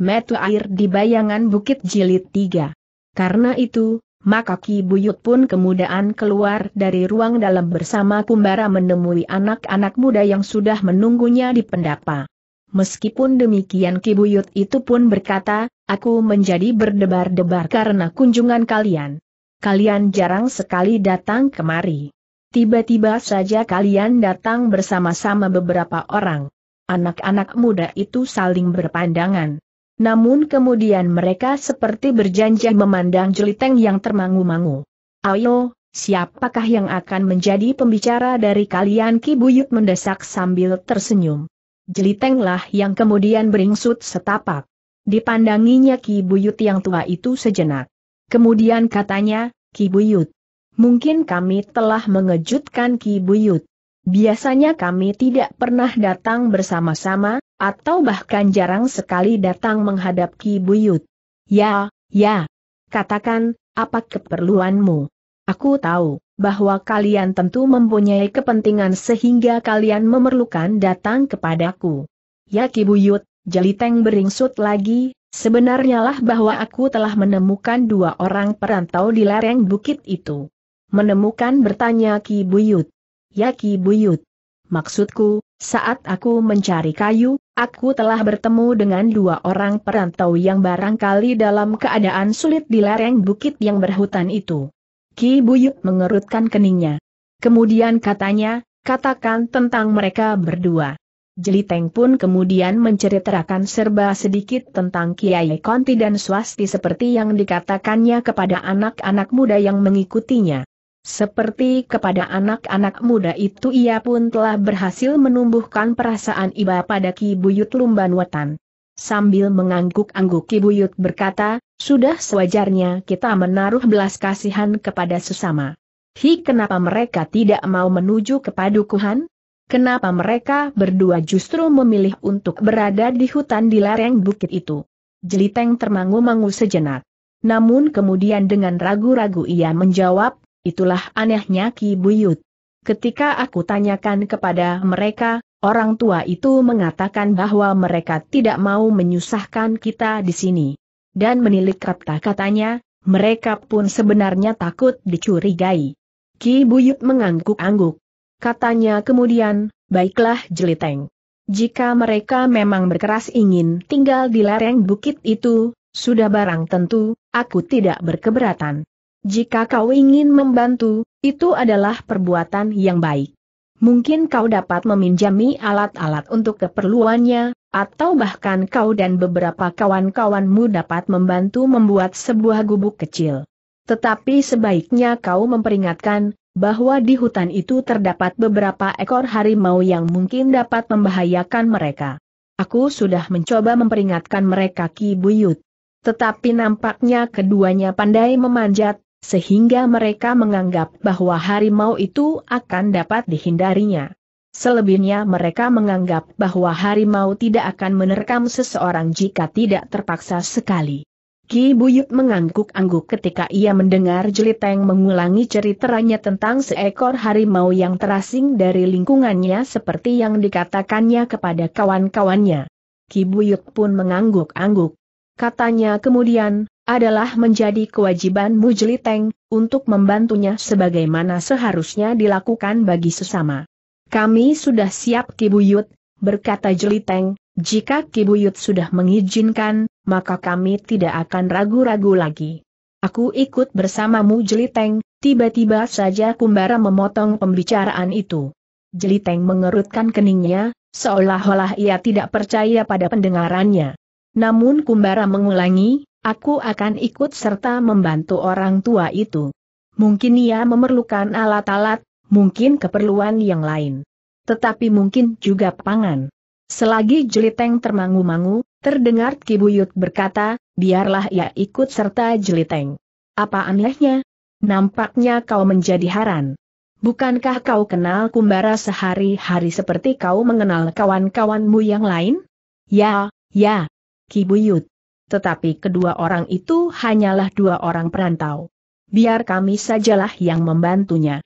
metu air di bayangan bukit jilid tiga. Karena itu, maka Ki Buyut pun kemudian keluar dari ruang dalam bersama Kumbara menemui anak-anak muda yang sudah menunggunya di pendapa. Meskipun demikian Ki Buyut itu pun berkata, aku menjadi berdebar-debar karena kunjungan kalian. Kalian jarang sekali datang kemari. Tiba-tiba saja kalian datang bersama-sama beberapa orang. Anak-anak muda itu saling berpandangan. Namun kemudian mereka seperti berjanji memandang jeliteng yang termangu-mangu. Ayo, siapakah yang akan menjadi pembicara dari kalian Ki Buyut mendesak sambil tersenyum. Jelitenglah yang kemudian beringsut setapak. Dipandanginya Ki Buyut yang tua itu sejenak. Kemudian katanya, Ki Buyut. Mungkin kami telah mengejutkan Ki Buyut. Biasanya kami tidak pernah datang bersama-sama, atau bahkan jarang sekali datang menghadap Ki Buyut. Ya, ya. Katakan, apa keperluanmu? Aku tahu bahwa kalian tentu mempunyai kepentingan sehingga kalian memerlukan datang kepadaku. Ya Ki Buyut, Jeliteng beringsut lagi, sebenarnya lah bahwa aku telah menemukan dua orang perantau di lereng bukit itu. Menemukan bertanya Ki Buyut. Ya Ki Buyut. Maksudku, saat aku mencari kayu, aku telah bertemu dengan dua orang perantau yang barangkali dalam keadaan sulit di lereng bukit yang berhutan itu. Ki Buyut mengerutkan keningnya. Kemudian katanya, katakan tentang mereka berdua. Jeliteng pun kemudian menceritakan serba sedikit tentang Kiai Konti dan Swasti seperti yang dikatakannya kepada anak-anak muda yang mengikutinya. Seperti kepada anak-anak muda itu ia pun telah berhasil menumbuhkan perasaan iba pada Ki Buyut Lumban Wetan. Sambil mengangguk-angguk Ki Buyut berkata, sudah sewajarnya kita menaruh belas kasihan kepada sesama. Hi kenapa mereka tidak mau menuju ke padukuhan? Kenapa mereka berdua justru memilih untuk berada di hutan di lereng bukit itu? Jeliteng termangu-mangu sejenak. Namun kemudian dengan ragu-ragu ia menjawab, Itulah anehnya Ki Buyut. Ketika aku tanyakan kepada mereka, orang tua itu mengatakan bahwa mereka tidak mau menyusahkan kita di sini. Dan menilik kata-katanya, mereka pun sebenarnya takut dicurigai. Ki Buyut mengangguk-angguk. Katanya kemudian, baiklah jeliteng. Jika mereka memang berkeras ingin tinggal di lereng bukit itu, sudah barang tentu, aku tidak berkeberatan. Jika kau ingin membantu, itu adalah perbuatan yang baik. Mungkin kau dapat meminjami alat-alat untuk keperluannya, atau bahkan kau dan beberapa kawan-kawanmu dapat membantu membuat sebuah gubuk kecil. Tetapi sebaiknya kau memperingatkan, bahwa di hutan itu terdapat beberapa ekor harimau yang mungkin dapat membahayakan mereka. Aku sudah mencoba memperingatkan mereka Ki Buyut. Tetapi nampaknya keduanya pandai memanjat, sehingga mereka menganggap bahwa harimau itu akan dapat dihindarinya. Selebihnya mereka menganggap bahwa harimau tidak akan menerkam seseorang jika tidak terpaksa sekali. Ki Buyut mengangguk-angguk ketika ia mendengar Jeliteng mengulangi ceritanya tentang seekor harimau yang terasing dari lingkungannya seperti yang dikatakannya kepada kawan-kawannya. Ki Buyut pun mengangguk-angguk. Katanya kemudian, adalah menjadi kewajiban Mujliteng, untuk membantunya sebagaimana seharusnya dilakukan bagi sesama. Kami sudah siap Kibuyut, berkata Jeliteng, jika Kibuyut sudah mengizinkan, maka kami tidak akan ragu-ragu lagi. Aku ikut bersamamu Jeliteng, tiba-tiba saja Kumbara memotong pembicaraan itu. Jeliteng mengerutkan keningnya, seolah-olah ia tidak percaya pada pendengarannya. Namun Kumbara mengulangi, Aku akan ikut serta membantu orang tua itu. Mungkin ia memerlukan alat-alat, mungkin keperluan yang lain. Tetapi mungkin juga pangan. Selagi Jeliteng termangu-mangu, terdengar Kibuyut berkata, biarlah ia ikut serta Jeliteng. Apa anehnya? Nampaknya kau menjadi haran. Bukankah kau kenal Kumbara sehari-hari seperti kau mengenal kawan-kawanmu yang lain? Ya, ya, Kibuyut. Tetapi kedua orang itu hanyalah dua orang perantau. Biar kami sajalah yang membantunya.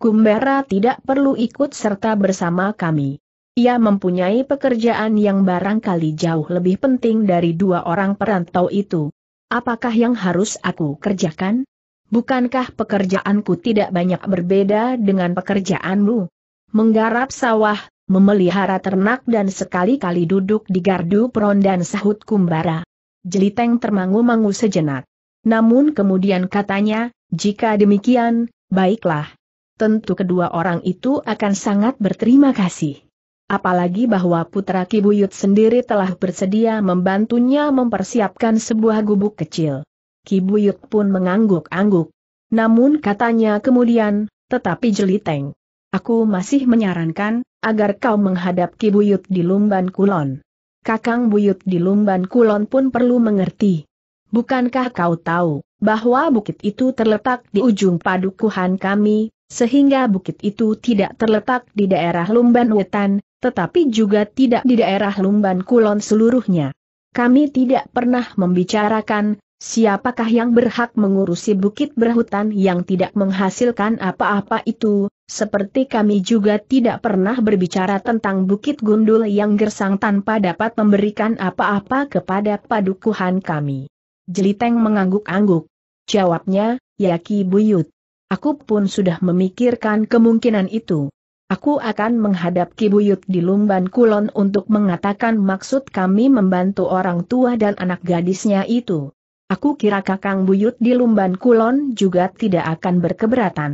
Kumbara tidak perlu ikut serta bersama kami. Ia mempunyai pekerjaan yang barangkali jauh lebih penting dari dua orang perantau itu. Apakah yang harus aku kerjakan? Bukankah pekerjaanku tidak banyak berbeda dengan pekerjaanmu? Menggarap sawah, memelihara ternak dan sekali-kali duduk di gardu peron dan sahut kumbara. Jeliteng termangu-mangu sejenak. Namun kemudian katanya, jika demikian, baiklah. Tentu kedua orang itu akan sangat berterima kasih. Apalagi bahwa putra Kibuyut sendiri telah bersedia membantunya mempersiapkan sebuah gubuk kecil. Kibuyut pun mengangguk-angguk. Namun katanya kemudian, tetapi jeliteng. Aku masih menyarankan, agar kau menghadap Kibuyut di Lumban Kulon. Kakang Buyut di Lumban Kulon pun perlu mengerti. Bukankah kau tahu bahwa bukit itu terletak di ujung padukuhan kami, sehingga bukit itu tidak terletak di daerah Lumban Wetan, tetapi juga tidak di daerah Lumban Kulon seluruhnya. Kami tidak pernah membicarakan siapakah yang berhak mengurusi bukit berhutan yang tidak menghasilkan apa-apa itu, seperti kami juga tidak pernah berbicara tentang Bukit Gundul yang gersang tanpa dapat memberikan apa-apa kepada padukuhan kami. Jeliteng mengangguk-angguk. Jawabnya, yaki Buyut. Aku pun sudah memikirkan kemungkinan itu. Aku akan menghadap Ki Buyut di Lumban Kulon untuk mengatakan maksud kami membantu orang tua dan anak gadisnya itu. Aku kira Kakang Buyut di Lumban Kulon juga tidak akan berkeberatan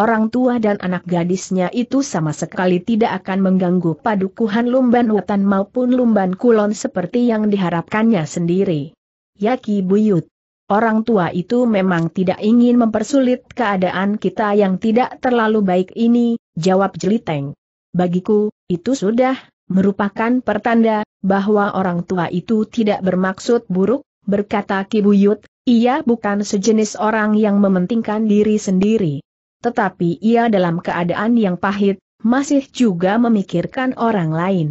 orang tua dan anak gadisnya itu sama sekali tidak akan mengganggu padukuhan Lumban Wetan maupun Lumban Kulon seperti yang diharapkannya sendiri. Yaki Buyut. Orang tua itu memang tidak ingin mempersulit keadaan kita yang tidak terlalu baik ini, jawab Jeliteng. Bagiku, itu sudah merupakan pertanda bahwa orang tua itu tidak bermaksud buruk, berkata Kibuyut, ia bukan sejenis orang yang mementingkan diri sendiri. Tetapi ia dalam keadaan yang pahit, masih juga memikirkan orang lain.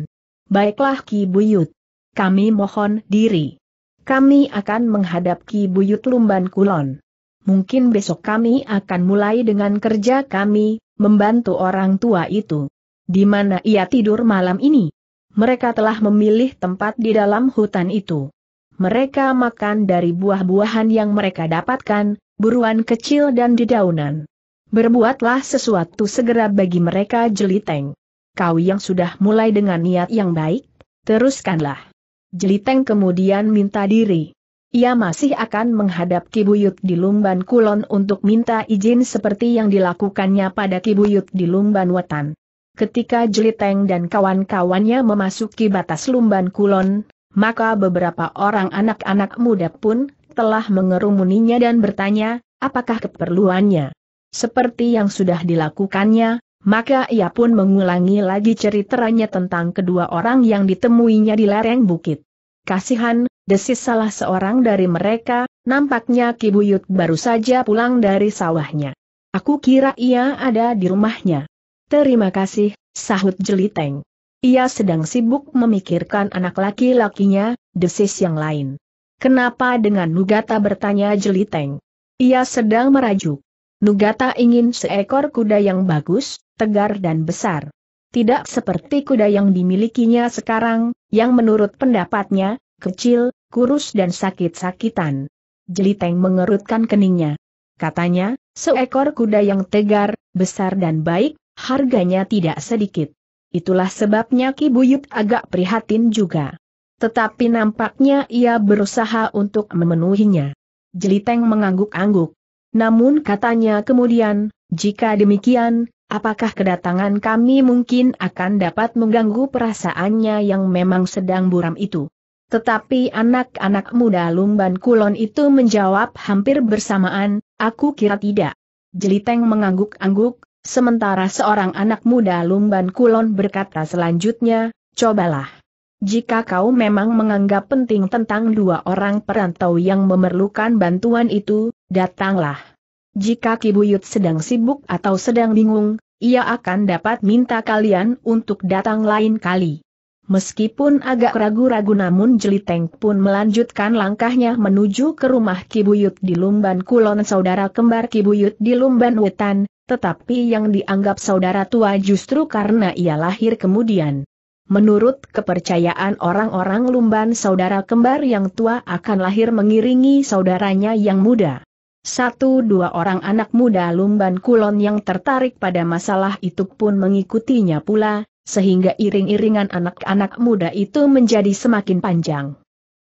Baiklah Ki Buyut. Kami mohon diri. Kami akan menghadap Ki Buyut Lumban Kulon. Mungkin besok kami akan mulai dengan kerja kami, membantu orang tua itu. Di mana ia tidur malam ini? Mereka telah memilih tempat di dalam hutan itu. Mereka makan dari buah-buahan yang mereka dapatkan, buruan kecil dan dedaunan. Berbuatlah sesuatu segera bagi mereka jeliteng. Kau yang sudah mulai dengan niat yang baik, teruskanlah. Jeliteng kemudian minta diri. Ia masih akan menghadap Kibuyut di Lumban Kulon untuk minta izin seperti yang dilakukannya pada Kibuyut di Lumban Wetan. Ketika Jeliteng dan kawan-kawannya memasuki batas Lumban Kulon, maka beberapa orang anak-anak muda pun telah mengerumuninya dan bertanya, apakah keperluannya. Seperti yang sudah dilakukannya, maka ia pun mengulangi lagi ceritanya tentang kedua orang yang ditemuinya di lereng bukit. Kasihan, desis salah seorang dari mereka, nampaknya Kibuyut baru saja pulang dari sawahnya. Aku kira ia ada di rumahnya. Terima kasih, sahut Jeliteng. Ia sedang sibuk memikirkan anak laki-lakinya, desis yang lain. Kenapa dengan Nugata bertanya Jeliteng? Ia sedang merajuk. Nugata ingin seekor kuda yang bagus, tegar dan besar. Tidak seperti kuda yang dimilikinya sekarang, yang menurut pendapatnya, kecil, kurus dan sakit-sakitan. Jeliteng mengerutkan keningnya. Katanya, seekor kuda yang tegar, besar dan baik, harganya tidak sedikit. Itulah sebabnya Ki Buyut agak prihatin juga. Tetapi nampaknya ia berusaha untuk memenuhinya. Jeliteng mengangguk-angguk. Namun katanya kemudian, jika demikian, apakah kedatangan kami mungkin akan dapat mengganggu perasaannya yang memang sedang buram itu? Tetapi anak-anak muda Lumban Kulon itu menjawab hampir bersamaan, aku kira tidak. Jeliteng mengangguk-angguk, sementara seorang anak muda Lumban Kulon berkata selanjutnya, cobalah. Jika kau memang menganggap penting tentang dua orang perantau yang memerlukan bantuan itu, datanglah. Jika Kibuyut sedang sibuk atau sedang bingung, ia akan dapat minta kalian untuk datang lain kali. Meskipun agak ragu-ragu namun Jeliteng pun melanjutkan langkahnya menuju ke rumah Kibuyut di Lumban Kulon saudara kembar Kibuyut di Lumban Wetan, tetapi yang dianggap saudara tua justru karena ia lahir kemudian. Menurut kepercayaan orang-orang Lumban saudara kembar yang tua akan lahir mengiringi saudaranya yang muda. Satu dua orang anak muda Lumban Kulon yang tertarik pada masalah itu pun mengikutinya pula, sehingga iring-iringan anak-anak muda itu menjadi semakin panjang.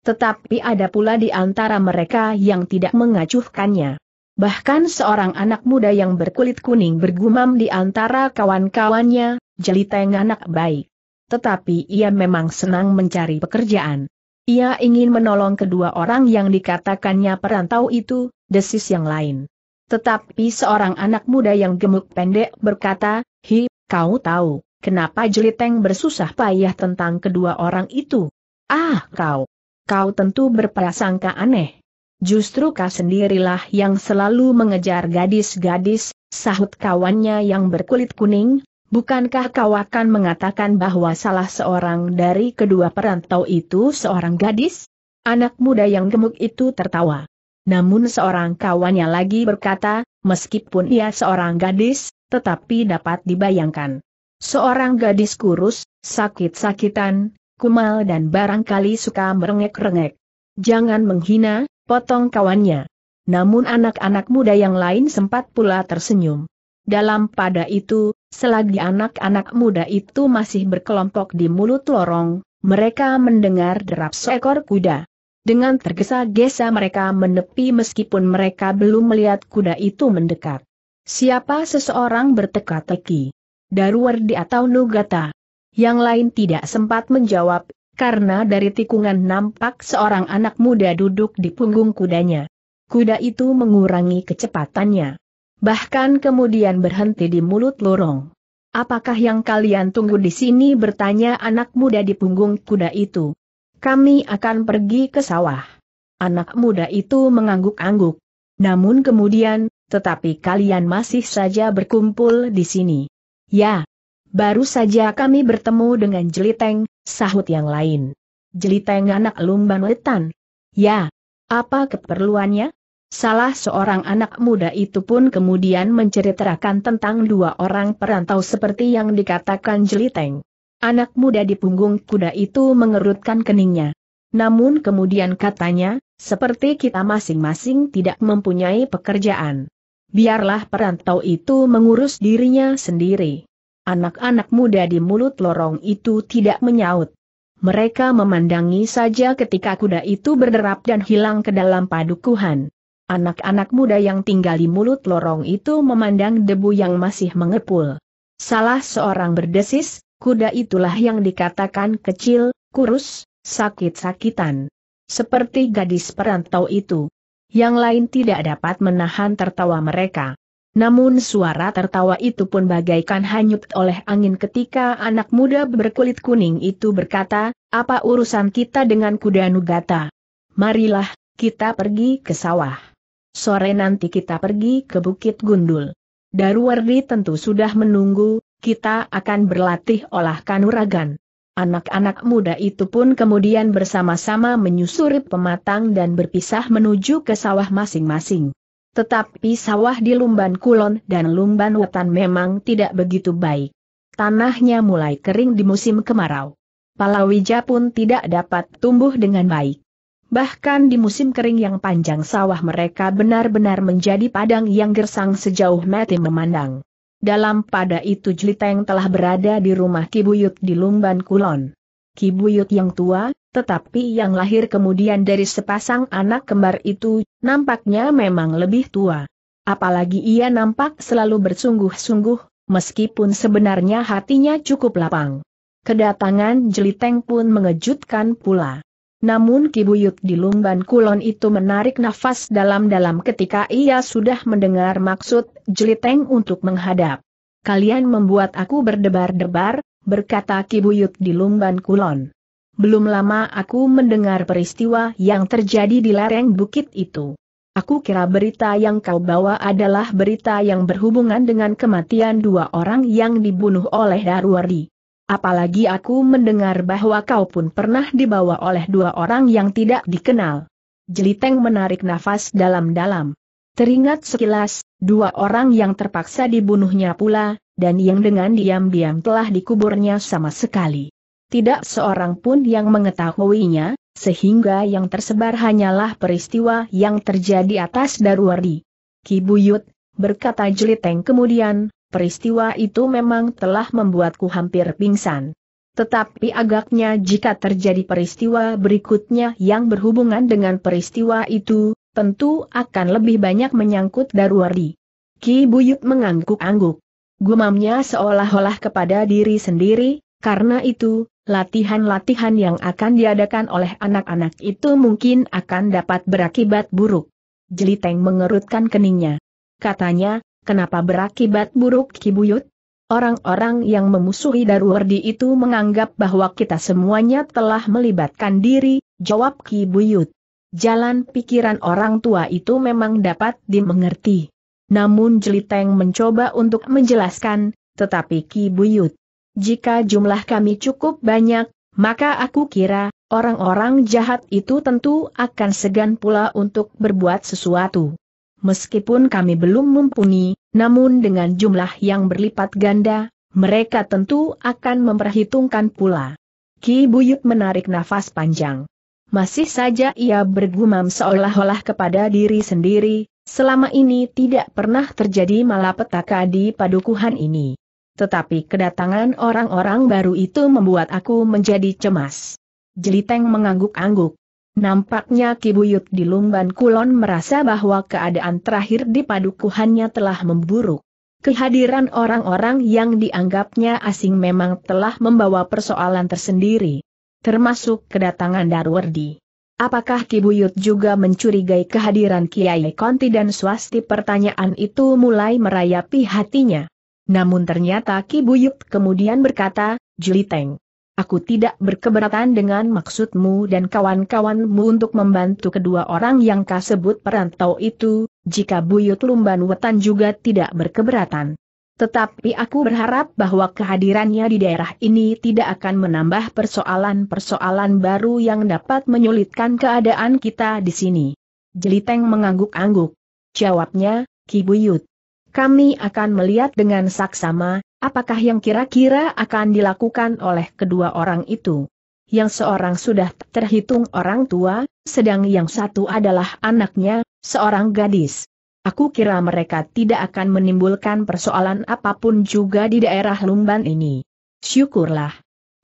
Tetapi ada pula di antara mereka yang tidak mengacuhkannya. Bahkan seorang anak muda yang berkulit kuning bergumam di antara kawan-kawannya, jeliteng anak baik tetapi ia memang senang mencari pekerjaan. Ia ingin menolong kedua orang yang dikatakannya perantau itu, desis yang lain. Tetapi seorang anak muda yang gemuk pendek berkata, Hi, kau tahu, kenapa Jeliteng bersusah payah tentang kedua orang itu? Ah kau, kau tentu berprasangka aneh. Justru kau sendirilah yang selalu mengejar gadis-gadis, sahut kawannya yang berkulit kuning, Bukankah kau akan mengatakan bahwa salah seorang dari kedua perantau itu seorang gadis? Anak muda yang gemuk itu tertawa. Namun seorang kawannya lagi berkata, meskipun ia seorang gadis, tetapi dapat dibayangkan. Seorang gadis kurus, sakit-sakitan, kumal dan barangkali suka merengek-rengek. Jangan menghina, potong kawannya. Namun anak-anak muda yang lain sempat pula tersenyum. Dalam pada itu, Selagi anak-anak muda itu masih berkelompok di mulut lorong, mereka mendengar derap seekor kuda. Dengan tergesa-gesa mereka menepi meskipun mereka belum melihat kuda itu mendekat. Siapa seseorang berteka-teki? Darwardi atau Nugata? Yang lain tidak sempat menjawab, karena dari tikungan nampak seorang anak muda duduk di punggung kudanya. Kuda itu mengurangi kecepatannya bahkan kemudian berhenti di mulut lorong. Apakah yang kalian tunggu di sini bertanya anak muda di punggung kuda itu. Kami akan pergi ke sawah. Anak muda itu mengangguk-angguk. Namun kemudian, tetapi kalian masih saja berkumpul di sini. Ya. Baru saja kami bertemu dengan Jeliteng, sahut yang lain. Jeliteng anak lumban wetan. Ya. Apa keperluannya? Salah seorang anak muda itu pun kemudian menceritakan tentang dua orang perantau seperti yang dikatakan Jeliteng. Anak muda di punggung kuda itu mengerutkan keningnya. Namun kemudian katanya, seperti kita masing-masing tidak mempunyai pekerjaan. Biarlah perantau itu mengurus dirinya sendiri. Anak-anak muda di mulut lorong itu tidak menyaut. Mereka memandangi saja ketika kuda itu berderap dan hilang ke dalam padukuhan. Anak-anak muda yang tinggal di mulut lorong itu memandang debu yang masih mengepul. Salah seorang berdesis, kuda itulah yang dikatakan kecil, kurus, sakit-sakitan. Seperti gadis perantau itu. Yang lain tidak dapat menahan tertawa mereka. Namun suara tertawa itu pun bagaikan hanyut oleh angin ketika anak muda berkulit kuning itu berkata, apa urusan kita dengan kuda Nugata? Marilah, kita pergi ke sawah. Sore nanti kita pergi ke Bukit Gundul. Daruwardi tentu sudah menunggu, kita akan berlatih olah kanuragan. Anak-anak muda itu pun kemudian bersama-sama menyusuri pematang dan berpisah menuju ke sawah masing-masing. Tetapi sawah di Lumban Kulon dan Lumban Wetan memang tidak begitu baik. Tanahnya mulai kering di musim kemarau. Palawija pun tidak dapat tumbuh dengan baik. Bahkan di musim kering yang panjang sawah mereka benar-benar menjadi padang yang gersang sejauh mati memandang. Dalam pada itu Jliteng telah berada di rumah Kibuyut di Lumban Kulon. Kibuyut yang tua, tetapi yang lahir kemudian dari sepasang anak kembar itu, nampaknya memang lebih tua. Apalagi ia nampak selalu bersungguh-sungguh, meskipun sebenarnya hatinya cukup lapang. Kedatangan Jeliteng pun mengejutkan pula. Namun Kibuyut di Lumban Kulon itu menarik nafas dalam-dalam ketika ia sudah mendengar maksud Jeliteng untuk menghadap. Kalian membuat aku berdebar-debar, berkata Kibuyut di Lumban Kulon. Belum lama aku mendengar peristiwa yang terjadi di lereng bukit itu. Aku kira berita yang kau bawa adalah berita yang berhubungan dengan kematian dua orang yang dibunuh oleh Darwardi. Apalagi aku mendengar bahwa kau pun pernah dibawa oleh dua orang yang tidak dikenal. Jeliteng menarik nafas dalam-dalam. Teringat sekilas, dua orang yang terpaksa dibunuhnya pula, dan yang dengan diam-diam telah dikuburnya sama sekali. Tidak seorang pun yang mengetahuinya, sehingga yang tersebar hanyalah peristiwa yang terjadi atas Darwari. Kibuyut, berkata Jeliteng kemudian, peristiwa itu memang telah membuatku hampir pingsan. Tetapi agaknya jika terjadi peristiwa berikutnya yang berhubungan dengan peristiwa itu, tentu akan lebih banyak menyangkut Darwari. Ki Buyut mengangguk-angguk. Gumamnya seolah-olah kepada diri sendiri, karena itu, latihan-latihan yang akan diadakan oleh anak-anak itu mungkin akan dapat berakibat buruk. Jeliteng mengerutkan keningnya. Katanya, Kenapa berakibat buruk Kibuyut? Orang-orang yang memusuhi Darwardi itu menganggap bahwa kita semuanya telah melibatkan diri, jawab Kibuyut. Jalan pikiran orang tua itu memang dapat dimengerti. Namun Jeliteng mencoba untuk menjelaskan, tetapi Kibuyut. Jika jumlah kami cukup banyak, maka aku kira, orang-orang jahat itu tentu akan segan pula untuk berbuat sesuatu meskipun kami belum mumpuni, namun dengan jumlah yang berlipat ganda, mereka tentu akan memperhitungkan pula. Ki Buyut menarik nafas panjang. Masih saja ia bergumam seolah-olah kepada diri sendiri, selama ini tidak pernah terjadi malapetaka di padukuhan ini. Tetapi kedatangan orang-orang baru itu membuat aku menjadi cemas. Jeliteng mengangguk-angguk. Nampaknya Kibuyut di Lumban Kulon merasa bahwa keadaan terakhir di padukuhannya telah memburuk. Kehadiran orang-orang yang dianggapnya asing memang telah membawa persoalan tersendiri, termasuk kedatangan Darwardi. Apakah Kibuyut juga mencurigai kehadiran Kiai Konti dan swasti pertanyaan itu mulai merayapi hatinya. Namun ternyata Kibuyut kemudian berkata, Juliteng. Aku tidak berkeberatan dengan maksudmu dan kawan-kawanmu untuk membantu kedua orang yang kau sebut perantau itu, jika Buyut Lumban Wetan juga tidak berkeberatan. Tetapi aku berharap bahwa kehadirannya di daerah ini tidak akan menambah persoalan-persoalan baru yang dapat menyulitkan keadaan kita di sini. Jeliteng mengangguk-angguk. Jawabnya, Ki Buyut. Kami akan melihat dengan saksama, Apakah yang kira-kira akan dilakukan oleh kedua orang itu? Yang seorang sudah terhitung orang tua, sedang yang satu adalah anaknya, seorang gadis. Aku kira mereka tidak akan menimbulkan persoalan apapun juga di daerah Lumban ini. Syukurlah.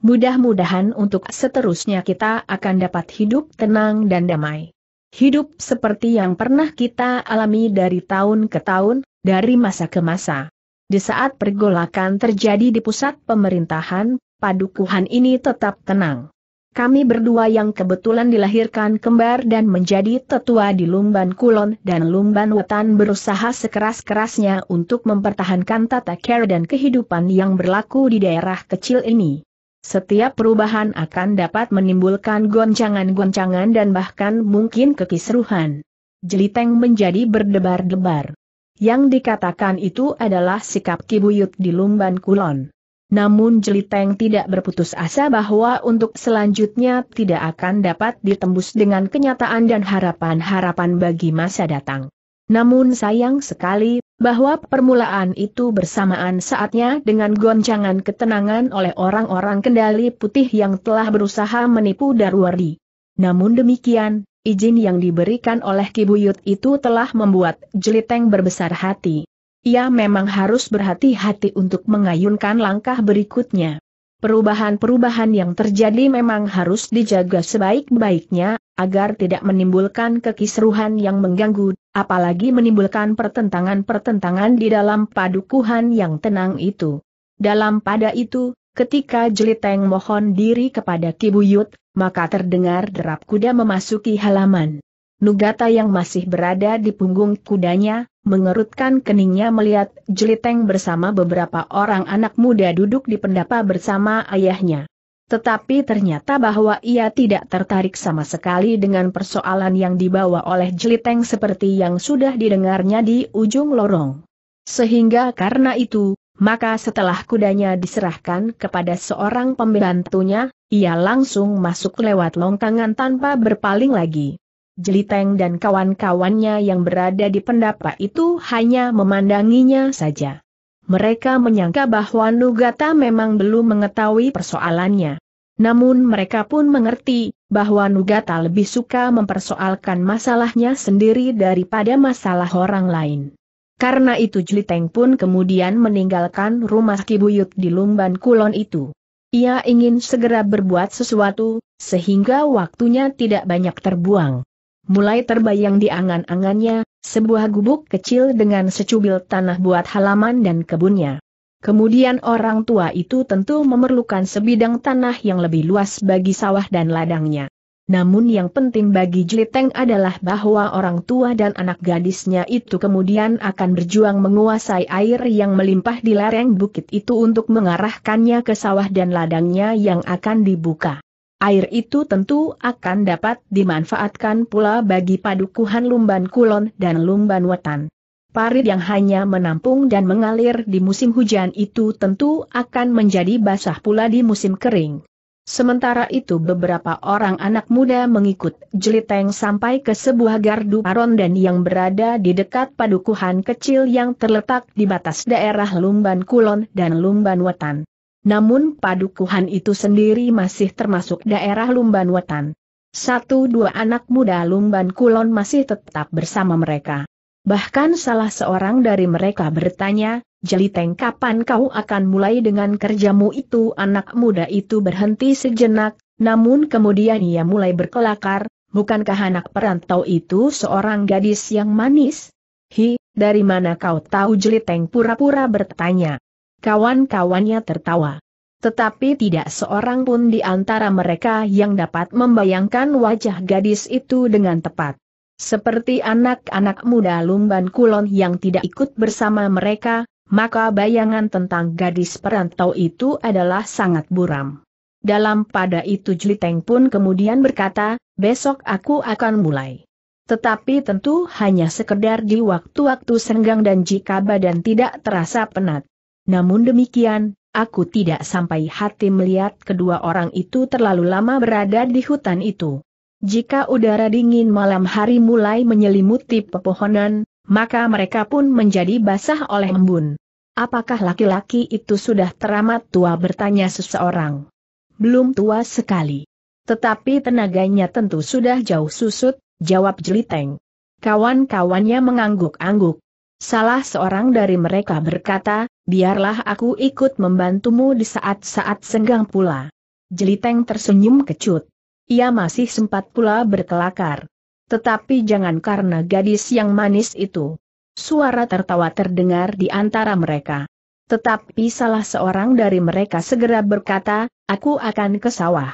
Mudah-mudahan untuk seterusnya kita akan dapat hidup tenang dan damai. Hidup seperti yang pernah kita alami dari tahun ke tahun, dari masa ke masa. Di saat pergolakan terjadi di pusat pemerintahan, padukuhan ini tetap tenang. Kami berdua yang kebetulan dilahirkan kembar dan menjadi tetua di Lumban Kulon dan Lumban Wetan berusaha sekeras-kerasnya untuk mempertahankan tata care dan kehidupan yang berlaku di daerah kecil ini. Setiap perubahan akan dapat menimbulkan goncangan-goncangan dan bahkan mungkin kekisruhan. Jeliteng menjadi berdebar-debar. Yang dikatakan itu adalah sikap Kibuyut di Lumban Kulon. Namun Jeliteng tidak berputus asa bahwa untuk selanjutnya tidak akan dapat ditembus dengan kenyataan dan harapan-harapan bagi masa datang. Namun sayang sekali, bahwa permulaan itu bersamaan saatnya dengan goncangan ketenangan oleh orang-orang kendali putih yang telah berusaha menipu Darwari. Namun demikian, Izin yang diberikan oleh Kibuyut itu telah membuat Jeliteng berbesar hati. Ia memang harus berhati-hati untuk mengayunkan langkah berikutnya. Perubahan-perubahan yang terjadi memang harus dijaga sebaik-baiknya, agar tidak menimbulkan kekisruhan yang mengganggu, apalagi menimbulkan pertentangan-pertentangan di dalam padukuhan yang tenang itu. Dalam pada itu, ketika Jeliteng mohon diri kepada Kibuyut, maka terdengar derap kuda memasuki halaman. Nugata yang masih berada di punggung kudanya, mengerutkan keningnya melihat Jeliteng bersama beberapa orang anak muda duduk di pendapa bersama ayahnya. Tetapi ternyata bahwa ia tidak tertarik sama sekali dengan persoalan yang dibawa oleh Jeliteng seperti yang sudah didengarnya di ujung lorong. Sehingga karena itu, maka setelah kudanya diserahkan kepada seorang pembantunya, ia langsung masuk lewat longkangan tanpa berpaling lagi. Jeliteng dan kawan-kawannya yang berada di pendapa itu hanya memandanginya saja. Mereka menyangka bahwa Nugata memang belum mengetahui persoalannya. Namun mereka pun mengerti bahwa Nugata lebih suka mempersoalkan masalahnya sendiri daripada masalah orang lain. Karena itu Jliteng pun kemudian meninggalkan rumah Kibuyut di Lumban Kulon itu. Ia ingin segera berbuat sesuatu, sehingga waktunya tidak banyak terbuang. Mulai terbayang di angan-angannya, sebuah gubuk kecil dengan secubil tanah buat halaman dan kebunnya. Kemudian orang tua itu tentu memerlukan sebidang tanah yang lebih luas bagi sawah dan ladangnya. Namun yang penting bagi Jiteng adalah bahwa orang tua dan anak gadisnya itu kemudian akan berjuang menguasai air yang melimpah di lereng bukit itu untuk mengarahkannya ke sawah dan ladangnya yang akan dibuka. Air itu tentu akan dapat dimanfaatkan pula bagi padukuhan Lumban Kulon dan Lumban Wetan. Parit yang hanya menampung dan mengalir di musim hujan itu tentu akan menjadi basah pula di musim kering. Sementara itu beberapa orang anak muda mengikut Jeliteng sampai ke sebuah gardu dan yang berada di dekat padukuhan kecil yang terletak di batas daerah Lumban Kulon dan Lumban Wetan. Namun padukuhan itu sendiri masih termasuk daerah Lumban Wetan. Satu dua anak muda Lumban Kulon masih tetap bersama mereka. Bahkan salah seorang dari mereka bertanya, Jeliteng kapan kau akan mulai dengan kerjamu itu anak muda itu berhenti sejenak, namun kemudian ia mulai berkelakar, bukankah anak perantau itu seorang gadis yang manis? Hi, dari mana kau tahu Jeliteng pura-pura bertanya? Kawan-kawannya tertawa. Tetapi tidak seorang pun di antara mereka yang dapat membayangkan wajah gadis itu dengan tepat. Seperti anak-anak muda Lumban Kulon yang tidak ikut bersama mereka, maka bayangan tentang gadis perantau itu adalah sangat buram. Dalam pada itu Jeliteng pun kemudian berkata, besok aku akan mulai. Tetapi tentu hanya sekedar di waktu-waktu senggang dan jika badan tidak terasa penat. Namun demikian, aku tidak sampai hati melihat kedua orang itu terlalu lama berada di hutan itu. Jika udara dingin malam hari mulai menyelimuti pepohonan, maka mereka pun menjadi basah oleh embun. Apakah laki-laki itu sudah teramat tua bertanya seseorang? Belum tua sekali. Tetapi tenaganya tentu sudah jauh susut, jawab Jeliteng. Kawan-kawannya mengangguk-angguk. Salah seorang dari mereka berkata, biarlah aku ikut membantumu di saat-saat senggang pula. Jeliteng tersenyum kecut ia masih sempat pula berkelakar. Tetapi jangan karena gadis yang manis itu. Suara tertawa terdengar di antara mereka. Tetapi salah seorang dari mereka segera berkata, aku akan ke sawah.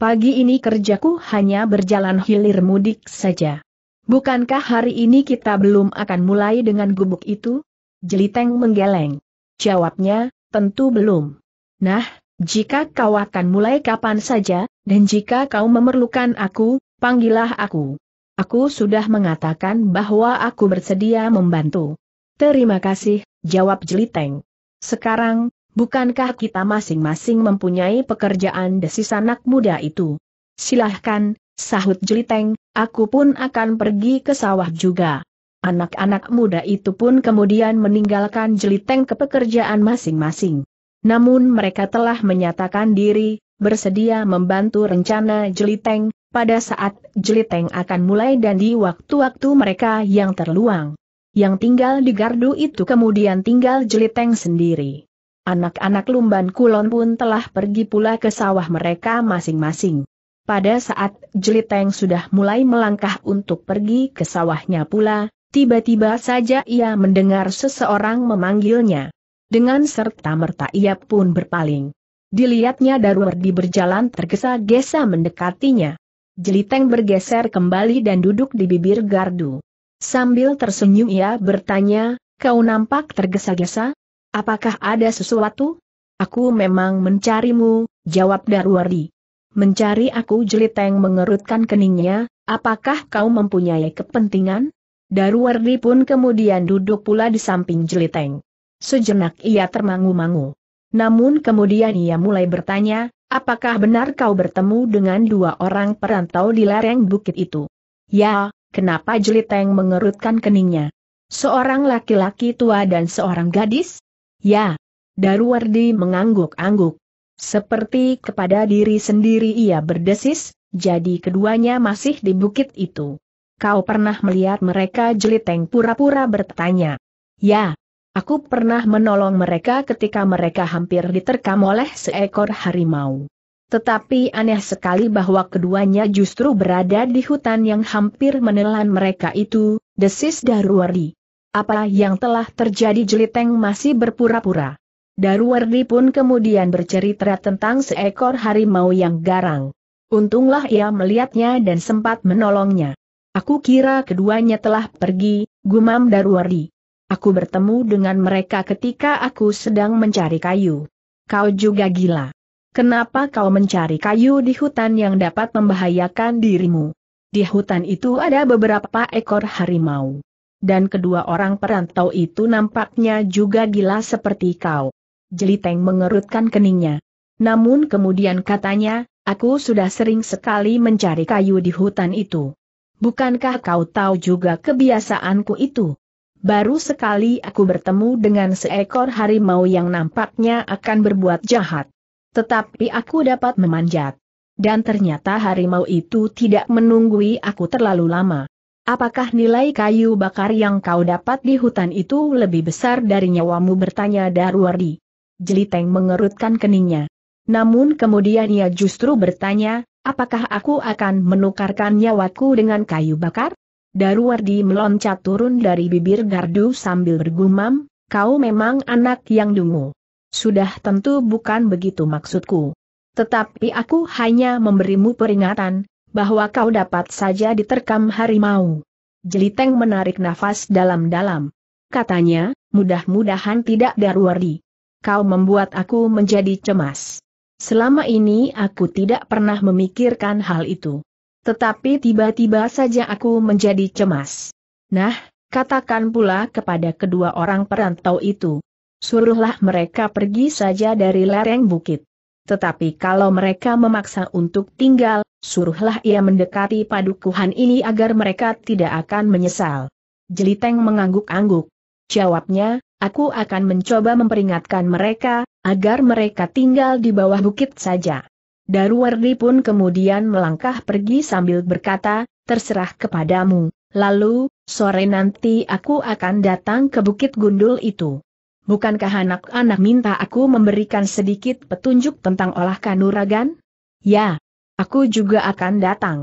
Pagi ini kerjaku hanya berjalan hilir mudik saja. Bukankah hari ini kita belum akan mulai dengan gubuk itu? Jeliteng menggeleng. Jawabnya, tentu belum. Nah, jika kau akan mulai kapan saja, dan jika kau memerlukan aku, panggillah aku. Aku sudah mengatakan bahwa aku bersedia membantu. Terima kasih, jawab Jeliteng. Sekarang, bukankah kita masing-masing mempunyai pekerjaan desis anak muda itu? Silahkan, sahut Jeliteng, aku pun akan pergi ke sawah juga. Anak-anak muda itu pun kemudian meninggalkan jeliteng ke pekerjaan masing-masing. Namun mereka telah menyatakan diri, bersedia membantu rencana Jeliteng, pada saat Jeliteng akan mulai dan di waktu-waktu mereka yang terluang. Yang tinggal di gardu itu kemudian tinggal Jeliteng sendiri. Anak-anak Lumban Kulon pun telah pergi pula ke sawah mereka masing-masing. Pada saat Jeliteng sudah mulai melangkah untuk pergi ke sawahnya pula, tiba-tiba saja ia mendengar seseorang memanggilnya. Dengan serta-merta ia pun berpaling. Dilihatnya Darwardi berjalan tergesa-gesa mendekatinya. Jeliteng bergeser kembali dan duduk di bibir gardu. Sambil tersenyum ia bertanya, kau nampak tergesa-gesa? Apakah ada sesuatu? Aku memang mencarimu, jawab Darwardi. Mencari aku Jeliteng mengerutkan keningnya, apakah kau mempunyai kepentingan? Darwardi pun kemudian duduk pula di samping Jeliteng. Sejenak ia termangu-mangu. Namun kemudian ia mulai bertanya, apakah benar kau bertemu dengan dua orang perantau di lereng bukit itu? Ya, kenapa Jeliteng mengerutkan keningnya? Seorang laki-laki tua dan seorang gadis? Ya. Daruwardi mengangguk-angguk. Seperti kepada diri sendiri ia berdesis, jadi keduanya masih di bukit itu. Kau pernah melihat mereka Jeliteng pura-pura bertanya. Ya, Aku pernah menolong mereka ketika mereka hampir diterkam oleh seekor harimau. Tetapi aneh sekali bahwa keduanya justru berada di hutan yang hampir menelan mereka itu, desis Daruwardi. Apa yang telah terjadi Jeliteng masih berpura-pura. Daruwardi pun kemudian bercerita tentang seekor harimau yang garang. Untunglah ia melihatnya dan sempat menolongnya. Aku kira keduanya telah pergi, gumam Daruwardi. Aku bertemu dengan mereka ketika aku sedang mencari kayu. Kau juga gila. Kenapa kau mencari kayu di hutan yang dapat membahayakan dirimu? Di hutan itu ada beberapa ekor harimau. Dan kedua orang perantau itu nampaknya juga gila seperti kau. Jeliteng mengerutkan keningnya. Namun kemudian katanya, aku sudah sering sekali mencari kayu di hutan itu. Bukankah kau tahu juga kebiasaanku itu? Baru sekali aku bertemu dengan seekor harimau yang nampaknya akan berbuat jahat. Tetapi aku dapat memanjat. Dan ternyata harimau itu tidak menunggui aku terlalu lama. Apakah nilai kayu bakar yang kau dapat di hutan itu lebih besar dari nyawamu bertanya Darwardi. Jeliteng mengerutkan keningnya. Namun kemudian ia justru bertanya, apakah aku akan menukarkan nyawaku dengan kayu bakar? Darwardi meloncat turun dari bibir gardu sambil bergumam, kau memang anak yang dungu. Sudah tentu bukan begitu maksudku. Tetapi aku hanya memberimu peringatan, bahwa kau dapat saja diterkam harimau. Jeliteng menarik nafas dalam-dalam. Katanya, mudah-mudahan tidak Darwardi. Kau membuat aku menjadi cemas. Selama ini aku tidak pernah memikirkan hal itu. Tetapi tiba-tiba saja aku menjadi cemas. Nah, katakan pula kepada kedua orang perantau itu. Suruhlah mereka pergi saja dari lereng bukit. Tetapi kalau mereka memaksa untuk tinggal, suruhlah ia mendekati padukuhan ini agar mereka tidak akan menyesal. Jeliteng mengangguk-angguk. Jawabnya, aku akan mencoba memperingatkan mereka, agar mereka tinggal di bawah bukit saja. Daruwardi pun kemudian melangkah pergi sambil berkata, terserah kepadamu, lalu, sore nanti aku akan datang ke Bukit Gundul itu. Bukankah anak-anak minta aku memberikan sedikit petunjuk tentang olah kanuragan? Ya, aku juga akan datang.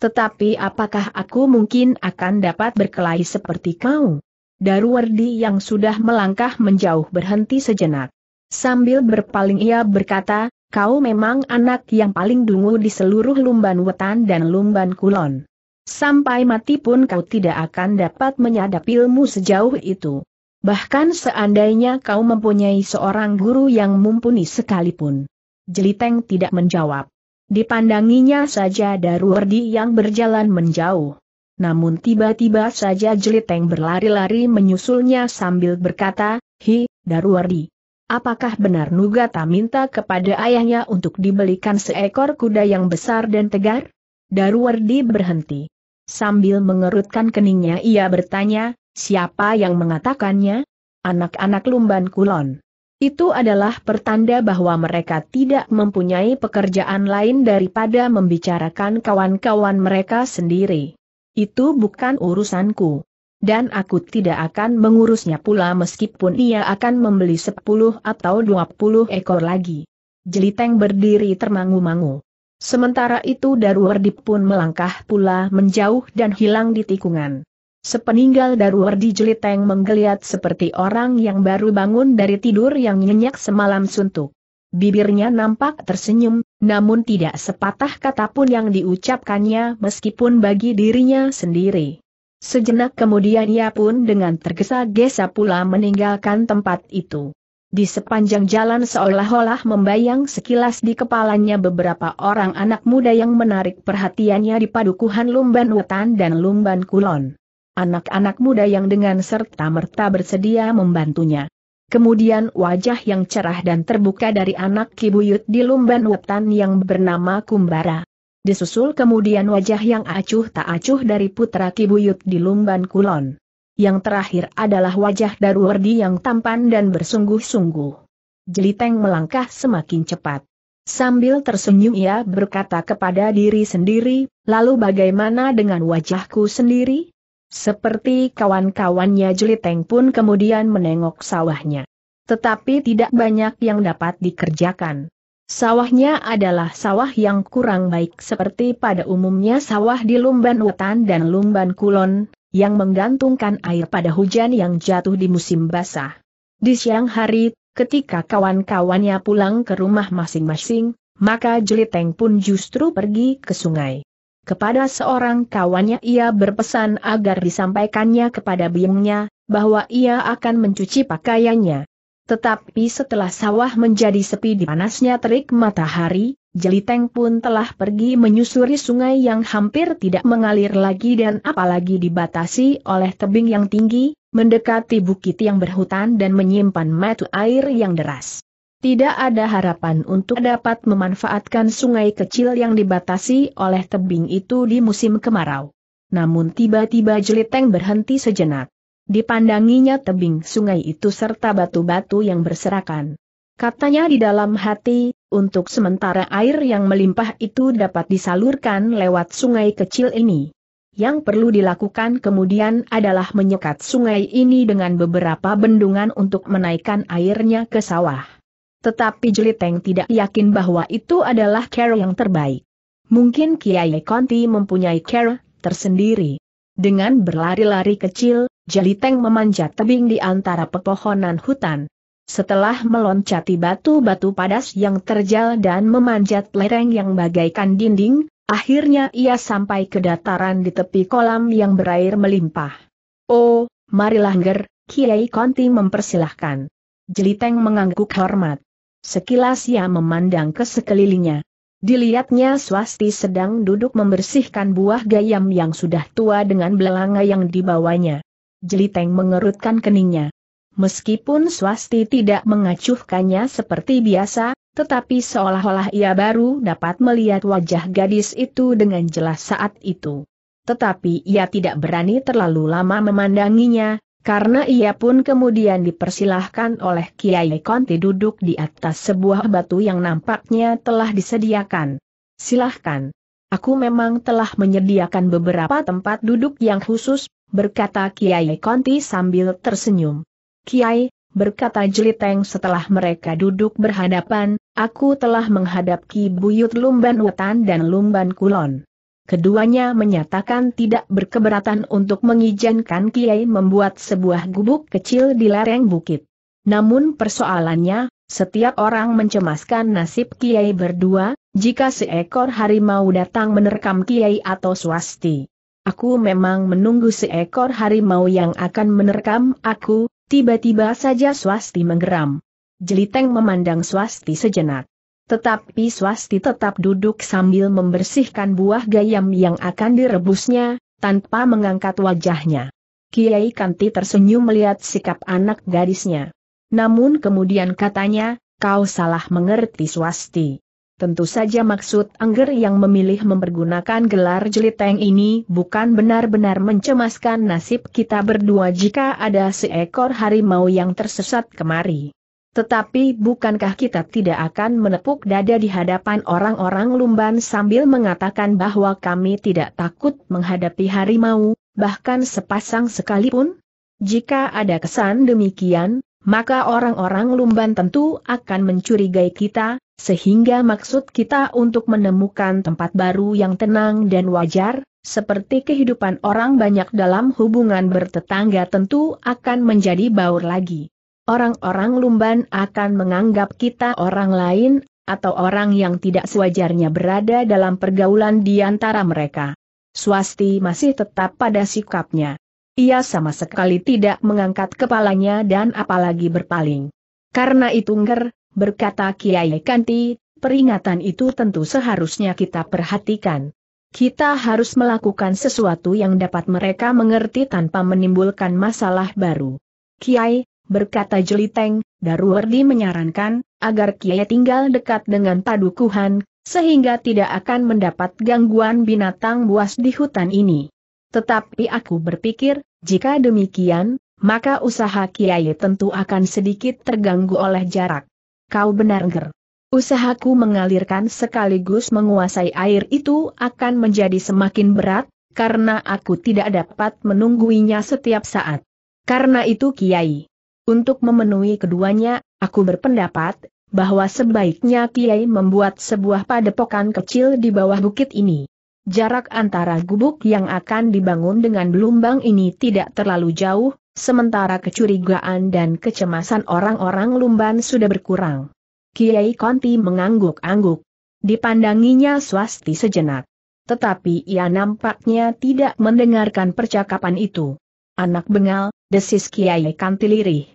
Tetapi apakah aku mungkin akan dapat berkelahi seperti kau? Daruwardi yang sudah melangkah menjauh berhenti sejenak. Sambil berpaling ia berkata, kau memang anak yang paling dungu di seluruh Lumban Wetan dan Lumban Kulon. Sampai mati pun kau tidak akan dapat menyadap ilmu sejauh itu. Bahkan seandainya kau mempunyai seorang guru yang mumpuni sekalipun. Jeliteng tidak menjawab. Dipandanginya saja Darwardi yang berjalan menjauh. Namun tiba-tiba saja Jeliteng berlari-lari menyusulnya sambil berkata, Hi, Darwardi. Apakah benar Nugata minta kepada ayahnya untuk dibelikan seekor kuda yang besar dan tegar? Darwardi berhenti. Sambil mengerutkan keningnya ia bertanya, siapa yang mengatakannya? Anak-anak lumban kulon. Itu adalah pertanda bahwa mereka tidak mempunyai pekerjaan lain daripada membicarakan kawan-kawan mereka sendiri. Itu bukan urusanku dan aku tidak akan mengurusnya pula meskipun ia akan membeli 10 atau 20 ekor lagi. Jeliteng berdiri termangu-mangu. Sementara itu Darwardi pun melangkah pula menjauh dan hilang di tikungan. Sepeninggal Darwardi Jeliteng menggeliat seperti orang yang baru bangun dari tidur yang nyenyak semalam suntuk. Bibirnya nampak tersenyum, namun tidak sepatah kata pun yang diucapkannya meskipun bagi dirinya sendiri. Sejenak kemudian ia pun dengan tergesa-gesa pula meninggalkan tempat itu. Di sepanjang jalan seolah-olah membayang sekilas di kepalanya beberapa orang anak muda yang menarik perhatiannya di padukuhan Lumban Wetan dan Lumban Kulon. Anak-anak muda yang dengan serta-merta bersedia membantunya. Kemudian wajah yang cerah dan terbuka dari anak kibuyut di Lumban Wetan yang bernama Kumbara. Disusul kemudian wajah yang acuh tak acuh dari putra Kibuyut di Lumban Kulon. Yang terakhir adalah wajah Daruwardi yang tampan dan bersungguh-sungguh. Jeliteng melangkah semakin cepat. Sambil tersenyum ia berkata kepada diri sendiri, lalu bagaimana dengan wajahku sendiri? Seperti kawan-kawannya Jeliteng pun kemudian menengok sawahnya. Tetapi tidak banyak yang dapat dikerjakan. Sawahnya adalah sawah yang kurang baik seperti pada umumnya sawah di Lumban Wetan dan Lumban Kulon, yang menggantungkan air pada hujan yang jatuh di musim basah. Di siang hari, ketika kawan-kawannya pulang ke rumah masing-masing, maka Jeliteng pun justru pergi ke sungai. Kepada seorang kawannya ia berpesan agar disampaikannya kepada biungnya, bahwa ia akan mencuci pakaiannya. Tetapi setelah sawah menjadi sepi di panasnya terik matahari, Jeliteng pun telah pergi menyusuri sungai yang hampir tidak mengalir lagi dan apalagi dibatasi oleh tebing yang tinggi, mendekati bukit yang berhutan dan menyimpan matu air yang deras. Tidak ada harapan untuk dapat memanfaatkan sungai kecil yang dibatasi oleh tebing itu di musim kemarau. Namun tiba-tiba Jeliteng berhenti sejenak. Dipandanginya tebing sungai itu serta batu-batu yang berserakan. Katanya di dalam hati, untuk sementara air yang melimpah itu dapat disalurkan lewat sungai kecil ini. Yang perlu dilakukan kemudian adalah menyekat sungai ini dengan beberapa bendungan untuk menaikkan airnya ke sawah. Tetapi Jeliteng tidak yakin bahwa itu adalah cara yang terbaik. Mungkin Kiai Konti mempunyai cara tersendiri. Dengan berlari-lari kecil, Jeliteng memanjat tebing di antara pepohonan hutan. Setelah meloncati batu-batu padas yang terjal dan memanjat lereng yang bagaikan dinding, akhirnya ia sampai ke dataran di tepi kolam yang berair melimpah. Oh, marilah ger, Kiai Konti mempersilahkan. Jeliteng mengangguk hormat. Sekilas ia memandang ke sekelilingnya. Dilihatnya Swasti sedang duduk membersihkan buah gayam yang sudah tua dengan belanga yang dibawanya. Jeliteng mengerutkan keningnya. Meskipun Swasti tidak mengacuhkannya seperti biasa, tetapi seolah-olah ia baru dapat melihat wajah gadis itu dengan jelas saat itu. Tetapi ia tidak berani terlalu lama memandanginya, karena ia pun kemudian dipersilahkan oleh Kiai Konti duduk di atas sebuah batu yang nampaknya telah disediakan. Silahkan. Aku memang telah menyediakan beberapa tempat duduk yang khusus, berkata Kiai Konti sambil tersenyum. Kiai, berkata Jeliteng setelah mereka duduk berhadapan, aku telah menghadap Ki Buyut Lumban Wetan dan Lumban Kulon keduanya menyatakan tidak berkeberatan untuk mengizinkan Kiai membuat sebuah gubuk kecil di lereng bukit. Namun persoalannya, setiap orang mencemaskan nasib Kiai berdua, jika seekor harimau datang menerkam Kiai atau swasti. Aku memang menunggu seekor harimau yang akan menerkam aku, tiba-tiba saja swasti menggeram. Jeliteng memandang swasti sejenak. Tetapi swasti tetap duduk sambil membersihkan buah gayam yang akan direbusnya, tanpa mengangkat wajahnya. Kiai Kanti tersenyum melihat sikap anak gadisnya. Namun kemudian katanya, kau salah mengerti swasti. Tentu saja maksud Angger yang memilih mempergunakan gelar jeliteng ini bukan benar-benar mencemaskan nasib kita berdua jika ada seekor harimau yang tersesat kemari. Tetapi bukankah kita tidak akan menepuk dada di hadapan orang-orang lumban sambil mengatakan bahwa kami tidak takut menghadapi harimau, bahkan sepasang sekalipun? Jika ada kesan demikian, maka orang-orang lumban tentu akan mencurigai kita, sehingga maksud kita untuk menemukan tempat baru yang tenang dan wajar, seperti kehidupan orang banyak dalam hubungan bertetangga tentu akan menjadi baur lagi orang-orang Lumban akan menganggap kita orang lain, atau orang yang tidak sewajarnya berada dalam pergaulan di antara mereka. Swasti masih tetap pada sikapnya. Ia sama sekali tidak mengangkat kepalanya dan apalagi berpaling. Karena itu Ngger, berkata Kiai Kanti, peringatan itu tentu seharusnya kita perhatikan. Kita harus melakukan sesuatu yang dapat mereka mengerti tanpa menimbulkan masalah baru. Kiai, berkata Jeliteng, Darwardi menyarankan, agar Kiai tinggal dekat dengan padukuhan, sehingga tidak akan mendapat gangguan binatang buas di hutan ini. Tetapi aku berpikir, jika demikian, maka usaha Kiai tentu akan sedikit terganggu oleh jarak. Kau benar ger. Usahaku mengalirkan sekaligus menguasai air itu akan menjadi semakin berat, karena aku tidak dapat menungguinya setiap saat. Karena itu Kiai, untuk memenuhi keduanya, aku berpendapat, bahwa sebaiknya Kiai membuat sebuah padepokan kecil di bawah bukit ini. Jarak antara gubuk yang akan dibangun dengan Belumbang ini tidak terlalu jauh, sementara kecurigaan dan kecemasan orang-orang Lumban sudah berkurang. Kiai Konti mengangguk-angguk. Dipandanginya swasti sejenak. Tetapi ia nampaknya tidak mendengarkan percakapan itu. Anak bengal, desis Kiai lirih.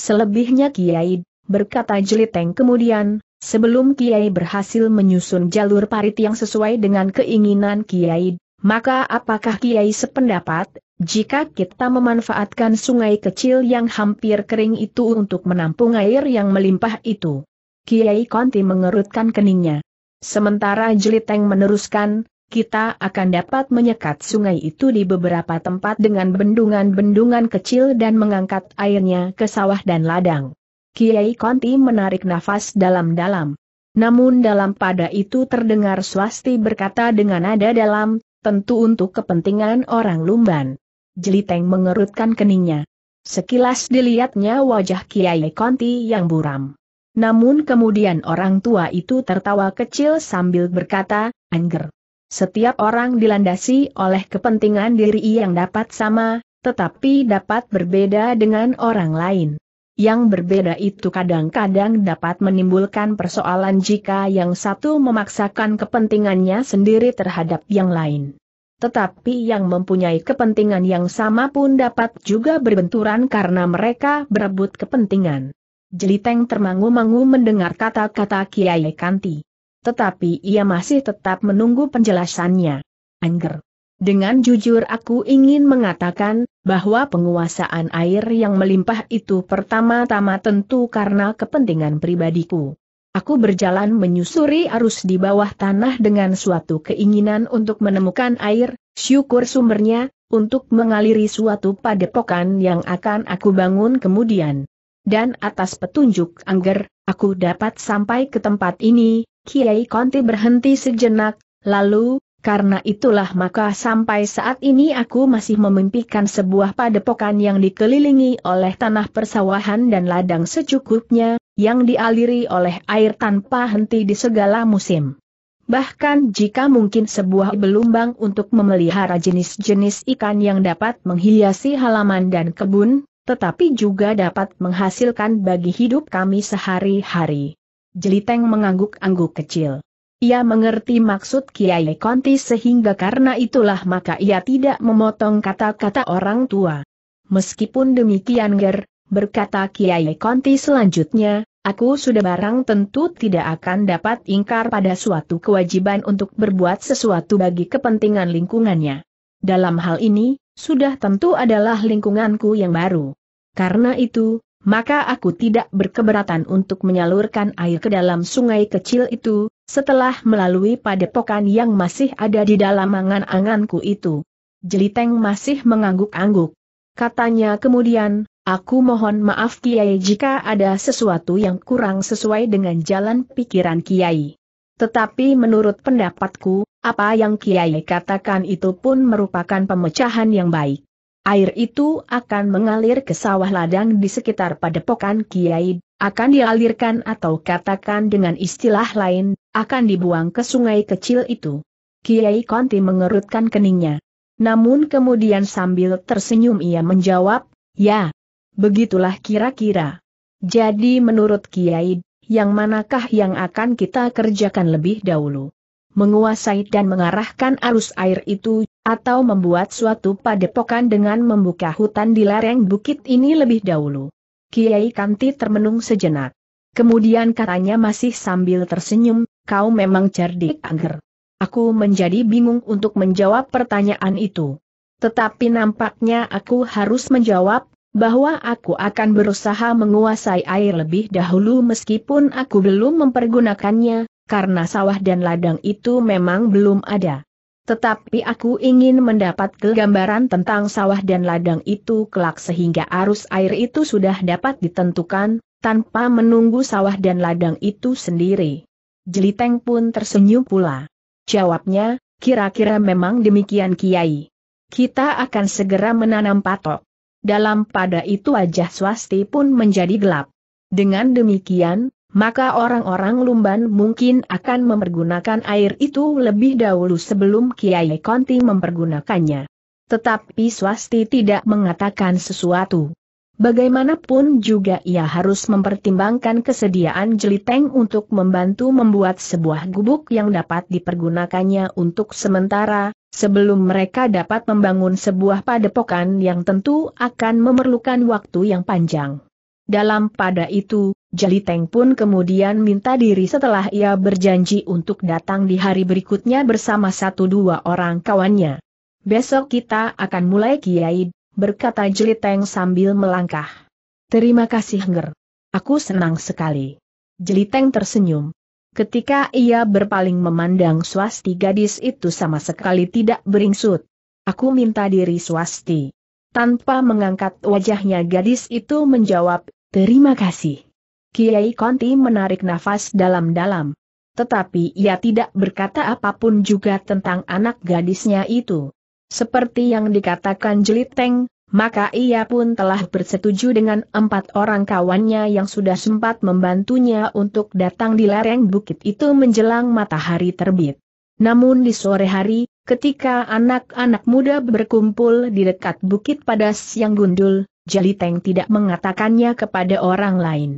Selebihnya Kiai, berkata Jeliteng kemudian, sebelum Kiai berhasil menyusun jalur parit yang sesuai dengan keinginan Kiai, maka apakah Kiai sependapat, jika kita memanfaatkan sungai kecil yang hampir kering itu untuk menampung air yang melimpah itu? Kiai Konti mengerutkan keningnya. Sementara Jeliteng meneruskan, kita akan dapat menyekat sungai itu di beberapa tempat dengan bendungan-bendungan kecil dan mengangkat airnya ke sawah dan ladang. Kiai Konti menarik nafas dalam-dalam. Namun dalam pada itu terdengar swasti berkata dengan nada dalam, tentu untuk kepentingan orang lumban. Jeliteng mengerutkan keningnya. Sekilas dilihatnya wajah Kiai Konti yang buram. Namun kemudian orang tua itu tertawa kecil sambil berkata, Angger. Setiap orang dilandasi oleh kepentingan diri yang dapat sama, tetapi dapat berbeda dengan orang lain. Yang berbeda itu kadang-kadang dapat menimbulkan persoalan jika yang satu memaksakan kepentingannya sendiri terhadap yang lain. Tetapi yang mempunyai kepentingan yang sama pun dapat juga berbenturan karena mereka berebut kepentingan. Jeliteng termangu-mangu mendengar kata-kata Kiai Kanti tetapi ia masih tetap menunggu penjelasannya. Angger. Dengan jujur aku ingin mengatakan, bahwa penguasaan air yang melimpah itu pertama-tama tentu karena kepentingan pribadiku. Aku berjalan menyusuri arus di bawah tanah dengan suatu keinginan untuk menemukan air, syukur sumbernya, untuk mengaliri suatu padepokan yang akan aku bangun kemudian. Dan atas petunjuk Angger, aku dapat sampai ke tempat ini, Kiai Konti berhenti sejenak, lalu, karena itulah maka sampai saat ini aku masih memimpikan sebuah padepokan yang dikelilingi oleh tanah persawahan dan ladang secukupnya, yang dialiri oleh air tanpa henti di segala musim. Bahkan jika mungkin sebuah belumbang untuk memelihara jenis-jenis ikan yang dapat menghiasi halaman dan kebun, tetapi juga dapat menghasilkan bagi hidup kami sehari-hari. Jeliteng mengangguk-angguk kecil. Ia mengerti maksud Kiai Konti sehingga karena itulah maka ia tidak memotong kata-kata orang tua. Meskipun demikian Ger, berkata Kiai Konti selanjutnya, aku sudah barang tentu tidak akan dapat ingkar pada suatu kewajiban untuk berbuat sesuatu bagi kepentingan lingkungannya. Dalam hal ini, sudah tentu adalah lingkunganku yang baru. Karena itu, maka aku tidak berkeberatan untuk menyalurkan air ke dalam sungai kecil itu, setelah melalui padepokan yang masih ada di dalam angan-anganku itu. Jeliteng masih mengangguk-angguk. Katanya kemudian, aku mohon maaf Kiai jika ada sesuatu yang kurang sesuai dengan jalan pikiran Kiai. Tetapi menurut pendapatku, apa yang Kiai katakan itu pun merupakan pemecahan yang baik. Air itu akan mengalir ke sawah ladang di sekitar padepokan Kiai, akan dialirkan atau katakan dengan istilah lain, akan dibuang ke sungai kecil itu. Kiai Konti mengerutkan keningnya. Namun kemudian sambil tersenyum ia menjawab, ya, begitulah kira-kira. Jadi menurut Kiai, yang manakah yang akan kita kerjakan lebih dahulu? menguasai dan mengarahkan arus air itu, atau membuat suatu padepokan dengan membuka hutan di lereng bukit ini lebih dahulu. Kiai Kanti termenung sejenak. Kemudian katanya masih sambil tersenyum, kau memang cerdik angger. Aku menjadi bingung untuk menjawab pertanyaan itu. Tetapi nampaknya aku harus menjawab, bahwa aku akan berusaha menguasai air lebih dahulu meskipun aku belum mempergunakannya, karena sawah dan ladang itu memang belum ada. Tetapi aku ingin mendapat gambaran tentang sawah dan ladang itu kelak sehingga arus air itu sudah dapat ditentukan, tanpa menunggu sawah dan ladang itu sendiri. Jeliteng pun tersenyum pula. Jawabnya, kira-kira memang demikian Kiai. Kita akan segera menanam patok. Dalam pada itu wajah swasti pun menjadi gelap. Dengan demikian, maka orang-orang Lumban mungkin akan mempergunakan air itu lebih dahulu sebelum Kiai Konti mempergunakannya. Tetapi Swasti tidak mengatakan sesuatu. Bagaimanapun juga ia harus mempertimbangkan kesediaan Jeliteng untuk membantu membuat sebuah gubuk yang dapat dipergunakannya untuk sementara, sebelum mereka dapat membangun sebuah padepokan yang tentu akan memerlukan waktu yang panjang. Dalam pada itu, Jeliteng pun kemudian minta diri setelah ia berjanji untuk datang di hari berikutnya bersama satu dua orang kawannya. Besok kita akan mulai Kiai, berkata Jeliteng sambil melangkah. Terima kasih Nger. Aku senang sekali. Jeliteng tersenyum. Ketika ia berpaling memandang swasti gadis itu sama sekali tidak beringsut. Aku minta diri swasti. Tanpa mengangkat wajahnya gadis itu menjawab, Terima kasih. Kiai Konti menarik nafas dalam-dalam. Tetapi ia tidak berkata apapun juga tentang anak gadisnya itu. Seperti yang dikatakan Jeliteng, maka ia pun telah bersetuju dengan empat orang kawannya yang sudah sempat membantunya untuk datang di lereng bukit itu menjelang matahari terbit. Namun di sore hari, ketika anak-anak muda berkumpul di dekat bukit pada siang gundul, Jaliteng tidak mengatakannya kepada orang lain.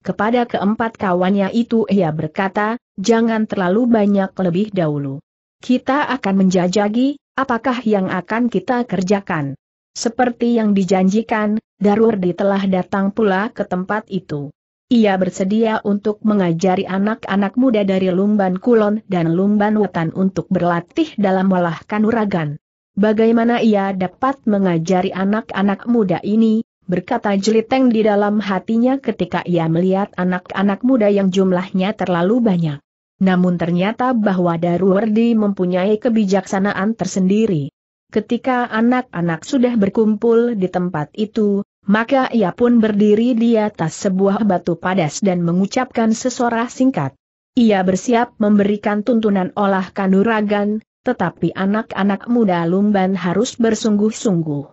Kepada keempat kawannya itu ia berkata, jangan terlalu banyak lebih dahulu. Kita akan menjajagi, apakah yang akan kita kerjakan. Seperti yang dijanjikan, Darurdi telah datang pula ke tempat itu. Ia bersedia untuk mengajari anak-anak muda dari Lumban Kulon dan Lumban Wetan untuk berlatih dalam olah kanuragan. Bagaimana ia dapat mengajari anak-anak muda ini, berkata Jeliteng di dalam hatinya ketika ia melihat anak-anak muda yang jumlahnya terlalu banyak. Namun ternyata bahwa Daruwardi mempunyai kebijaksanaan tersendiri. Ketika anak-anak sudah berkumpul di tempat itu, maka ia pun berdiri di atas sebuah batu padas dan mengucapkan sesorah singkat. Ia bersiap memberikan tuntunan olah kanuragan, tetapi anak-anak muda Lumban harus bersungguh-sungguh.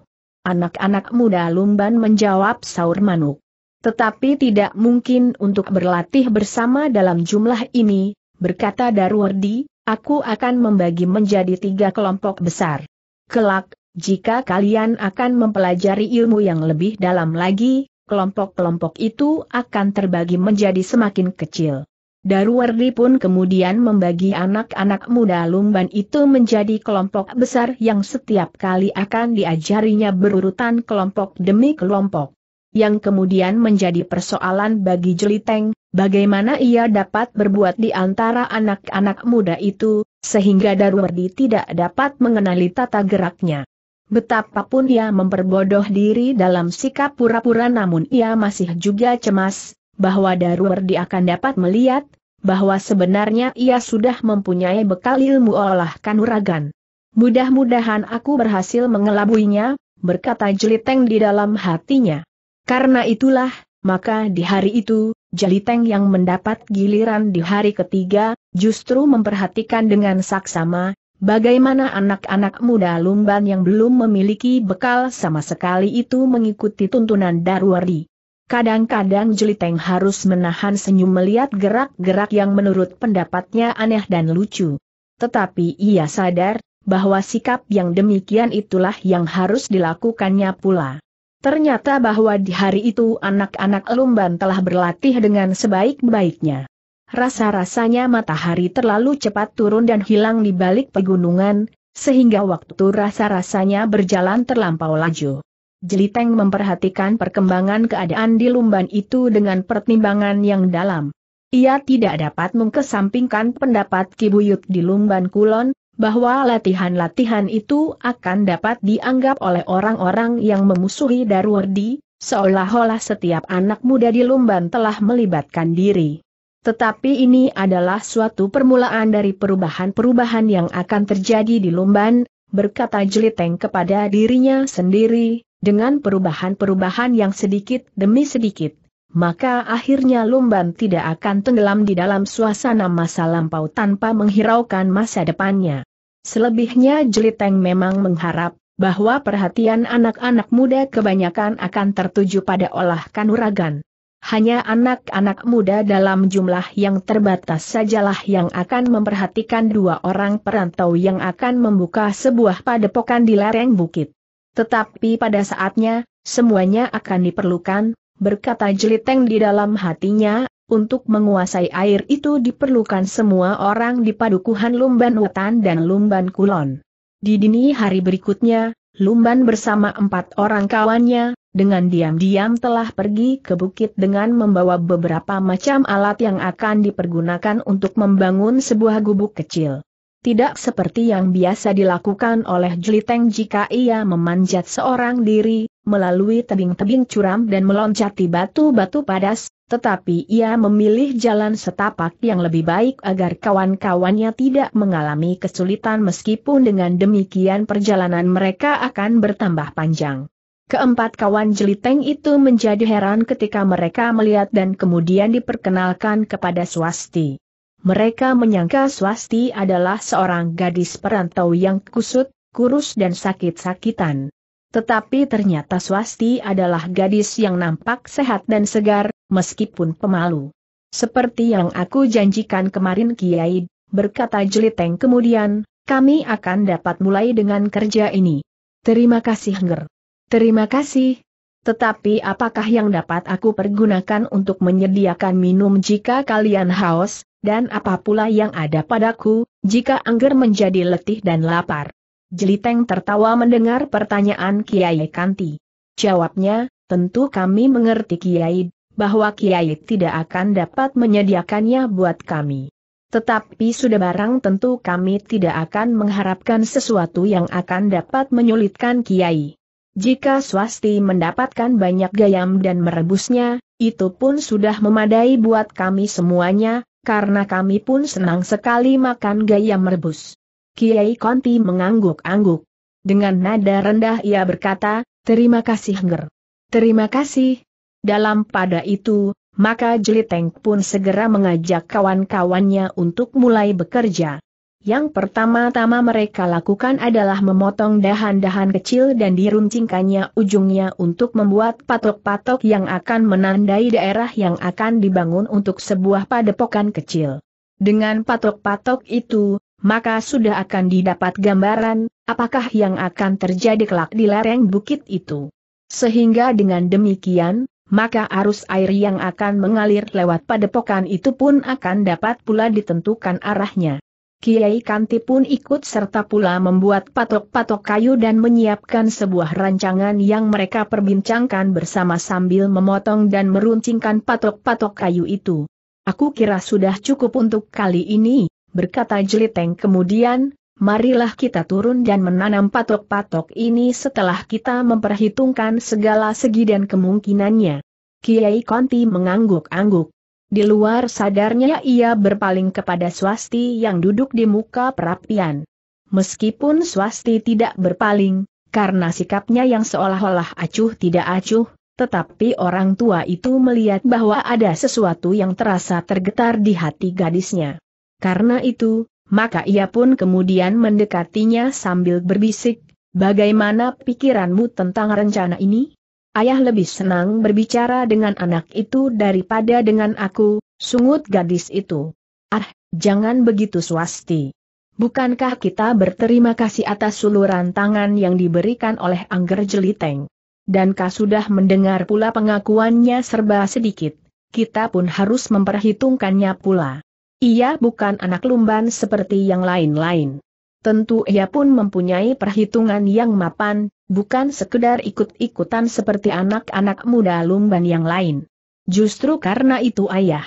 Anak-anak muda Lumban menjawab Saur Manuk. Tetapi tidak mungkin untuk berlatih bersama dalam jumlah ini, berkata Darwardi, aku akan membagi menjadi tiga kelompok besar. Kelak, jika kalian akan mempelajari ilmu yang lebih dalam lagi, kelompok-kelompok itu akan terbagi menjadi semakin kecil. Darwardi pun kemudian membagi anak-anak muda Lumban itu menjadi kelompok besar yang setiap kali akan diajarinya berurutan kelompok demi kelompok. Yang kemudian menjadi persoalan bagi Jeliteng, bagaimana ia dapat berbuat di antara anak-anak muda itu, sehingga Darwardi tidak dapat mengenali tata geraknya. Betapapun ia memperbodoh diri dalam sikap pura-pura namun ia masih juga cemas, bahwa Darwardi akan dapat melihat, bahwa sebenarnya ia sudah mempunyai bekal ilmu olah kanuragan. Mudah-mudahan aku berhasil mengelabuinya, berkata Jeliteng di dalam hatinya. Karena itulah, maka di hari itu, Jeliteng yang mendapat giliran di hari ketiga, justru memperhatikan dengan saksama, bagaimana anak-anak muda lumban yang belum memiliki bekal sama sekali itu mengikuti tuntunan Darwari. Kadang-kadang Juliteng harus menahan senyum melihat gerak-gerak yang menurut pendapatnya aneh dan lucu. Tetapi ia sadar, bahwa sikap yang demikian itulah yang harus dilakukannya pula. Ternyata bahwa di hari itu anak-anak Lumban telah berlatih dengan sebaik-baiknya. Rasa-rasanya matahari terlalu cepat turun dan hilang di balik pegunungan, sehingga waktu rasa-rasanya berjalan terlampau laju. Jeliteng memperhatikan perkembangan keadaan di Lumban itu dengan pertimbangan yang dalam. Ia tidak dapat mengkesampingkan pendapat Kibuyut di Lumban Kulon, bahwa latihan-latihan itu akan dapat dianggap oleh orang-orang yang memusuhi Darwardi, seolah-olah setiap anak muda di Lumban telah melibatkan diri. Tetapi ini adalah suatu permulaan dari perubahan-perubahan yang akan terjadi di Lumban, berkata Jeliteng kepada dirinya sendiri, dengan perubahan-perubahan yang sedikit demi sedikit, maka akhirnya Lumban tidak akan tenggelam di dalam suasana masa lampau tanpa menghiraukan masa depannya. Selebihnya Jeliteng memang mengharap bahwa perhatian anak-anak muda kebanyakan akan tertuju pada olah kanuragan. Hanya anak-anak muda dalam jumlah yang terbatas sajalah yang akan memperhatikan dua orang perantau yang akan membuka sebuah padepokan di lereng bukit. Tetapi pada saatnya, semuanya akan diperlukan, berkata Jeliteng di dalam hatinya, untuk menguasai air itu diperlukan semua orang di padukuhan Lumban Wetan dan Lumban Kulon. Di dini hari berikutnya, Lumban bersama empat orang kawannya, dengan diam-diam telah pergi ke bukit dengan membawa beberapa macam alat yang akan dipergunakan untuk membangun sebuah gubuk kecil. Tidak seperti yang biasa dilakukan oleh Jeliteng jika ia memanjat seorang diri, melalui tebing-tebing curam dan meloncati batu-batu padas, tetapi ia memilih jalan setapak yang lebih baik agar kawan-kawannya tidak mengalami kesulitan meskipun dengan demikian perjalanan mereka akan bertambah panjang. Keempat kawan jeliteng itu menjadi heran ketika mereka melihat dan kemudian diperkenalkan kepada swasti. Mereka menyangka Swasti adalah seorang gadis perantau yang kusut, kurus dan sakit-sakitan. Tetapi ternyata Swasti adalah gadis yang nampak sehat dan segar, meskipun pemalu. Seperti yang aku janjikan kemarin Kiai, berkata Jeliteng kemudian, kami akan dapat mulai dengan kerja ini. Terima kasih Nger. Terima kasih, tetapi apakah yang dapat aku pergunakan untuk menyediakan minum jika kalian haus, dan apa pula yang ada padaku, jika angger menjadi letih dan lapar? Jeliteng tertawa mendengar pertanyaan Kiai Kanti. Jawabnya, tentu kami mengerti Kiai, bahwa Kiai tidak akan dapat menyediakannya buat kami. Tetapi sudah barang tentu kami tidak akan mengharapkan sesuatu yang akan dapat menyulitkan Kiai. Jika swasti mendapatkan banyak gayam dan merebusnya, itu pun sudah memadai buat kami semuanya, karena kami pun senang sekali makan gayam merebus. Kiai Konti mengangguk-angguk. Dengan nada rendah ia berkata, terima kasih Ngger. Terima kasih. Dalam pada itu, maka Jeliteng pun segera mengajak kawan-kawannya untuk mulai bekerja. Yang pertama-tama mereka lakukan adalah memotong dahan-dahan kecil dan diruncingkannya ujungnya untuk membuat patok-patok yang akan menandai daerah yang akan dibangun untuk sebuah padepokan kecil. Dengan patok-patok itu, maka sudah akan didapat gambaran, apakah yang akan terjadi kelak di lereng bukit itu. Sehingga dengan demikian, maka arus air yang akan mengalir lewat padepokan itu pun akan dapat pula ditentukan arahnya. Kiai Kanti pun ikut serta pula membuat patok-patok kayu dan menyiapkan sebuah rancangan yang mereka perbincangkan bersama sambil memotong dan meruncingkan patok-patok kayu itu. Aku kira sudah cukup untuk kali ini, berkata Jeliteng kemudian, marilah kita turun dan menanam patok-patok ini setelah kita memperhitungkan segala segi dan kemungkinannya. Kiai Kanti mengangguk-angguk. Di luar sadarnya ia berpaling kepada swasti yang duduk di muka perapian. Meskipun swasti tidak berpaling, karena sikapnya yang seolah-olah acuh tidak acuh, tetapi orang tua itu melihat bahwa ada sesuatu yang terasa tergetar di hati gadisnya. Karena itu, maka ia pun kemudian mendekatinya sambil berbisik, bagaimana pikiranmu tentang rencana ini? Ayah lebih senang berbicara dengan anak itu daripada dengan aku, sungut gadis itu. Ah, jangan begitu swasti. Bukankah kita berterima kasih atas suluran tangan yang diberikan oleh Angger Jeliteng? Dan kah sudah mendengar pula pengakuannya serba sedikit, kita pun harus memperhitungkannya pula. Ia bukan anak lumban seperti yang lain-lain. Tentu ia pun mempunyai perhitungan yang mapan, bukan sekedar ikut-ikutan seperti anak-anak muda lumban yang lain. Justru karena itu ayah.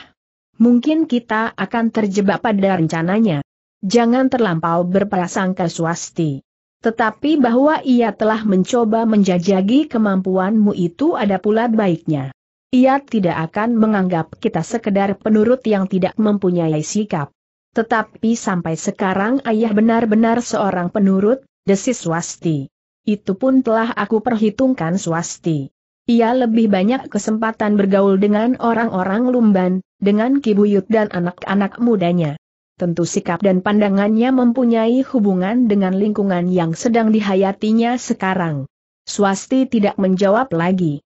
Mungkin kita akan terjebak pada rencananya. Jangan terlampau berprasangka swasti. Tetapi bahwa ia telah mencoba menjajagi kemampuanmu itu ada pula baiknya. Ia tidak akan menganggap kita sekedar penurut yang tidak mempunyai sikap. Tetapi sampai sekarang ayah benar-benar seorang penurut, desis Swasti. Itu pun telah aku perhitungkan Swasti. Ia lebih banyak kesempatan bergaul dengan orang-orang lumban, dengan kibuyut dan anak-anak mudanya. Tentu sikap dan pandangannya mempunyai hubungan dengan lingkungan yang sedang dihayatinya sekarang. Swasti tidak menjawab lagi.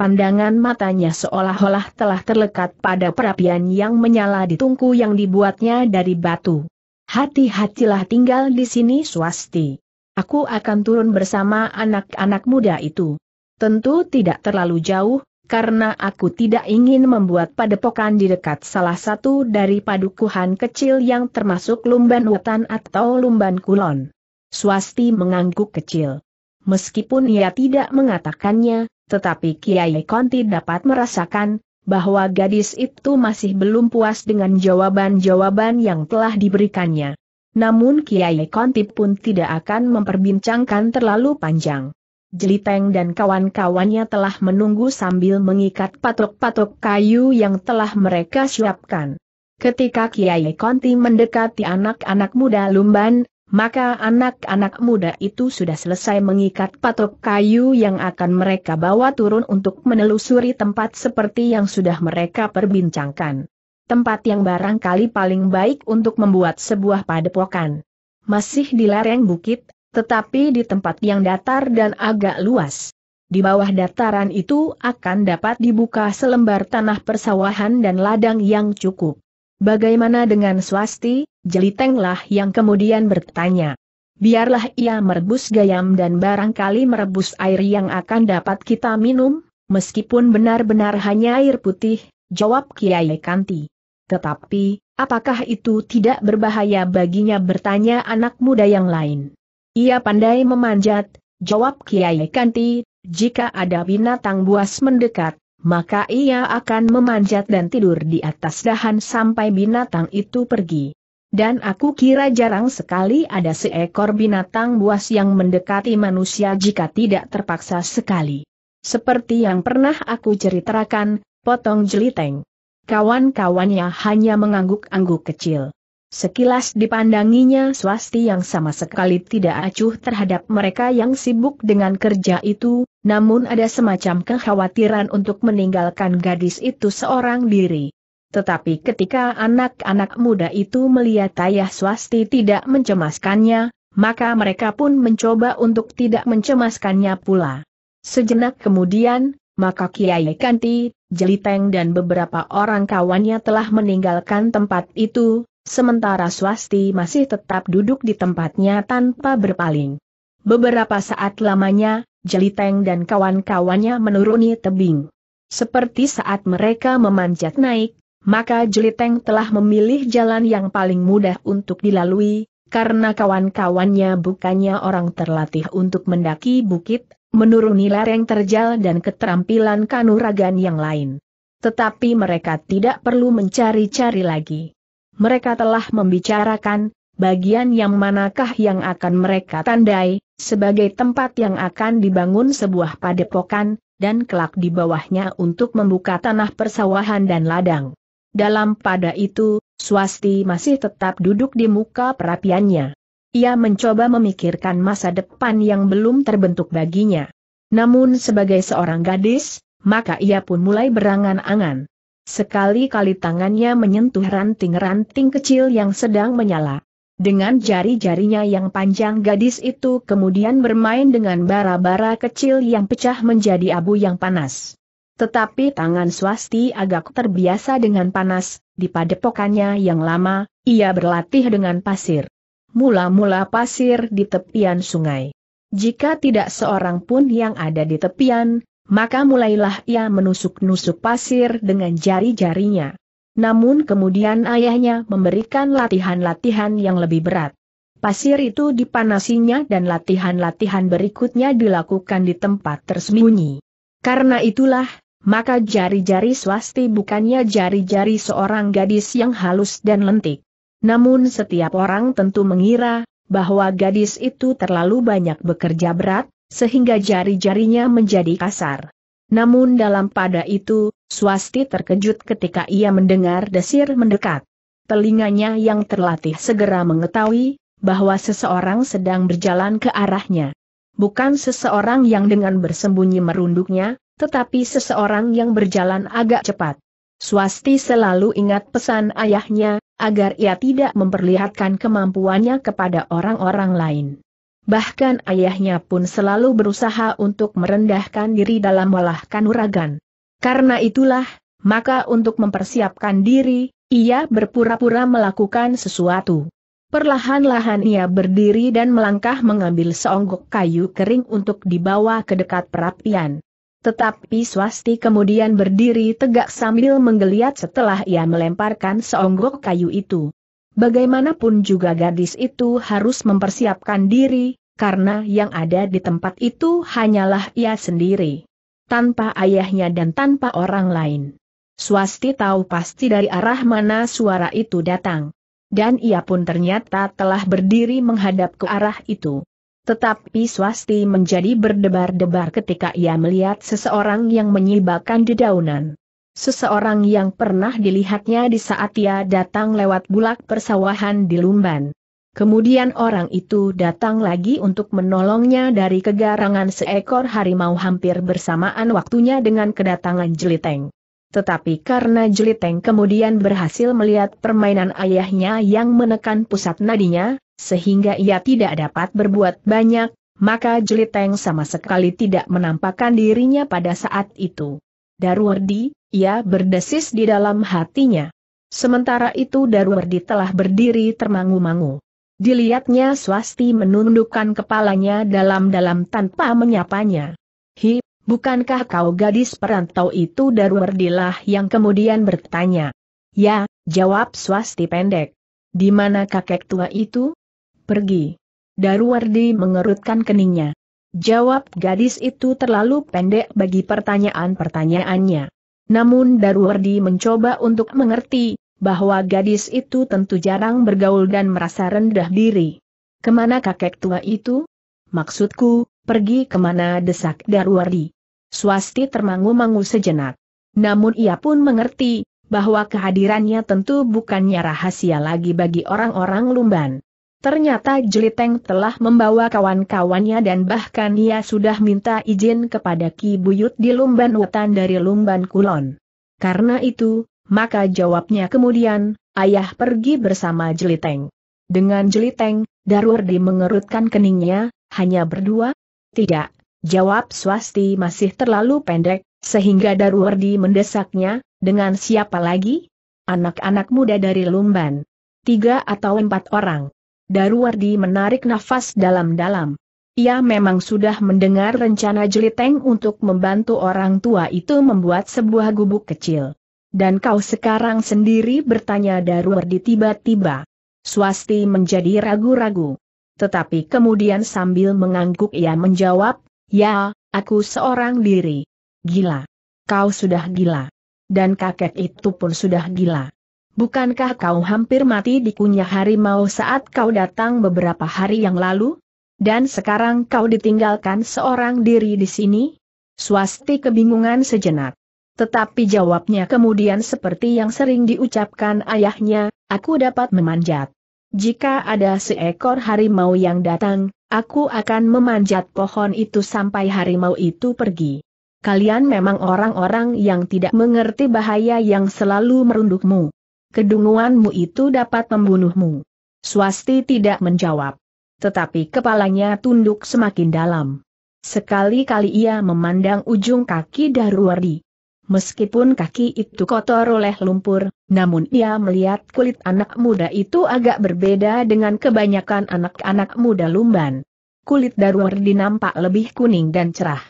Pandangan matanya seolah-olah telah terlekat pada perapian yang menyala di tungku yang dibuatnya dari batu. Hati-hatilah tinggal di sini swasti. Aku akan turun bersama anak-anak muda itu. Tentu tidak terlalu jauh, karena aku tidak ingin membuat padepokan di dekat salah satu dari padukuhan kecil yang termasuk lumban hutan atau lumban kulon. Swasti mengangguk kecil. Meskipun ia tidak mengatakannya, tetapi Kiai Konti dapat merasakan, bahwa gadis itu masih belum puas dengan jawaban-jawaban yang telah diberikannya. Namun Kiai Konti pun tidak akan memperbincangkan terlalu panjang. Jeliteng dan kawan-kawannya telah menunggu sambil mengikat patok-patok kayu yang telah mereka siapkan. Ketika Kiai Konti mendekati anak-anak muda Lumban, maka anak-anak muda itu sudah selesai mengikat patok kayu yang akan mereka bawa turun untuk menelusuri tempat seperti yang sudah mereka perbincangkan. Tempat yang barangkali paling baik untuk membuat sebuah padepokan. Masih di lereng bukit, tetapi di tempat yang datar dan agak luas. Di bawah dataran itu akan dapat dibuka selembar tanah persawahan dan ladang yang cukup. Bagaimana dengan swasti? Jelitenglah yang kemudian bertanya. Biarlah ia merebus gayam dan barangkali merebus air yang akan dapat kita minum, meskipun benar-benar hanya air putih, jawab Kiai Kanti. Tetapi, apakah itu tidak berbahaya baginya bertanya anak muda yang lain? Ia pandai memanjat, jawab Kiai Kanti, jika ada binatang buas mendekat, maka ia akan memanjat dan tidur di atas dahan sampai binatang itu pergi. Dan aku kira jarang sekali ada seekor binatang buas yang mendekati manusia jika tidak terpaksa sekali. Seperti yang pernah aku ceritakan, potong jeliteng. Kawan-kawannya hanya mengangguk-angguk kecil. Sekilas dipandanginya swasti yang sama sekali tidak acuh terhadap mereka yang sibuk dengan kerja itu, namun ada semacam kekhawatiran untuk meninggalkan gadis itu seorang diri. Tetapi ketika anak-anak muda itu melihat ayah swasti tidak mencemaskannya, maka mereka pun mencoba untuk tidak mencemaskannya pula. Sejenak kemudian, maka Kiai Kanti, Jeliteng dan beberapa orang kawannya telah meninggalkan tempat itu, sementara Swasti masih tetap duduk di tempatnya tanpa berpaling. Beberapa saat lamanya, Jeliteng dan kawan-kawannya menuruni tebing. Seperti saat mereka memanjat naik, maka Jeliteng telah memilih jalan yang paling mudah untuk dilalui, karena kawan-kawannya bukannya orang terlatih untuk mendaki bukit, menuruni lereng terjal dan keterampilan kanuragan yang lain. Tetapi mereka tidak perlu mencari-cari lagi mereka telah membicarakan, bagian yang manakah yang akan mereka tandai, sebagai tempat yang akan dibangun sebuah padepokan, dan kelak di bawahnya untuk membuka tanah persawahan dan ladang. Dalam pada itu, Swasti masih tetap duduk di muka perapiannya. Ia mencoba memikirkan masa depan yang belum terbentuk baginya. Namun sebagai seorang gadis, maka ia pun mulai berangan-angan. Sekali-kali tangannya menyentuh ranting-ranting kecil yang sedang menyala. Dengan jari-jarinya yang panjang gadis itu kemudian bermain dengan bara-bara kecil yang pecah menjadi abu yang panas. Tetapi tangan swasti agak terbiasa dengan panas, di padepokannya yang lama, ia berlatih dengan pasir. Mula-mula pasir di tepian sungai. Jika tidak seorang pun yang ada di tepian, maka mulailah ia menusuk-nusuk pasir dengan jari-jarinya. Namun kemudian ayahnya memberikan latihan-latihan yang lebih berat. Pasir itu dipanasinya dan latihan-latihan berikutnya dilakukan di tempat tersembunyi. Karena itulah, maka jari-jari swasti bukannya jari-jari seorang gadis yang halus dan lentik. Namun setiap orang tentu mengira, bahwa gadis itu terlalu banyak bekerja berat, sehingga jari-jarinya menjadi kasar. Namun dalam pada itu, Swasti terkejut ketika ia mendengar desir mendekat. Telinganya yang terlatih segera mengetahui bahwa seseorang sedang berjalan ke arahnya. Bukan seseorang yang dengan bersembunyi merunduknya, tetapi seseorang yang berjalan agak cepat. Swasti selalu ingat pesan ayahnya, agar ia tidak memperlihatkan kemampuannya kepada orang-orang lain. Bahkan ayahnya pun selalu berusaha untuk merendahkan diri dalam walah kanuragan. Karena itulah, maka untuk mempersiapkan diri, ia berpura-pura melakukan sesuatu. Perlahan-lahan ia berdiri dan melangkah mengambil seonggok kayu kering untuk dibawa ke dekat perapian. Tetapi swasti kemudian berdiri tegak sambil menggeliat setelah ia melemparkan seonggok kayu itu. Bagaimanapun juga gadis itu harus mempersiapkan diri, karena yang ada di tempat itu hanyalah ia sendiri. Tanpa ayahnya dan tanpa orang lain. Swasti tahu pasti dari arah mana suara itu datang. Dan ia pun ternyata telah berdiri menghadap ke arah itu. Tetapi Swasti menjadi berdebar-debar ketika ia melihat seseorang yang menyibakkan dedaunan seseorang yang pernah dilihatnya di saat ia datang lewat bulak persawahan di Lumban. Kemudian orang itu datang lagi untuk menolongnya dari kegarangan seekor harimau hampir bersamaan waktunya dengan kedatangan Jeliteng. Tetapi karena Jeliteng kemudian berhasil melihat permainan ayahnya yang menekan pusat nadinya, sehingga ia tidak dapat berbuat banyak, maka Jeliteng sama sekali tidak menampakkan dirinya pada saat itu. Darwardi, ia berdesis di dalam hatinya. Sementara itu Darwardi telah berdiri termangu-mangu. Dilihatnya swasti menundukkan kepalanya dalam-dalam tanpa menyapanya. Hi, bukankah kau gadis perantau itu Darwardilah yang kemudian bertanya. Ya, jawab swasti pendek. Di mana kakek tua itu? Pergi. Darwardi mengerutkan keningnya. Jawab gadis itu terlalu pendek bagi pertanyaan-pertanyaannya. Namun Darwardi mencoba untuk mengerti, bahwa gadis itu tentu jarang bergaul dan merasa rendah diri. Kemana kakek tua itu? Maksudku, pergi kemana desak Darwardi. Swasti termangu-mangu sejenak. Namun ia pun mengerti, bahwa kehadirannya tentu bukannya rahasia lagi bagi orang-orang lumban. Ternyata Jeliteng telah membawa kawan-kawannya dan bahkan ia sudah minta izin kepada Ki Buyut di Lumban Wetan dari Lumban Kulon. Karena itu, maka jawabnya kemudian, ayah pergi bersama Jeliteng. Dengan Jeliteng, Darwardi mengerutkan keningnya, hanya berdua? Tidak, jawab Swasti masih terlalu pendek, sehingga Darwardi mendesaknya, dengan siapa lagi? Anak-anak muda dari Lumban. Tiga atau empat orang. Daruwardi menarik nafas dalam-dalam. Ia memang sudah mendengar rencana Jeliteng untuk membantu orang tua itu membuat sebuah gubuk kecil. Dan kau sekarang sendiri bertanya Daruwardi tiba-tiba. Swasti menjadi ragu-ragu. Tetapi kemudian sambil mengangguk ia menjawab, Ya, aku seorang diri. Gila. Kau sudah gila. Dan kakek itu pun sudah gila. Bukankah kau hampir mati di dikunyah harimau saat kau datang beberapa hari yang lalu? Dan sekarang kau ditinggalkan seorang diri di sini? Swasti kebingungan sejenak. Tetapi jawabnya kemudian seperti yang sering diucapkan ayahnya, aku dapat memanjat. Jika ada seekor harimau yang datang, aku akan memanjat pohon itu sampai harimau itu pergi. Kalian memang orang-orang yang tidak mengerti bahaya yang selalu merundukmu kedunguanmu itu dapat membunuhmu. Swasti tidak menjawab. Tetapi kepalanya tunduk semakin dalam. Sekali-kali ia memandang ujung kaki Daruwardi. Meskipun kaki itu kotor oleh lumpur, namun ia melihat kulit anak muda itu agak berbeda dengan kebanyakan anak-anak muda lumban. Kulit Daruwardi nampak lebih kuning dan cerah.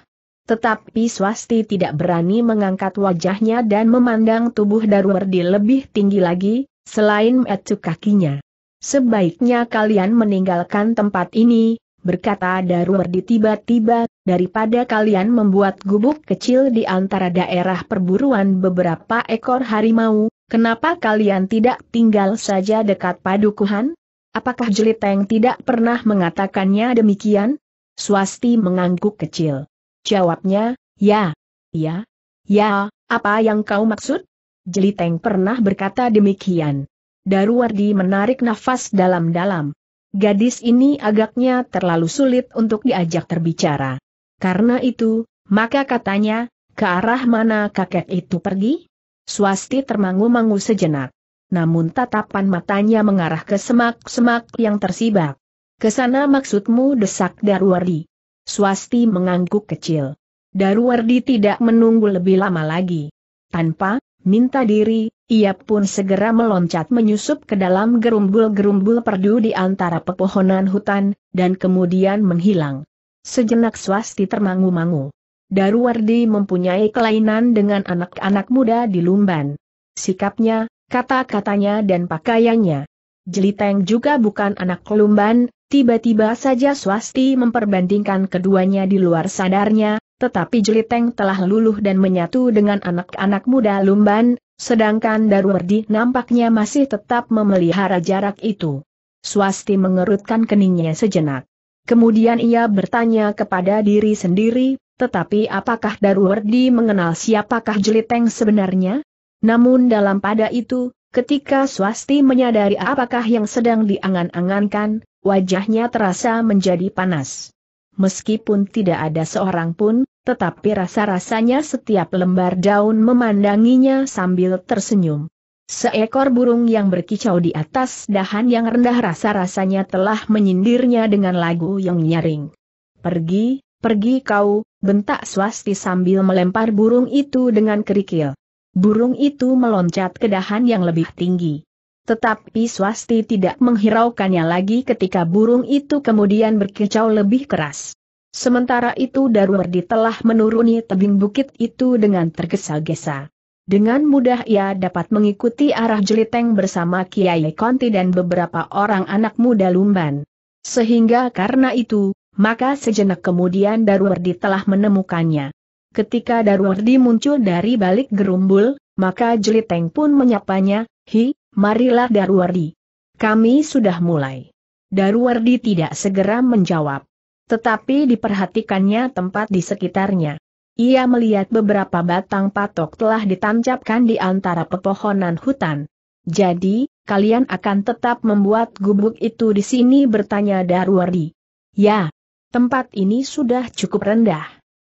Tetapi swasti tidak berani mengangkat wajahnya dan memandang tubuh Darwardi lebih tinggi lagi, selain metu kakinya. Sebaiknya kalian meninggalkan tempat ini, berkata Darwardi tiba-tiba, daripada kalian membuat gubuk kecil di antara daerah perburuan beberapa ekor harimau, kenapa kalian tidak tinggal saja dekat padukuhan? Apakah Jeliteng tidak pernah mengatakannya demikian? Swasti mengangguk kecil. Jawabnya, ya, ya, ya, apa yang kau maksud? Jeliteng pernah berkata demikian. Darwardi menarik nafas dalam-dalam. Gadis ini agaknya terlalu sulit untuk diajak terbicara. Karena itu, maka katanya, ke arah mana kakek itu pergi? Swasti termangu-mangu sejenak. Namun tatapan matanya mengarah ke semak-semak yang tersibak. Kesana maksudmu desak Darwardi. Swasti mengangguk kecil. Darwardi tidak menunggu lebih lama lagi. Tanpa minta diri, ia pun segera meloncat menyusup ke dalam gerumbul-gerumbul perdu di antara pepohonan hutan, dan kemudian menghilang. Sejenak swasti termangu-mangu. Darwardi mempunyai kelainan dengan anak-anak muda di Lumban. Sikapnya, kata-katanya dan pakaiannya. Jeliteng juga bukan anak Lumban, Tiba-tiba saja Swasti memperbandingkan keduanya di luar sadarnya, tetapi Jeliteng telah luluh dan menyatu dengan anak-anak muda Lumban, sedangkan Darwardi nampaknya masih tetap memelihara jarak itu. Swasti mengerutkan keningnya sejenak. Kemudian ia bertanya kepada diri sendiri, tetapi apakah Darwardi mengenal siapakah Jeliteng sebenarnya? Namun dalam pada itu, ketika Swasti menyadari apakah yang sedang diangan-angankan, wajahnya terasa menjadi panas. Meskipun tidak ada seorang pun, tetapi rasa-rasanya setiap lembar daun memandanginya sambil tersenyum. Seekor burung yang berkicau di atas dahan yang rendah rasa-rasanya telah menyindirnya dengan lagu yang nyaring. Pergi, pergi kau, bentak swasti sambil melempar burung itu dengan kerikil. Burung itu meloncat ke dahan yang lebih tinggi. Tetapi swasti tidak menghiraukannya lagi ketika burung itu kemudian berkicau lebih keras. Sementara itu Darwardi telah menuruni tebing bukit itu dengan tergesa-gesa. Dengan mudah ia dapat mengikuti arah jeliteng bersama Kiai Konti dan beberapa orang anak muda lumban. Sehingga karena itu, maka sejenak kemudian Darwardi telah menemukannya. Ketika Darwardi muncul dari balik gerumbul, maka Jeliteng pun menyapanya, Hi, Marilah Darwardi. Kami sudah mulai. Darwardi tidak segera menjawab. Tetapi diperhatikannya tempat di sekitarnya. Ia melihat beberapa batang patok telah ditancapkan di antara pepohonan hutan. Jadi, kalian akan tetap membuat gubuk itu di sini bertanya Darwardi. Ya, tempat ini sudah cukup rendah.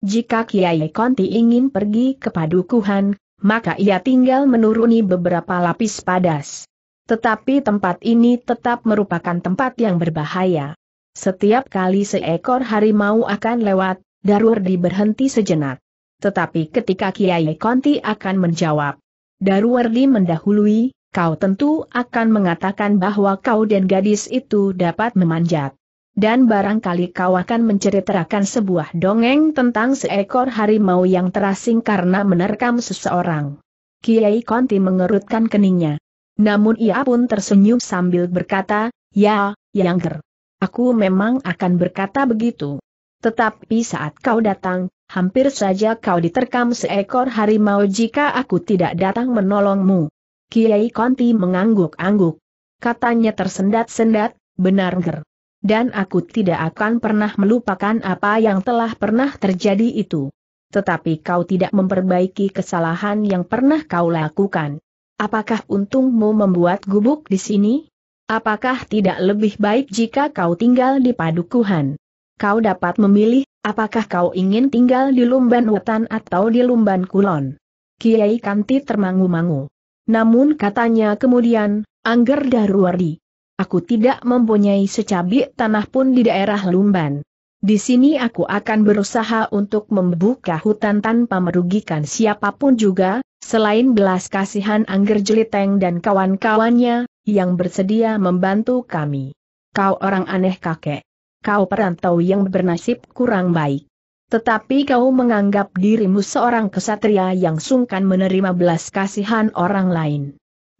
Jika Kiai Konti ingin pergi ke padukuhan, maka ia tinggal menuruni beberapa lapis padas. Tetapi tempat ini tetap merupakan tempat yang berbahaya. Setiap kali seekor harimau akan lewat, Darwardi berhenti sejenak. Tetapi ketika Kiai Konti akan menjawab, Darwardi mendahului, kau tentu akan mengatakan bahwa kau dan gadis itu dapat memanjat dan barangkali kau akan menceritakan sebuah dongeng tentang seekor harimau yang terasing karena menerkam seseorang. Kiai Konti mengerutkan keningnya. Namun ia pun tersenyum sambil berkata, Ya, Yangger. Aku memang akan berkata begitu. Tetapi saat kau datang, hampir saja kau diterkam seekor harimau jika aku tidak datang menolongmu. Kiai Konti mengangguk-angguk. Katanya tersendat-sendat, benar ger dan aku tidak akan pernah melupakan apa yang telah pernah terjadi itu. Tetapi kau tidak memperbaiki kesalahan yang pernah kau lakukan. Apakah untungmu membuat gubuk di sini? Apakah tidak lebih baik jika kau tinggal di padukuhan? Kau dapat memilih, apakah kau ingin tinggal di Lumban Wetan atau di Lumban Kulon? Kiai Kanti termangu-mangu. Namun katanya kemudian, Angger Darwari, aku tidak mempunyai secabik tanah pun di daerah Lumban. Di sini aku akan berusaha untuk membuka hutan tanpa merugikan siapapun juga, selain belas kasihan Angger Jeliteng dan kawan-kawannya, yang bersedia membantu kami. Kau orang aneh kakek. Kau perantau yang bernasib kurang baik. Tetapi kau menganggap dirimu seorang kesatria yang sungkan menerima belas kasihan orang lain.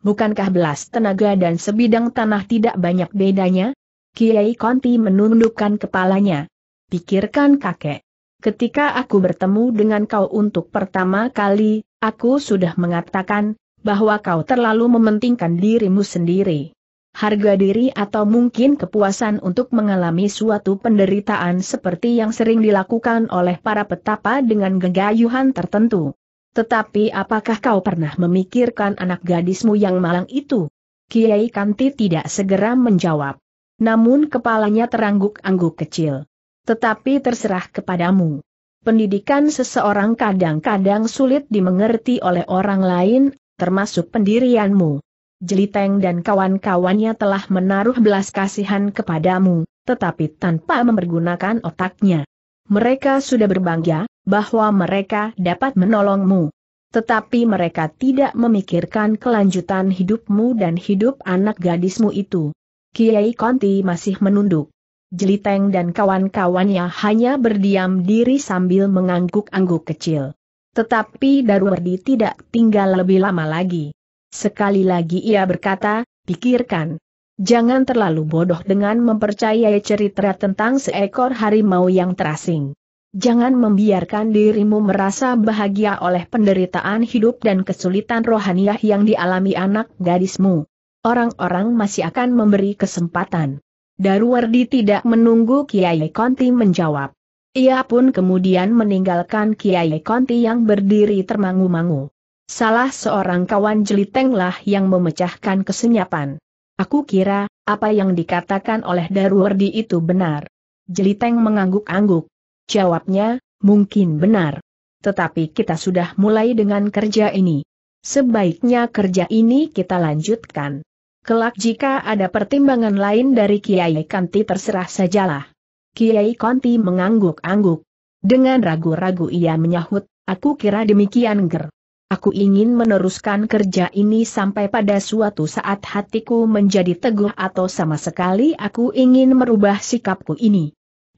Bukankah belas tenaga dan sebidang tanah tidak banyak bedanya? Kiai Konti menundukkan kepalanya. Pikirkan kakek. Ketika aku bertemu dengan kau untuk pertama kali, aku sudah mengatakan, bahwa kau terlalu mementingkan dirimu sendiri. Harga diri atau mungkin kepuasan untuk mengalami suatu penderitaan seperti yang sering dilakukan oleh para petapa dengan gegayuhan tertentu. Tetapi apakah kau pernah memikirkan anak gadismu yang malang itu? Kiai Kanti tidak segera menjawab. Namun kepalanya terangguk-angguk kecil. Tetapi terserah kepadamu. Pendidikan seseorang kadang-kadang sulit dimengerti oleh orang lain, termasuk pendirianmu. Jeliteng dan kawan-kawannya telah menaruh belas kasihan kepadamu, tetapi tanpa mempergunakan otaknya. Mereka sudah berbangga, bahwa mereka dapat menolongmu. Tetapi mereka tidak memikirkan kelanjutan hidupmu dan hidup anak gadismu itu. Kiai Konti masih menunduk. Jeliteng dan kawan-kawannya hanya berdiam diri sambil mengangguk-angguk kecil. Tetapi Darwardi tidak tinggal lebih lama lagi. Sekali lagi ia berkata, pikirkan. Jangan terlalu bodoh dengan mempercayai cerita tentang seekor harimau yang terasing. Jangan membiarkan dirimu merasa bahagia oleh penderitaan hidup dan kesulitan rohaniah yang dialami anak gadismu. Orang-orang masih akan memberi kesempatan. Darwardi tidak menunggu Kiai Konti menjawab. Ia pun kemudian meninggalkan Kiai Konti yang berdiri termangu-mangu. Salah seorang kawan jelitenglah yang memecahkan kesenyapan. Aku kira, apa yang dikatakan oleh Darwardi itu benar. Jeliteng mengangguk-angguk. Jawabnya, mungkin benar. Tetapi kita sudah mulai dengan kerja ini. Sebaiknya kerja ini kita lanjutkan. Kelak jika ada pertimbangan lain dari Kiai Kanti terserah sajalah. Kiai Kanti mengangguk-angguk. Dengan ragu-ragu ia menyahut, aku kira demikian ger. Aku ingin meneruskan kerja ini sampai pada suatu saat hatiku menjadi teguh atau sama sekali aku ingin merubah sikapku ini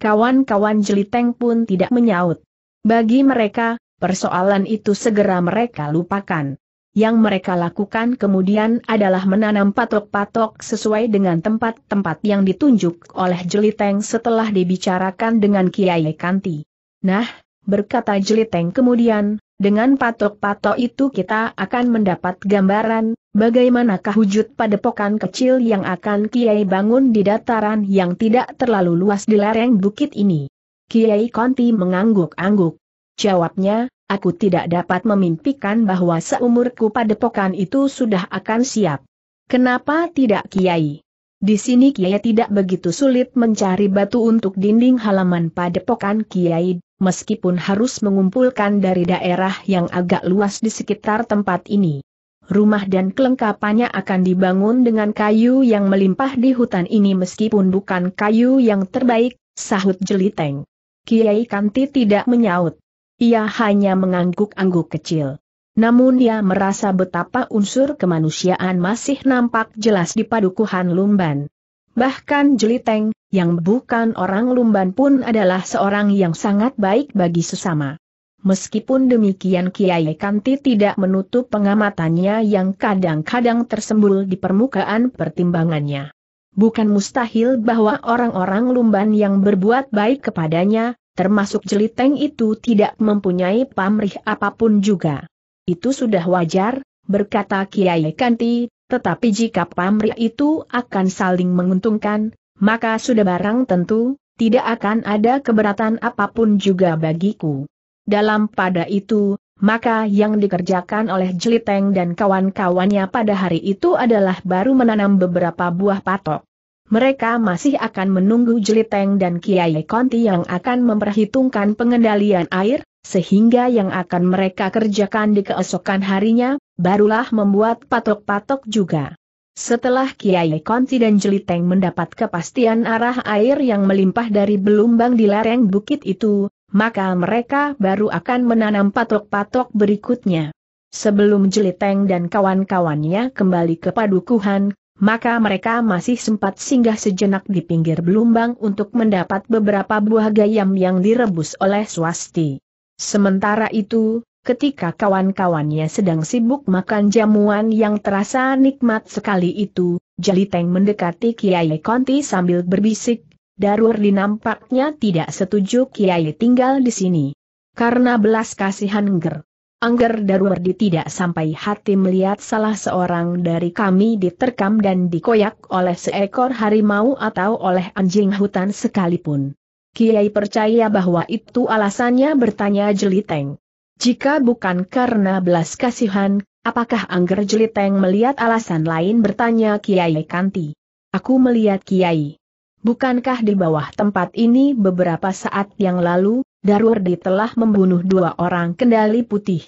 kawan-kawan jeliteng pun tidak menyaut. Bagi mereka, persoalan itu segera mereka lupakan. Yang mereka lakukan kemudian adalah menanam patok-patok sesuai dengan tempat-tempat yang ditunjuk oleh Jeliteng setelah dibicarakan dengan Kiai Kanti. Nah, berkata Jeliteng kemudian, dengan patok-patok itu kita akan mendapat gambaran, bagaimanakah wujud padepokan kecil yang akan Kiai bangun di dataran yang tidak terlalu luas di lereng bukit ini. Kiai Konti mengangguk-angguk. Jawabnya, aku tidak dapat memimpikan bahwa seumurku padepokan itu sudah akan siap. Kenapa tidak Kiai? Di sini Kiai tidak begitu sulit mencari batu untuk dinding halaman padepokan Kiai, meskipun harus mengumpulkan dari daerah yang agak luas di sekitar tempat ini. Rumah dan kelengkapannya akan dibangun dengan kayu yang melimpah di hutan ini meskipun bukan kayu yang terbaik, sahut Jeliteng. Kiai Kanti tidak menyaut. Ia hanya mengangguk-angguk kecil. Namun ia merasa betapa unsur kemanusiaan masih nampak jelas di padukuhan Lumban. Bahkan Jeliteng, yang bukan orang Lumban pun adalah seorang yang sangat baik bagi sesama. Meskipun demikian Kiai Kanti tidak menutup pengamatannya yang kadang-kadang tersembul di permukaan pertimbangannya. Bukan mustahil bahwa orang-orang Lumban yang berbuat baik kepadanya, termasuk Jeliteng itu tidak mempunyai pamrih apapun juga. Itu sudah wajar, berkata Kiai Kanti, tetapi jika pamrih itu akan saling menguntungkan, maka sudah barang tentu, tidak akan ada keberatan apapun juga bagiku. Dalam pada itu, maka yang dikerjakan oleh Jeliteng dan kawan-kawannya pada hari itu adalah baru menanam beberapa buah patok. Mereka masih akan menunggu Jeliteng dan Kiai Konti yang akan memperhitungkan pengendalian air, sehingga yang akan mereka kerjakan di keesokan harinya barulah membuat patok-patok juga. Setelah Kiai Konti dan Jeliteng mendapat kepastian arah air yang melimpah dari belumbang di lereng bukit itu, maka mereka baru akan menanam patok-patok berikutnya. Sebelum Jeliteng dan kawan-kawannya kembali ke padukuhan, maka mereka masih sempat singgah sejenak di pinggir belumbang untuk mendapat beberapa buah gayam yang direbus oleh swasti. Sementara itu, Ketika kawan-kawannya sedang sibuk makan jamuan yang terasa nikmat sekali itu, Jaliteng mendekati Kiai Konti sambil berbisik, Darur nampaknya tidak setuju Kiai tinggal di sini. Karena belas kasihan Nger. Angger Darurdi tidak sampai hati melihat salah seorang dari kami diterkam dan dikoyak oleh seekor harimau atau oleh anjing hutan sekalipun. Kiai percaya bahwa itu alasannya bertanya Jeliteng. Jika bukan karena belas kasihan, apakah Angger Jeliteng melihat alasan lain bertanya Kiai Kanti? Aku melihat Kiai. Bukankah di bawah tempat ini beberapa saat yang lalu, Darwardi telah membunuh dua orang kendali putih?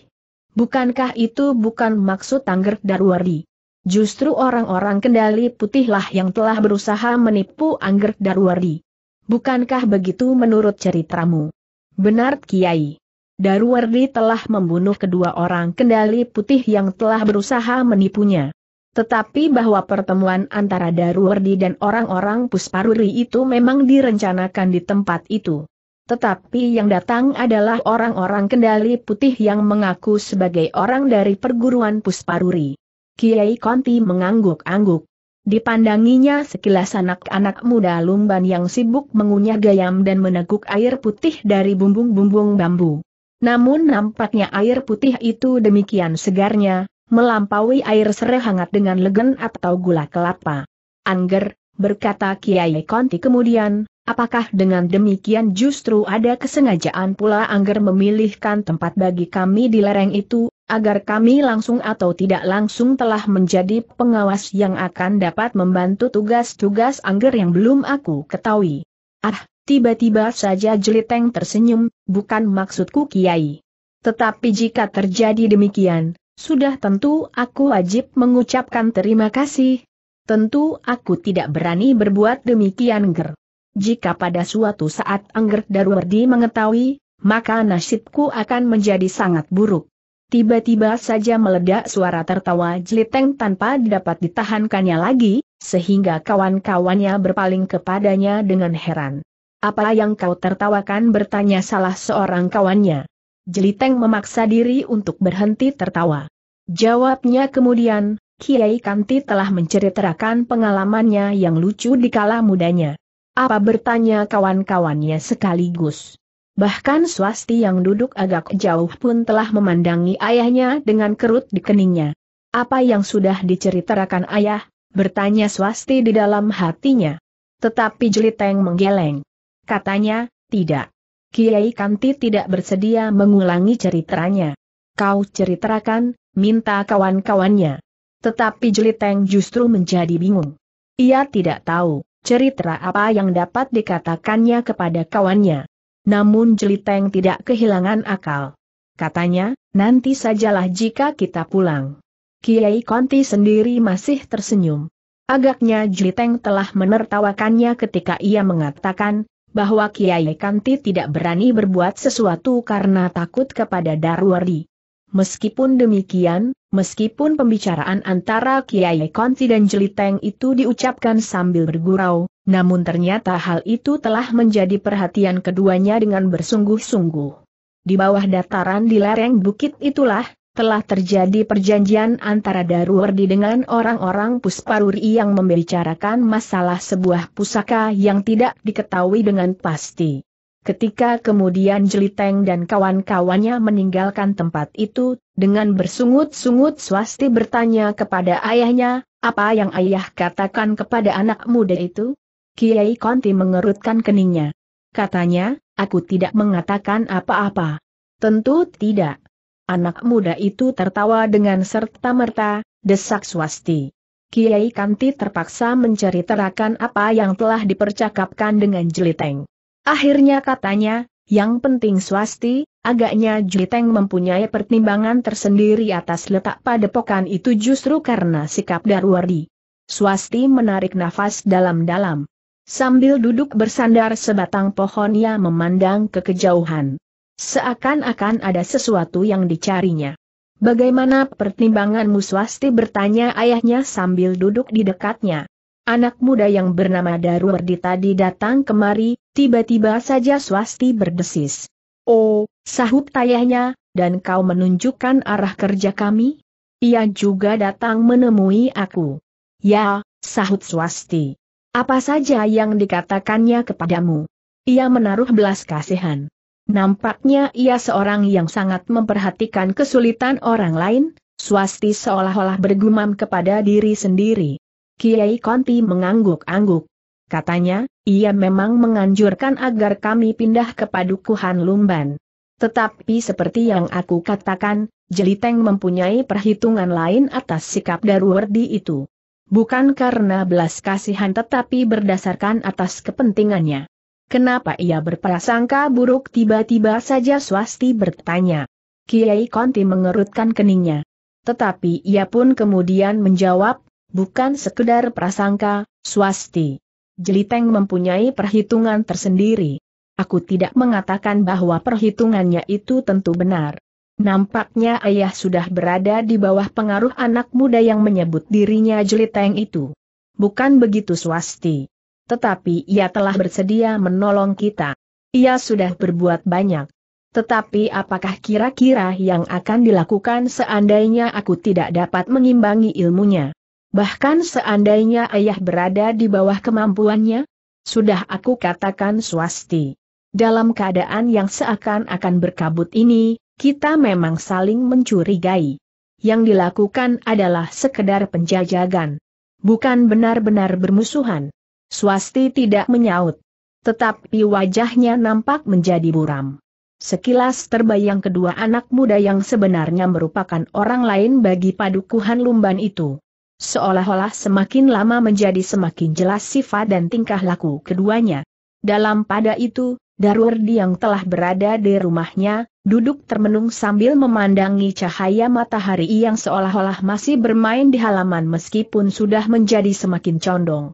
Bukankah itu bukan maksud Angger Darwardi? Justru orang-orang kendali putihlah yang telah berusaha menipu Angger Darwardi. Bukankah begitu menurut ceritamu? Benar Kiai. Darwardi telah membunuh kedua orang kendali putih yang telah berusaha menipunya. Tetapi bahwa pertemuan antara Darwardi dan orang-orang Pusparuri itu memang direncanakan di tempat itu. Tetapi yang datang adalah orang-orang kendali putih yang mengaku sebagai orang dari perguruan Pusparuri. Kiai Konti mengangguk-angguk. Dipandanginya sekilas anak-anak muda lumban yang sibuk mengunyah gayam dan meneguk air putih dari bumbung-bumbung bambu. Namun nampaknya air putih itu demikian segarnya, melampaui air serai hangat dengan legen atau gula kelapa. Angger, berkata Kiai Konti kemudian, apakah dengan demikian justru ada kesengajaan pula Angger memilihkan tempat bagi kami di lereng itu, agar kami langsung atau tidak langsung telah menjadi pengawas yang akan dapat membantu tugas-tugas Angger yang belum aku ketahui. Ah, Tiba-tiba saja Jeliteng tersenyum, bukan maksudku Kiai. Tetapi jika terjadi demikian, sudah tentu aku wajib mengucapkan terima kasih. Tentu aku tidak berani berbuat demikian Ger. Jika pada suatu saat Angger Darwardi mengetahui, maka nasibku akan menjadi sangat buruk. Tiba-tiba saja meledak suara tertawa Jeliteng tanpa dapat ditahankannya lagi, sehingga kawan-kawannya berpaling kepadanya dengan heran. Apa yang kau tertawakan bertanya salah seorang kawannya. Jeliteng memaksa diri untuk berhenti tertawa. Jawabnya kemudian, Kiai Kanti telah menceritakan pengalamannya yang lucu di kala mudanya. Apa bertanya kawan-kawannya sekaligus. Bahkan swasti yang duduk agak jauh pun telah memandangi ayahnya dengan kerut di keningnya. Apa yang sudah diceritakan ayah, bertanya swasti di dalam hatinya. Tetapi Jeliteng menggeleng. Katanya, tidak. Kiai Kanti tidak bersedia mengulangi ceritanya. Kau ceritakan, minta kawan-kawannya. Tetapi Jeliteng justru menjadi bingung. Ia tidak tahu cerita apa yang dapat dikatakannya kepada kawannya. Namun Jeliteng tidak kehilangan akal. Katanya, nanti sajalah jika kita pulang. Kiai Kanti sendiri masih tersenyum. Agaknya Jeliteng telah menertawakannya ketika ia mengatakan, bahwa Kiai Kanti tidak berani berbuat sesuatu karena takut kepada Darwari. Meskipun demikian, meskipun pembicaraan antara Kiai Kanti dan Jeliteng itu diucapkan sambil bergurau, namun ternyata hal itu telah menjadi perhatian keduanya dengan bersungguh-sungguh. Di bawah dataran di lereng bukit itulah, telah terjadi perjanjian antara Daruwerdi dengan orang-orang Pusparuri yang membicarakan masalah sebuah pusaka yang tidak diketahui dengan pasti. Ketika kemudian Jeliteng dan kawan-kawannya meninggalkan tempat itu, dengan bersungut-sungut swasti bertanya kepada ayahnya, apa yang ayah katakan kepada anak muda itu? Kiai Konti mengerutkan keningnya. Katanya, aku tidak mengatakan apa-apa. Tentu tidak. Anak muda itu tertawa dengan serta-merta, desak swasti. Kiai Kanti terpaksa mencari terakan apa yang telah dipercakapkan dengan Jeliteng. Akhirnya katanya, yang penting swasti, agaknya Jeliteng mempunyai pertimbangan tersendiri atas letak padepokan itu justru karena sikap Darwardi. Swasti menarik nafas dalam-dalam. Sambil duduk bersandar sebatang pohon ia memandang ke kejauhan. Seakan-akan ada sesuatu yang dicarinya. Bagaimana pertimbanganmu swasti bertanya ayahnya sambil duduk di dekatnya. Anak muda yang bernama Darwardi tadi datang kemari, tiba-tiba saja swasti berdesis. Oh, sahut ayahnya, dan kau menunjukkan arah kerja kami? Ia juga datang menemui aku. Ya, sahut swasti. Apa saja yang dikatakannya kepadamu? Ia menaruh belas kasihan. Nampaknya ia seorang yang sangat memperhatikan kesulitan orang lain, swasti seolah-olah bergumam kepada diri sendiri. Kiai Konti mengangguk-angguk. Katanya, ia memang menganjurkan agar kami pindah ke Padukuhan Lumban. Tetapi seperti yang aku katakan, Jeliteng mempunyai perhitungan lain atas sikap Darwardi itu. Bukan karena belas kasihan tetapi berdasarkan atas kepentingannya. Kenapa ia berprasangka buruk tiba-tiba saja swasti bertanya. Kiai Konti mengerutkan keningnya. Tetapi ia pun kemudian menjawab, bukan sekedar prasangka, swasti. Jeliteng mempunyai perhitungan tersendiri. Aku tidak mengatakan bahwa perhitungannya itu tentu benar. Nampaknya ayah sudah berada di bawah pengaruh anak muda yang menyebut dirinya jeliteng itu. Bukan begitu swasti. Tetapi ia telah bersedia menolong kita. Ia sudah berbuat banyak. Tetapi apakah kira-kira yang akan dilakukan seandainya aku tidak dapat mengimbangi ilmunya? Bahkan seandainya ayah berada di bawah kemampuannya? Sudah aku katakan swasti. Dalam keadaan yang seakan-akan berkabut ini, kita memang saling mencurigai. Yang dilakukan adalah sekedar penjajagan. Bukan benar-benar bermusuhan. Swasti tidak menyaut. Tetapi wajahnya nampak menjadi buram. Sekilas terbayang kedua anak muda yang sebenarnya merupakan orang lain bagi padukuhan lumban itu. Seolah-olah semakin lama menjadi semakin jelas sifat dan tingkah laku keduanya. Dalam pada itu, Darwardi yang telah berada di rumahnya, duduk termenung sambil memandangi cahaya matahari yang seolah-olah masih bermain di halaman meskipun sudah menjadi semakin condong.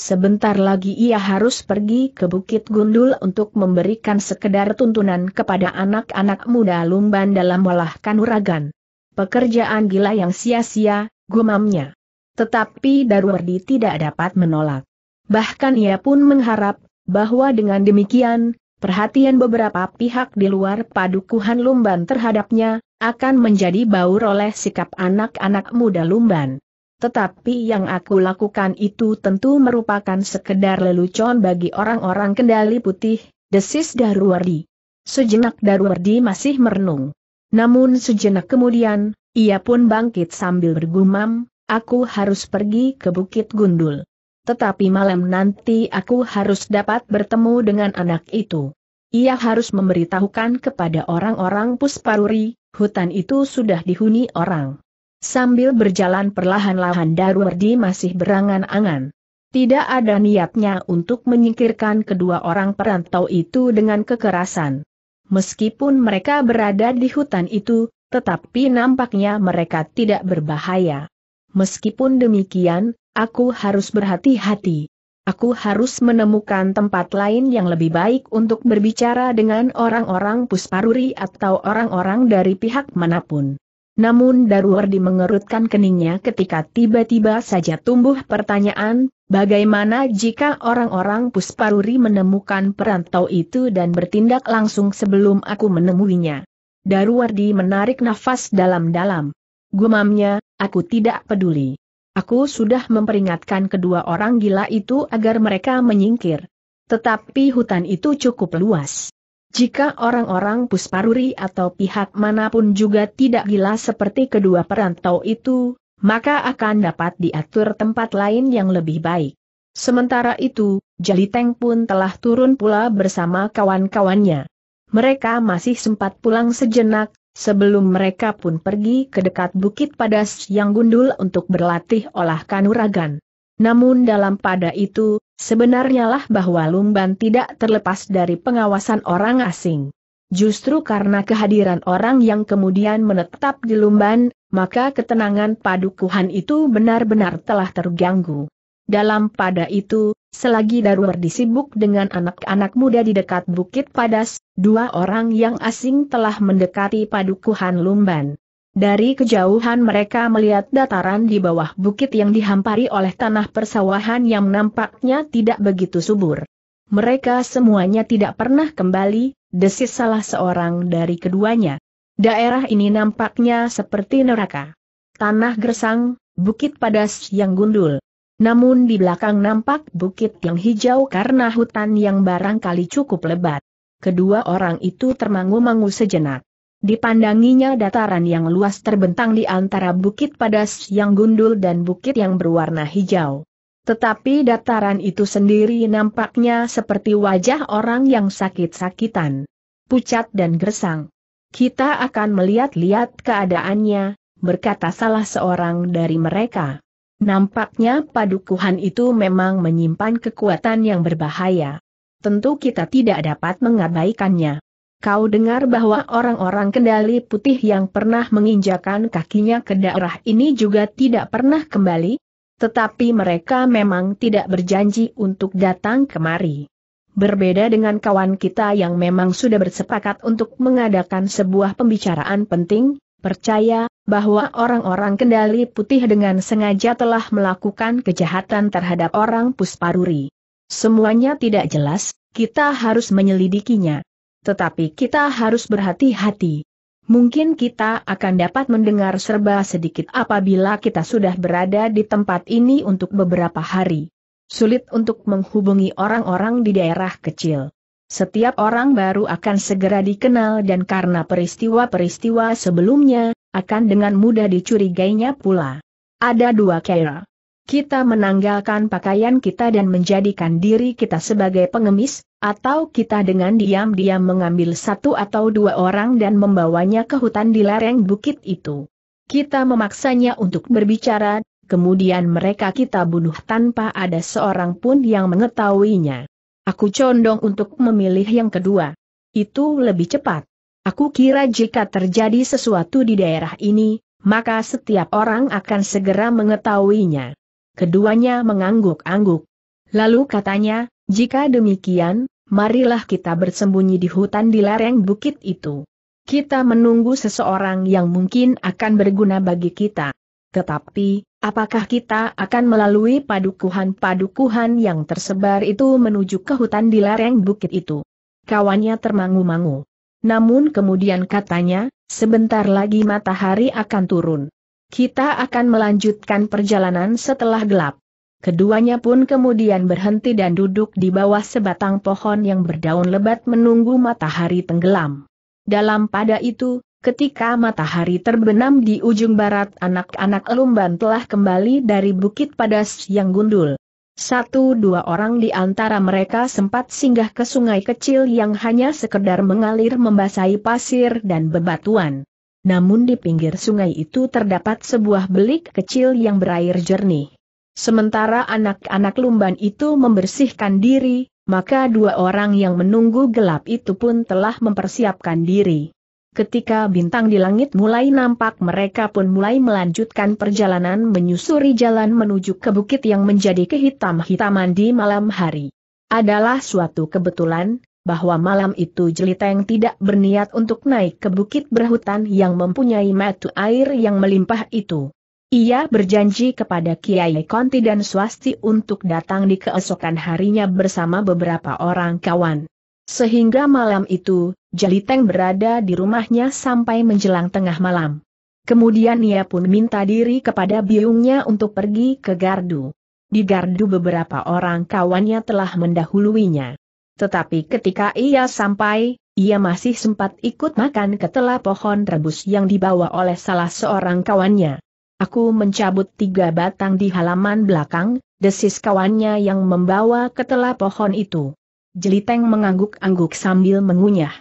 Sebentar lagi ia harus pergi ke Bukit Gundul untuk memberikan sekedar tuntunan kepada anak-anak muda lumban dalam melahkan uragan. Pekerjaan gila yang sia-sia, gumamnya. Tetapi Darwardi tidak dapat menolak. Bahkan ia pun mengharap, bahwa dengan demikian, perhatian beberapa pihak di luar padukuhan Lumban terhadapnya, akan menjadi baur oleh sikap anak-anak muda Lumban tetapi yang aku lakukan itu tentu merupakan sekedar lelucon bagi orang-orang kendali putih, desis Darwardi. Sejenak Darwardi masih merenung. Namun sejenak kemudian, ia pun bangkit sambil bergumam, aku harus pergi ke Bukit Gundul. Tetapi malam nanti aku harus dapat bertemu dengan anak itu. Ia harus memberitahukan kepada orang-orang Pusparuri, hutan itu sudah dihuni orang. Sambil berjalan perlahan-lahan Darwardi masih berangan-angan. Tidak ada niatnya untuk menyingkirkan kedua orang perantau itu dengan kekerasan. Meskipun mereka berada di hutan itu, tetapi nampaknya mereka tidak berbahaya. Meskipun demikian, aku harus berhati-hati. Aku harus menemukan tempat lain yang lebih baik untuk berbicara dengan orang-orang Pusparuri atau orang-orang dari pihak manapun. Namun Daruwardi mengerutkan keningnya ketika tiba-tiba saja tumbuh pertanyaan, bagaimana jika orang-orang Pusparuri menemukan perantau itu dan bertindak langsung sebelum aku menemuinya? Daruwardi menarik nafas dalam-dalam. Gumamnya, aku tidak peduli. Aku sudah memperingatkan kedua orang gila itu agar mereka menyingkir. Tetapi hutan itu cukup luas. Jika orang-orang Pusparuri atau pihak manapun juga tidak gila seperti kedua perantau itu, maka akan dapat diatur tempat lain yang lebih baik. Sementara itu, Jaliteng pun telah turun pula bersama kawan-kawannya. Mereka masih sempat pulang sejenak, sebelum mereka pun pergi ke dekat bukit padas yang gundul untuk berlatih olah kanuragan. Namun dalam pada itu, Sebenarnya lah bahwa Lumban tidak terlepas dari pengawasan orang asing. Justru karena kehadiran orang yang kemudian menetap di Lumban, maka ketenangan padukuhan itu benar-benar telah terganggu. Dalam pada itu, selagi Darwardi disibuk dengan anak-anak muda di dekat Bukit Padas, dua orang yang asing telah mendekati padukuhan Lumban. Dari kejauhan mereka melihat dataran di bawah bukit yang dihampari oleh tanah persawahan yang nampaknya tidak begitu subur. Mereka semuanya tidak pernah kembali, desis salah seorang dari keduanya. Daerah ini nampaknya seperti neraka. Tanah gersang, bukit padas yang gundul. Namun di belakang nampak bukit yang hijau karena hutan yang barangkali cukup lebat. Kedua orang itu termangu-mangu sejenak. Dipandanginya dataran yang luas terbentang di antara bukit padas yang gundul dan bukit yang berwarna hijau. Tetapi dataran itu sendiri nampaknya seperti wajah orang yang sakit-sakitan, pucat dan gersang. Kita akan melihat-lihat keadaannya, berkata salah seorang dari mereka. Nampaknya padukuhan itu memang menyimpan kekuatan yang berbahaya. Tentu kita tidak dapat mengabaikannya. Kau dengar bahwa orang-orang kendali putih yang pernah menginjakan kakinya ke daerah ini juga tidak pernah kembali? Tetapi mereka memang tidak berjanji untuk datang kemari. Berbeda dengan kawan kita yang memang sudah bersepakat untuk mengadakan sebuah pembicaraan penting, percaya bahwa orang-orang kendali putih dengan sengaja telah melakukan kejahatan terhadap orang Pusparuri. Semuanya tidak jelas, kita harus menyelidikinya. Tetapi kita harus berhati-hati. Mungkin kita akan dapat mendengar serba sedikit apabila kita sudah berada di tempat ini untuk beberapa hari. Sulit untuk menghubungi orang-orang di daerah kecil. Setiap orang baru akan segera dikenal dan karena peristiwa-peristiwa sebelumnya, akan dengan mudah dicurigainya pula. Ada dua kera kita menanggalkan pakaian kita dan menjadikan diri kita sebagai pengemis, atau kita dengan diam-diam mengambil satu atau dua orang dan membawanya ke hutan di lereng bukit itu. Kita memaksanya untuk berbicara, kemudian mereka kita bunuh tanpa ada seorang pun yang mengetahuinya. Aku condong untuk memilih yang kedua. Itu lebih cepat. Aku kira jika terjadi sesuatu di daerah ini, maka setiap orang akan segera mengetahuinya. Keduanya mengangguk-angguk. Lalu katanya, jika demikian, marilah kita bersembunyi di hutan di lereng bukit itu. Kita menunggu seseorang yang mungkin akan berguna bagi kita. Tetapi, apakah kita akan melalui padukuhan-padukuhan yang tersebar itu menuju ke hutan di lereng bukit itu? Kawannya termangu-mangu. Namun kemudian katanya, sebentar lagi matahari akan turun. Kita akan melanjutkan perjalanan setelah gelap. Keduanya pun kemudian berhenti dan duduk di bawah sebatang pohon yang berdaun lebat menunggu matahari tenggelam. Dalam pada itu, ketika matahari terbenam di ujung barat anak-anak Lumban telah kembali dari Bukit Padas yang gundul. Satu dua orang di antara mereka sempat singgah ke sungai kecil yang hanya sekedar mengalir membasahi pasir dan bebatuan namun di pinggir sungai itu terdapat sebuah belik kecil yang berair jernih. Sementara anak-anak lumban itu membersihkan diri, maka dua orang yang menunggu gelap itu pun telah mempersiapkan diri. Ketika bintang di langit mulai nampak mereka pun mulai melanjutkan perjalanan menyusuri jalan menuju ke bukit yang menjadi kehitam-hitaman di malam hari. Adalah suatu kebetulan, bahwa malam itu Jeliteng tidak berniat untuk naik ke bukit berhutan yang mempunyai mata air yang melimpah itu. Ia berjanji kepada Kiai Konti dan Swasti untuk datang di keesokan harinya bersama beberapa orang kawan. Sehingga malam itu, Jeliteng berada di rumahnya sampai menjelang tengah malam. Kemudian ia pun minta diri kepada biungnya untuk pergi ke Gardu. Di Gardu beberapa orang kawannya telah mendahuluinya. Tetapi ketika ia sampai, ia masih sempat ikut makan ketela pohon rebus yang dibawa oleh salah seorang kawannya. Aku mencabut tiga batang di halaman belakang, desis kawannya yang membawa ketela pohon itu. Jeliteng mengangguk-angguk sambil mengunyah.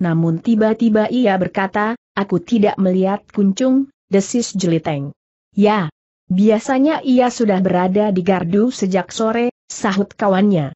Namun tiba-tiba ia berkata, aku tidak melihat kuncung, desis Jeliteng. Ya, biasanya ia sudah berada di gardu sejak sore, sahut kawannya.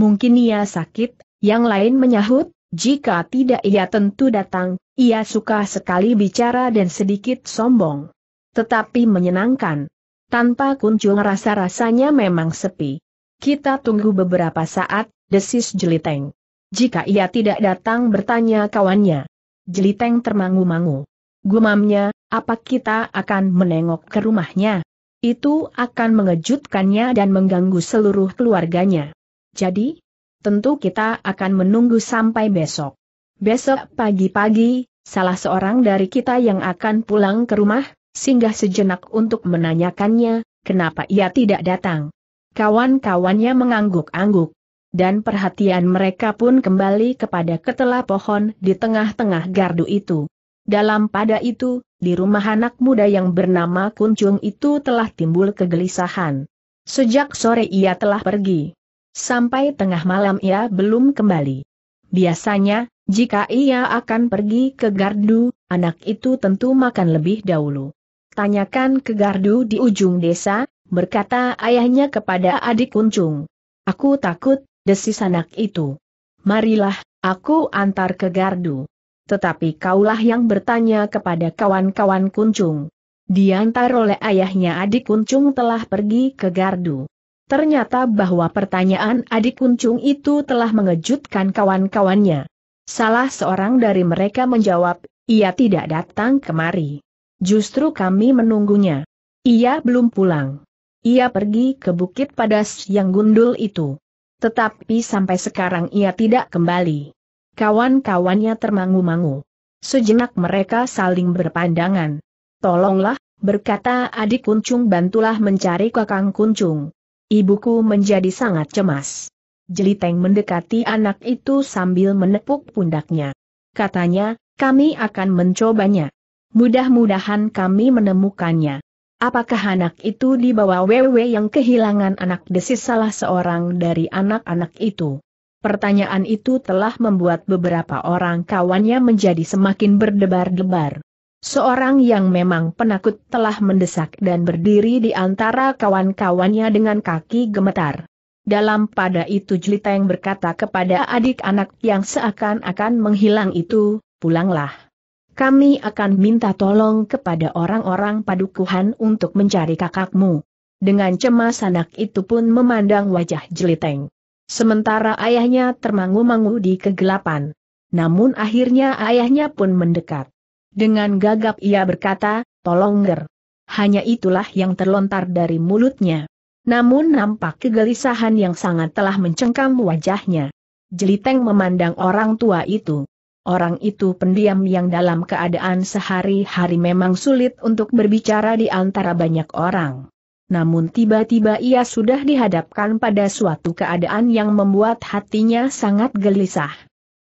Mungkin ia sakit, yang lain menyahut, jika tidak ia tentu datang, ia suka sekali bicara dan sedikit sombong. Tetapi menyenangkan. Tanpa kunjung rasa-rasanya memang sepi. Kita tunggu beberapa saat, desis Jeliteng. Jika ia tidak datang bertanya kawannya. Jeliteng termangu-mangu. Gumamnya, apa kita akan menengok ke rumahnya? Itu akan mengejutkannya dan mengganggu seluruh keluarganya. Jadi, tentu kita akan menunggu sampai besok. Besok pagi-pagi, salah seorang dari kita yang akan pulang ke rumah, singgah sejenak untuk menanyakannya, kenapa ia tidak datang. Kawan-kawannya mengangguk-angguk. Dan perhatian mereka pun kembali kepada ketela pohon di tengah-tengah gardu itu. Dalam pada itu, di rumah anak muda yang bernama Kunjung itu telah timbul kegelisahan. Sejak sore ia telah pergi. Sampai tengah malam ia belum kembali. Biasanya, jika ia akan pergi ke gardu, anak itu tentu makan lebih dahulu. Tanyakan ke gardu di ujung desa, berkata ayahnya kepada adik kuncung. Aku takut, desis anak itu. Marilah, aku antar ke gardu. Tetapi kaulah yang bertanya kepada kawan-kawan kuncung. Diantar oleh ayahnya adik kuncung telah pergi ke gardu. Ternyata bahwa pertanyaan adik kuncung itu telah mengejutkan kawan-kawannya. Salah seorang dari mereka menjawab, ia tidak datang kemari. Justru kami menunggunya. Ia belum pulang. Ia pergi ke bukit padas yang gundul itu. Tetapi sampai sekarang ia tidak kembali. Kawan-kawannya termangu-mangu. Sejenak mereka saling berpandangan. Tolonglah, berkata adik kuncung bantulah mencari kakang kuncung. Ibuku menjadi sangat cemas. Jeliteng mendekati anak itu sambil menepuk pundaknya. Katanya, kami akan mencobanya. Mudah-mudahan kami menemukannya. Apakah anak itu dibawa wewe yang kehilangan anak desis salah seorang dari anak-anak itu? Pertanyaan itu telah membuat beberapa orang kawannya menjadi semakin berdebar-debar. Seorang yang memang penakut telah mendesak dan berdiri di antara kawan-kawannya dengan kaki gemetar. Dalam pada itu Jelita yang berkata kepada adik anak yang seakan-akan menghilang itu, pulanglah. Kami akan minta tolong kepada orang-orang padukuhan untuk mencari kakakmu. Dengan cemas anak itu pun memandang wajah Jliteng. Sementara ayahnya termangu-mangu di kegelapan. Namun akhirnya ayahnya pun mendekat. Dengan gagap ia berkata, tolong ger. Hanya itulah yang terlontar dari mulutnya. Namun nampak kegelisahan yang sangat telah mencengkam wajahnya. Jeliteng memandang orang tua itu. Orang itu pendiam yang dalam keadaan sehari-hari memang sulit untuk berbicara di antara banyak orang. Namun tiba-tiba ia sudah dihadapkan pada suatu keadaan yang membuat hatinya sangat gelisah.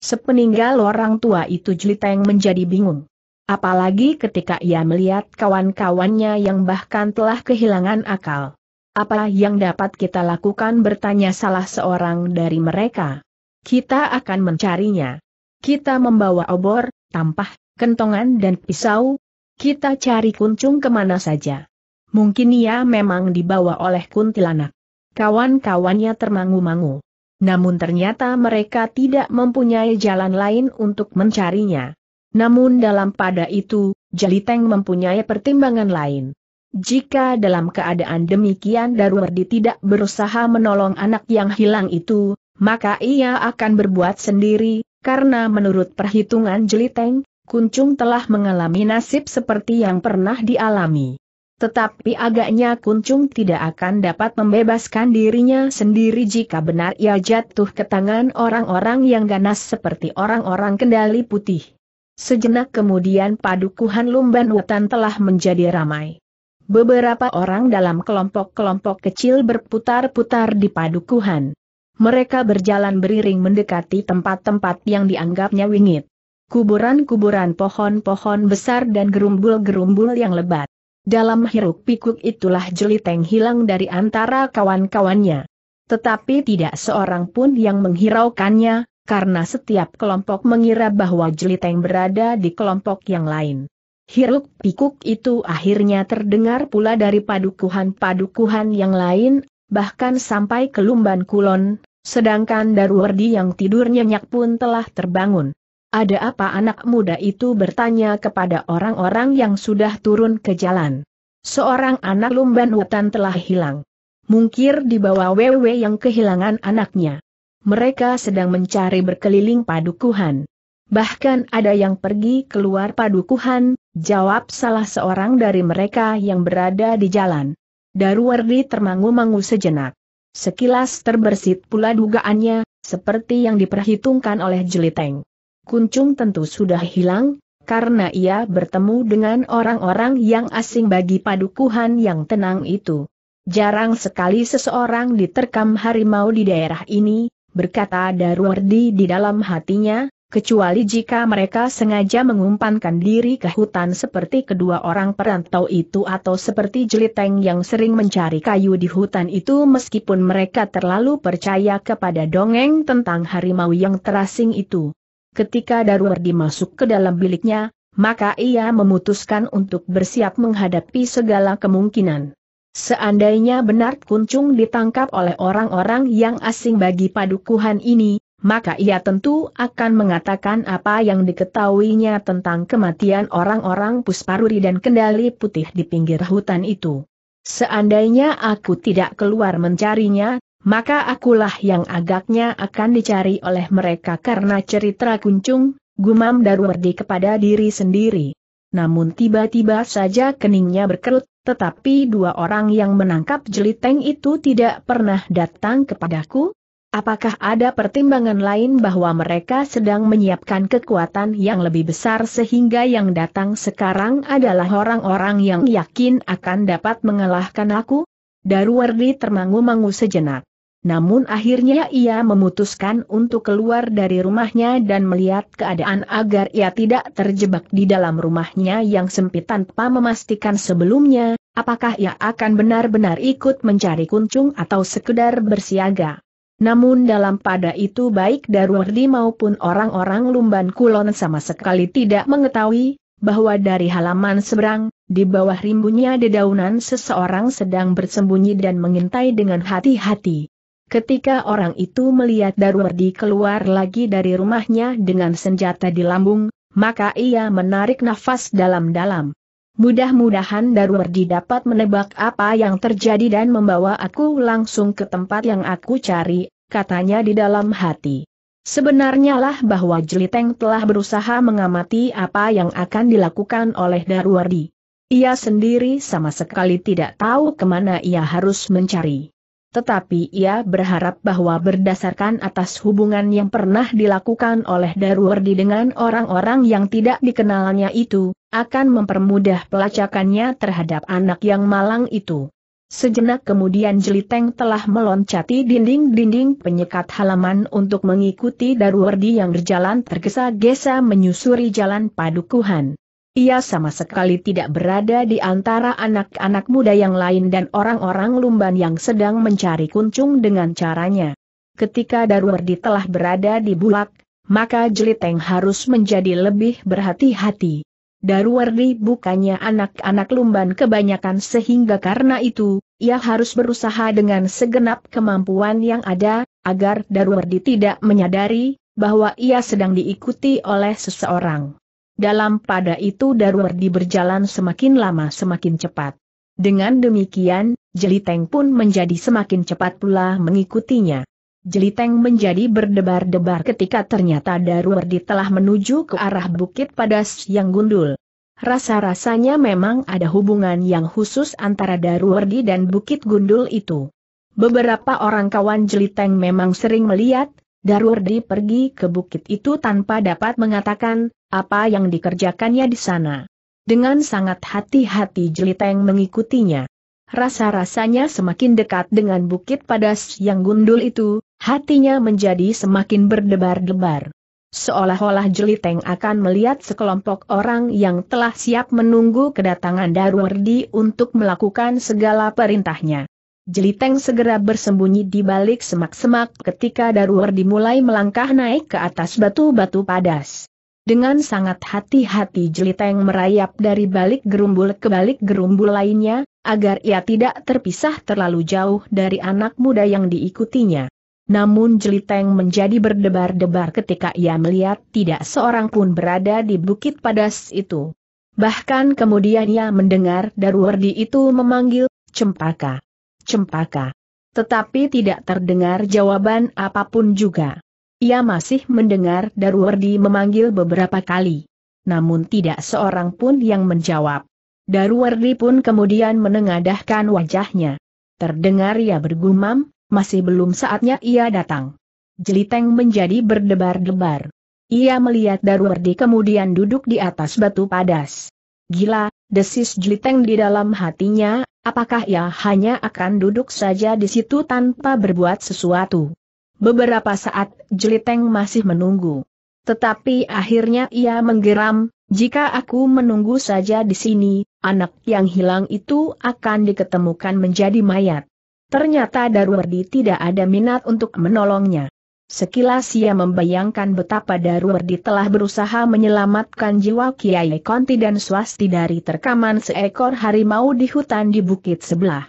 Sepeninggal orang tua itu Jeliteng menjadi bingung. Apalagi ketika ia melihat kawan-kawannya yang bahkan telah kehilangan akal. Apa yang dapat kita lakukan bertanya salah seorang dari mereka. Kita akan mencarinya. Kita membawa obor, tampah, kentongan dan pisau. Kita cari kuncung kemana saja. Mungkin ia memang dibawa oleh kuntilanak. Kawan-kawannya termangu-mangu. Namun ternyata mereka tidak mempunyai jalan lain untuk mencarinya. Namun dalam pada itu, Jeliteng mempunyai pertimbangan lain. Jika dalam keadaan demikian Darwardi tidak berusaha menolong anak yang hilang itu, maka ia akan berbuat sendiri, karena menurut perhitungan Jeliteng, Kuncung telah mengalami nasib seperti yang pernah dialami. Tetapi agaknya Kuncung tidak akan dapat membebaskan dirinya sendiri jika benar ia jatuh ke tangan orang-orang yang ganas seperti orang-orang kendali putih. Sejenak kemudian padukuhan Lumban hutan telah menjadi ramai. Beberapa orang dalam kelompok-kelompok kecil berputar-putar di padukuhan. Mereka berjalan beriring mendekati tempat-tempat yang dianggapnya wingit. Kuburan-kuburan pohon-pohon besar dan gerumbul-gerumbul yang lebat. Dalam hiruk pikuk itulah Jeliteng hilang dari antara kawan-kawannya. Tetapi tidak seorang pun yang menghiraukannya, karena setiap kelompok mengira bahwa Jeliteng berada di kelompok yang lain. Hiruk pikuk itu akhirnya terdengar pula dari padukuhan-padukuhan yang lain, bahkan sampai ke Lumban Kulon, sedangkan Darwardi yang tidur nyenyak pun telah terbangun. Ada apa anak muda itu bertanya kepada orang-orang yang sudah turun ke jalan. Seorang anak lumban hutan telah hilang. Mungkir di bawah Wewe yang kehilangan anaknya mereka sedang mencari berkeliling padukuhan. Bahkan ada yang pergi keluar padukuhan, jawab salah seorang dari mereka yang berada di jalan. Daruwardi termangu-mangu sejenak. Sekilas terbersit pula dugaannya, seperti yang diperhitungkan oleh Jeliteng. Kuncung tentu sudah hilang, karena ia bertemu dengan orang-orang yang asing bagi padukuhan yang tenang itu. Jarang sekali seseorang diterkam harimau di daerah ini, berkata Darwardi di dalam hatinya, kecuali jika mereka sengaja mengumpankan diri ke hutan seperti kedua orang perantau itu atau seperti jeliteng yang sering mencari kayu di hutan itu meskipun mereka terlalu percaya kepada dongeng tentang harimau yang terasing itu. Ketika Darwardi masuk ke dalam biliknya, maka ia memutuskan untuk bersiap menghadapi segala kemungkinan. Seandainya benar Kuncung ditangkap oleh orang-orang yang asing bagi padukuhan ini, maka ia tentu akan mengatakan apa yang diketahuinya tentang kematian orang-orang Pusparuri dan kendali putih di pinggir hutan itu. Seandainya aku tidak keluar mencarinya, maka akulah yang agaknya akan dicari oleh mereka karena cerita Kuncung, gumam Darwardi kepada diri sendiri namun tiba-tiba saja keningnya berkerut, tetapi dua orang yang menangkap jeliteng itu tidak pernah datang kepadaku? Apakah ada pertimbangan lain bahwa mereka sedang menyiapkan kekuatan yang lebih besar sehingga yang datang sekarang adalah orang-orang yang yakin akan dapat mengalahkan aku? Darwardi termangu-mangu sejenak. Namun akhirnya ia memutuskan untuk keluar dari rumahnya dan melihat keadaan agar ia tidak terjebak di dalam rumahnya yang sempit tanpa memastikan sebelumnya, apakah ia akan benar-benar ikut mencari kuncung atau sekedar bersiaga. Namun dalam pada itu baik Darwardi maupun orang-orang Lumban Kulon sama sekali tidak mengetahui, bahwa dari halaman seberang, di bawah rimbunnya dedaunan seseorang sedang bersembunyi dan mengintai dengan hati-hati. Ketika orang itu melihat Darwardi keluar lagi dari rumahnya dengan senjata di lambung, maka ia menarik nafas dalam-dalam. Mudah-mudahan Darwardi dapat menebak apa yang terjadi dan membawa aku langsung ke tempat yang aku cari, katanya di dalam hati. Sebenarnya lah bahwa Jeliteng telah berusaha mengamati apa yang akan dilakukan oleh Darwardi. Ia sendiri sama sekali tidak tahu kemana ia harus mencari. Tetapi ia berharap bahwa berdasarkan atas hubungan yang pernah dilakukan oleh Darwardi dengan orang-orang yang tidak dikenalnya itu, akan mempermudah pelacakannya terhadap anak yang malang itu. Sejenak kemudian Jeliteng telah meloncati dinding-dinding penyekat halaman untuk mengikuti Darwardi yang berjalan tergesa-gesa menyusuri jalan padukuhan. Ia sama sekali tidak berada di antara anak-anak muda yang lain dan orang-orang lumban yang sedang mencari kuncung dengan caranya. Ketika Darwardi telah berada di bulak, maka Jeliteng harus menjadi lebih berhati-hati. Darwardi bukannya anak-anak lumban kebanyakan sehingga karena itu, ia harus berusaha dengan segenap kemampuan yang ada, agar Darwardi tidak menyadari bahwa ia sedang diikuti oleh seseorang. Dalam pada itu Darwardi berjalan semakin lama semakin cepat. Dengan demikian, Jeliteng pun menjadi semakin cepat pula mengikutinya. Jeliteng menjadi berdebar-debar ketika ternyata Darwardi telah menuju ke arah bukit padas yang gundul. Rasa-rasanya memang ada hubungan yang khusus antara Darwardi dan bukit gundul itu. Beberapa orang kawan Jeliteng memang sering melihat, Darwardi pergi ke bukit itu tanpa dapat mengatakan apa yang dikerjakannya di sana. Dengan sangat hati-hati Jeliteng mengikutinya. Rasa-rasanya semakin dekat dengan bukit padas yang gundul itu, hatinya menjadi semakin berdebar-debar. Seolah-olah Jeliteng akan melihat sekelompok orang yang telah siap menunggu kedatangan Darwardi untuk melakukan segala perintahnya. Jeliteng segera bersembunyi di balik semak-semak ketika Daruwer dimulai melangkah naik ke atas batu-batu padas. Dengan sangat hati-hati Jeliteng merayap dari balik gerumbul ke balik gerumbul lainnya, agar ia tidak terpisah terlalu jauh dari anak muda yang diikutinya. Namun Jeliteng menjadi berdebar-debar ketika ia melihat tidak seorang pun berada di bukit padas itu. Bahkan kemudian ia mendengar Darwardi itu memanggil, Cempaka cempaka. Tetapi tidak terdengar jawaban apapun juga. Ia masih mendengar Darwardi memanggil beberapa kali. Namun tidak seorang pun yang menjawab. Darwardi pun kemudian menengadahkan wajahnya. Terdengar ia bergumam, masih belum saatnya ia datang. Jeliteng menjadi berdebar-debar. Ia melihat Darwardi kemudian duduk di atas batu padas. Gila, desis Jeliteng di dalam hatinya, Apakah ia hanya akan duduk saja di situ tanpa berbuat sesuatu? Beberapa saat Jeliteng masih menunggu. Tetapi akhirnya ia menggeram, jika aku menunggu saja di sini, anak yang hilang itu akan diketemukan menjadi mayat. Ternyata Darwardi tidak ada minat untuk menolongnya. Sekilas ia membayangkan betapa Darwardi telah berusaha menyelamatkan jiwa Kiai Konti dan Swasti dari terkaman seekor harimau di hutan di bukit sebelah.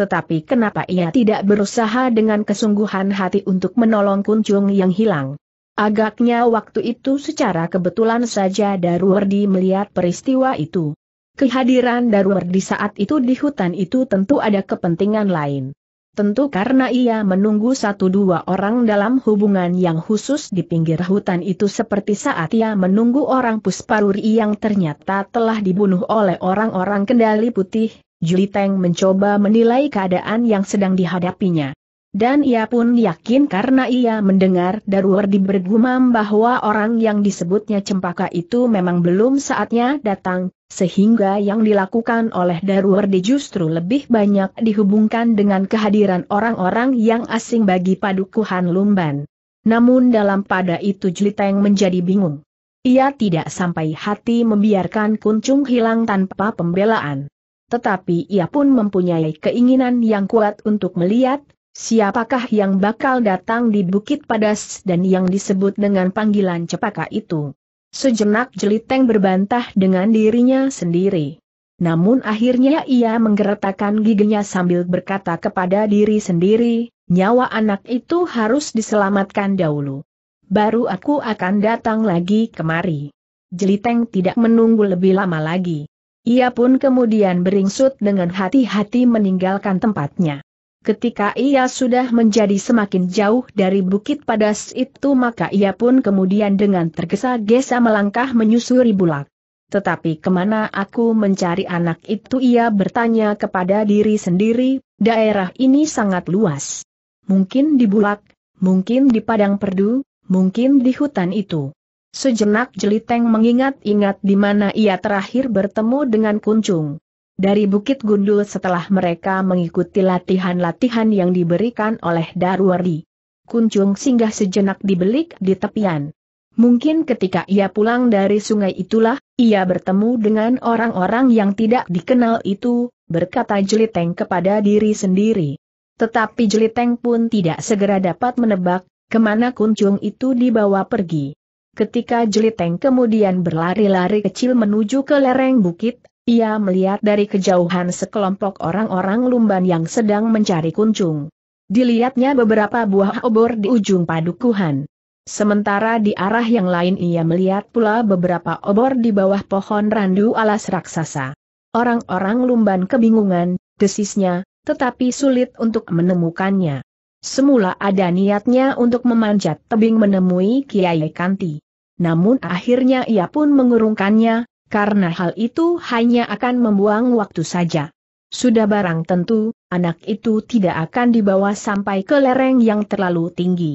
Tetapi kenapa ia tidak berusaha dengan kesungguhan hati untuk menolong kuncung yang hilang? Agaknya waktu itu secara kebetulan saja Darwardi melihat peristiwa itu. Kehadiran Darwardi saat itu di hutan itu tentu ada kepentingan lain. Tentu karena ia menunggu satu dua orang dalam hubungan yang khusus di pinggir hutan itu seperti saat ia menunggu orang Pusparuri yang ternyata telah dibunuh oleh orang-orang kendali putih, Juliteng mencoba menilai keadaan yang sedang dihadapinya. Dan ia pun yakin karena ia mendengar Darwardi bergumam bahwa orang yang disebutnya cempaka itu memang belum saatnya datang, sehingga yang dilakukan oleh Darwardi justru lebih banyak dihubungkan dengan kehadiran orang-orang yang asing bagi padukuhan Lumban. Namun dalam pada itu Jiteng menjadi bingung. Ia tidak sampai hati membiarkan kuncung hilang tanpa pembelaan. Tetapi ia pun mempunyai keinginan yang kuat untuk melihat Siapakah yang bakal datang di Bukit Padas dan yang disebut dengan panggilan cepaka itu? Sejenak Jeliteng berbantah dengan dirinya sendiri. Namun akhirnya ia menggeretakkan giginya sambil berkata kepada diri sendiri, nyawa anak itu harus diselamatkan dahulu. Baru aku akan datang lagi kemari. Jeliteng tidak menunggu lebih lama lagi. Ia pun kemudian beringsut dengan hati-hati meninggalkan tempatnya. Ketika ia sudah menjadi semakin jauh dari bukit padas itu maka ia pun kemudian dengan tergesa-gesa melangkah menyusuri bulak. Tetapi kemana aku mencari anak itu ia bertanya kepada diri sendiri, daerah ini sangat luas. Mungkin di bulak, mungkin di padang perdu, mungkin di hutan itu. Sejenak Jeliteng mengingat-ingat di mana ia terakhir bertemu dengan Kuncung. Dari Bukit Gundul setelah mereka mengikuti latihan-latihan yang diberikan oleh Darwari. Kuncung singgah sejenak di belik di tepian. Mungkin ketika ia pulang dari sungai itulah, ia bertemu dengan orang-orang yang tidak dikenal itu, berkata Jeliteng kepada diri sendiri. Tetapi Jeliteng pun tidak segera dapat menebak, kemana Kuncung itu dibawa pergi. Ketika Jeliteng kemudian berlari-lari kecil menuju ke lereng bukit, ia melihat dari kejauhan sekelompok orang-orang lumban yang sedang mencari kuncung. Dilihatnya beberapa buah obor di ujung padukuhan. Sementara di arah yang lain ia melihat pula beberapa obor di bawah pohon randu alas raksasa. Orang-orang lumban kebingungan, desisnya, tetapi sulit untuk menemukannya. Semula ada niatnya untuk memanjat tebing menemui Kiai Kanti. Namun akhirnya ia pun mengurungkannya, karena hal itu hanya akan membuang waktu saja. Sudah barang tentu, anak itu tidak akan dibawa sampai ke lereng yang terlalu tinggi.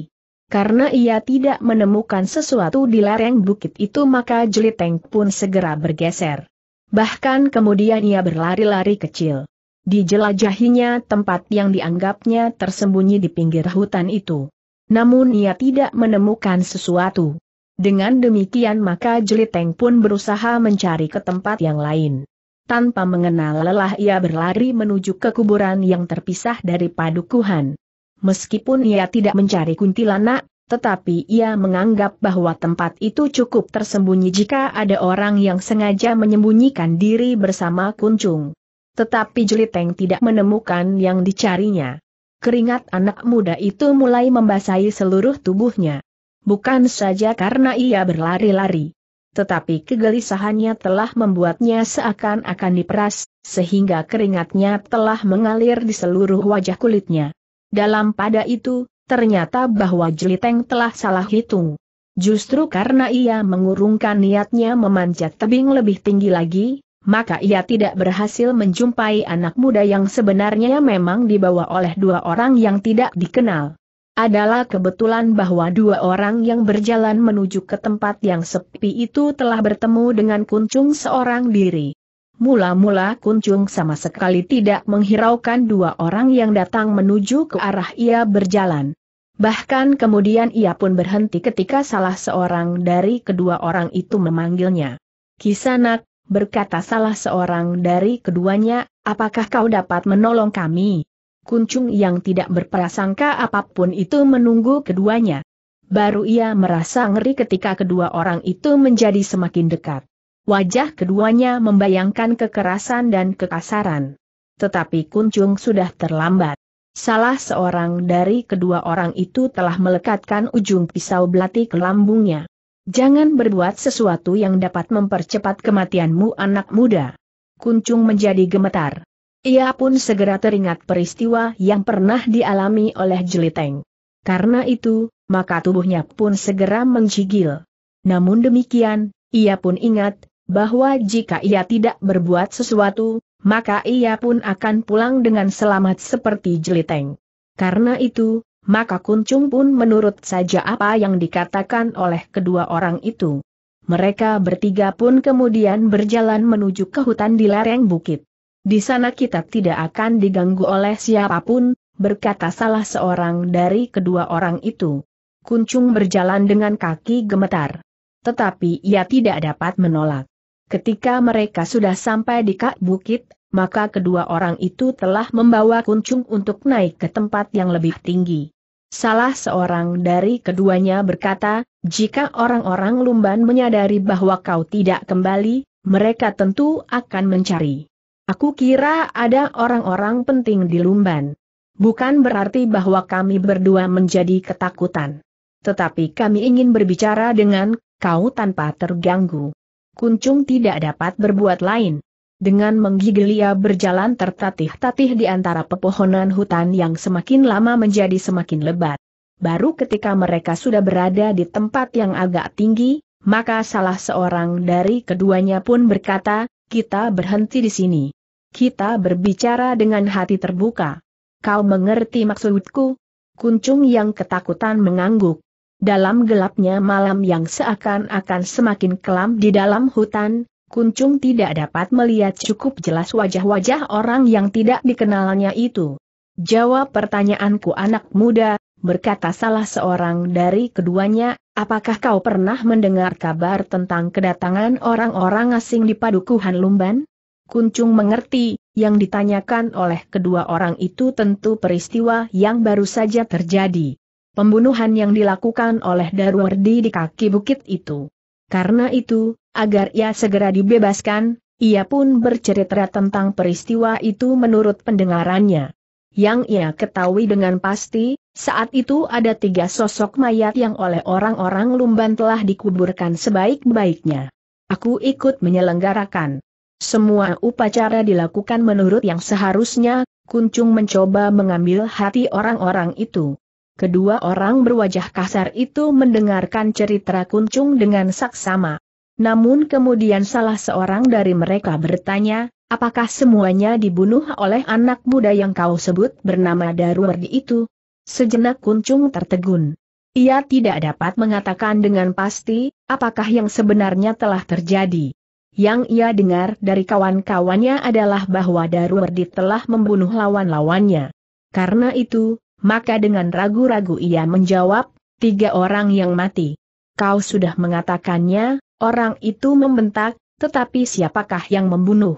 Karena ia tidak menemukan sesuatu di lereng bukit itu maka Jeliteng pun segera bergeser. Bahkan kemudian ia berlari-lari kecil. Dijelajahinya tempat yang dianggapnya tersembunyi di pinggir hutan itu. Namun ia tidak menemukan sesuatu. Dengan demikian maka Jeliteng pun berusaha mencari ke tempat yang lain. Tanpa mengenal lelah ia berlari menuju ke kuburan yang terpisah dari padukuhan. Meskipun ia tidak mencari kuntilanak, tetapi ia menganggap bahwa tempat itu cukup tersembunyi jika ada orang yang sengaja menyembunyikan diri bersama kuncung. Tetapi Jeliteng tidak menemukan yang dicarinya. Keringat anak muda itu mulai membasahi seluruh tubuhnya bukan saja karena ia berlari-lari. Tetapi kegelisahannya telah membuatnya seakan-akan diperas, sehingga keringatnya telah mengalir di seluruh wajah kulitnya. Dalam pada itu, ternyata bahwa Jeliteng telah salah hitung. Justru karena ia mengurungkan niatnya memanjat tebing lebih tinggi lagi, maka ia tidak berhasil menjumpai anak muda yang sebenarnya memang dibawa oleh dua orang yang tidak dikenal adalah kebetulan bahwa dua orang yang berjalan menuju ke tempat yang sepi itu telah bertemu dengan Kuncung seorang diri. Mula-mula Kuncung sama sekali tidak menghiraukan dua orang yang datang menuju ke arah ia berjalan. Bahkan kemudian ia pun berhenti ketika salah seorang dari kedua orang itu memanggilnya. Kisanak, berkata salah seorang dari keduanya, apakah kau dapat menolong kami? Kuncung yang tidak berprasangka apapun itu menunggu keduanya. Baru ia merasa ngeri ketika kedua orang itu menjadi semakin dekat. Wajah keduanya membayangkan kekerasan dan kekasaran. Tetapi Kuncung sudah terlambat. Salah seorang dari kedua orang itu telah melekatkan ujung pisau belati ke lambungnya. Jangan berbuat sesuatu yang dapat mempercepat kematianmu anak muda. Kuncung menjadi gemetar. Ia pun segera teringat peristiwa yang pernah dialami oleh Jeliteng. Karena itu, maka tubuhnya pun segera menggigil. Namun demikian, ia pun ingat, bahwa jika ia tidak berbuat sesuatu, maka ia pun akan pulang dengan selamat seperti Jeliteng. Karena itu, maka Kuncung pun menurut saja apa yang dikatakan oleh kedua orang itu. Mereka bertiga pun kemudian berjalan menuju ke hutan di lereng bukit. Di sana kita tidak akan diganggu oleh siapapun, berkata salah seorang dari kedua orang itu. Kuncung berjalan dengan kaki gemetar. Tetapi ia tidak dapat menolak. Ketika mereka sudah sampai di kak bukit, maka kedua orang itu telah membawa kuncung untuk naik ke tempat yang lebih tinggi. Salah seorang dari keduanya berkata, jika orang-orang Lumban menyadari bahwa kau tidak kembali, mereka tentu akan mencari. Aku kira ada orang-orang penting di Lumban. Bukan berarti bahwa kami berdua menjadi ketakutan. Tetapi kami ingin berbicara dengan kau tanpa terganggu. Kuncung tidak dapat berbuat lain. Dengan menggigil ia berjalan tertatih-tatih di antara pepohonan hutan yang semakin lama menjadi semakin lebat. Baru ketika mereka sudah berada di tempat yang agak tinggi, maka salah seorang dari keduanya pun berkata, kita berhenti di sini. Kita berbicara dengan hati terbuka. Kau mengerti maksudku? Kuncung yang ketakutan mengangguk. Dalam gelapnya malam yang seakan-akan semakin kelam di dalam hutan, Kuncung tidak dapat melihat cukup jelas wajah-wajah orang yang tidak dikenalnya itu. Jawab pertanyaanku anak muda, berkata salah seorang dari keduanya, apakah kau pernah mendengar kabar tentang kedatangan orang-orang asing di Padukuhan Lumban? Kuncung mengerti, yang ditanyakan oleh kedua orang itu tentu peristiwa yang baru saja terjadi. Pembunuhan yang dilakukan oleh Darwardi di kaki bukit itu. Karena itu, agar ia segera dibebaskan, ia pun bercerita tentang peristiwa itu menurut pendengarannya. Yang ia ketahui dengan pasti, saat itu ada tiga sosok mayat yang oleh orang-orang Lumban telah dikuburkan sebaik-baiknya. Aku ikut menyelenggarakan semua upacara dilakukan menurut yang seharusnya, Kuncung mencoba mengambil hati orang-orang itu. Kedua orang berwajah kasar itu mendengarkan cerita Kuncung dengan saksama. Namun kemudian salah seorang dari mereka bertanya, apakah semuanya dibunuh oleh anak muda yang kau sebut bernama Darwardi itu? Sejenak Kuncung tertegun. Ia tidak dapat mengatakan dengan pasti, apakah yang sebenarnya telah terjadi. Yang ia dengar dari kawan-kawannya adalah bahwa Darwardi telah membunuh lawan-lawannya. Karena itu, maka dengan ragu-ragu ia menjawab, tiga orang yang mati. Kau sudah mengatakannya, orang itu membentak, tetapi siapakah yang membunuh?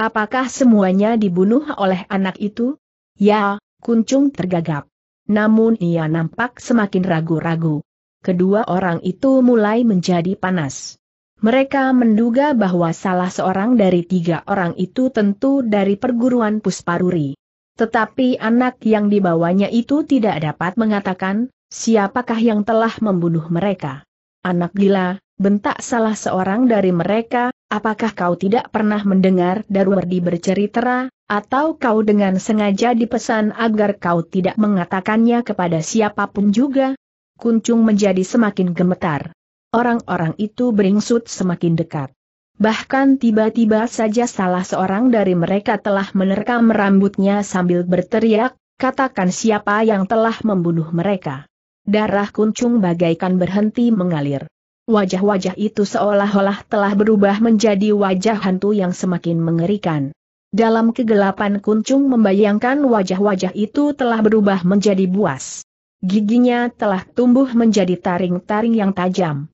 Apakah semuanya dibunuh oleh anak itu? Ya, Kuncung tergagap. Namun ia nampak semakin ragu-ragu. Kedua orang itu mulai menjadi panas. Mereka menduga bahwa salah seorang dari tiga orang itu tentu dari perguruan Pusparuri. Tetapi anak yang dibawanya itu tidak dapat mengatakan, siapakah yang telah membunuh mereka. Anak gila, bentak salah seorang dari mereka, apakah kau tidak pernah mendengar Darwardi bercerita, atau kau dengan sengaja dipesan agar kau tidak mengatakannya kepada siapapun juga? Kuncung menjadi semakin gemetar. Orang-orang itu beringsut semakin dekat. Bahkan tiba-tiba saja salah seorang dari mereka telah menerkam rambutnya sambil berteriak, katakan siapa yang telah membunuh mereka. Darah kuncung bagaikan berhenti mengalir. Wajah-wajah itu seolah-olah telah berubah menjadi wajah hantu yang semakin mengerikan. Dalam kegelapan kuncung membayangkan wajah-wajah itu telah berubah menjadi buas. Giginya telah tumbuh menjadi taring-taring yang tajam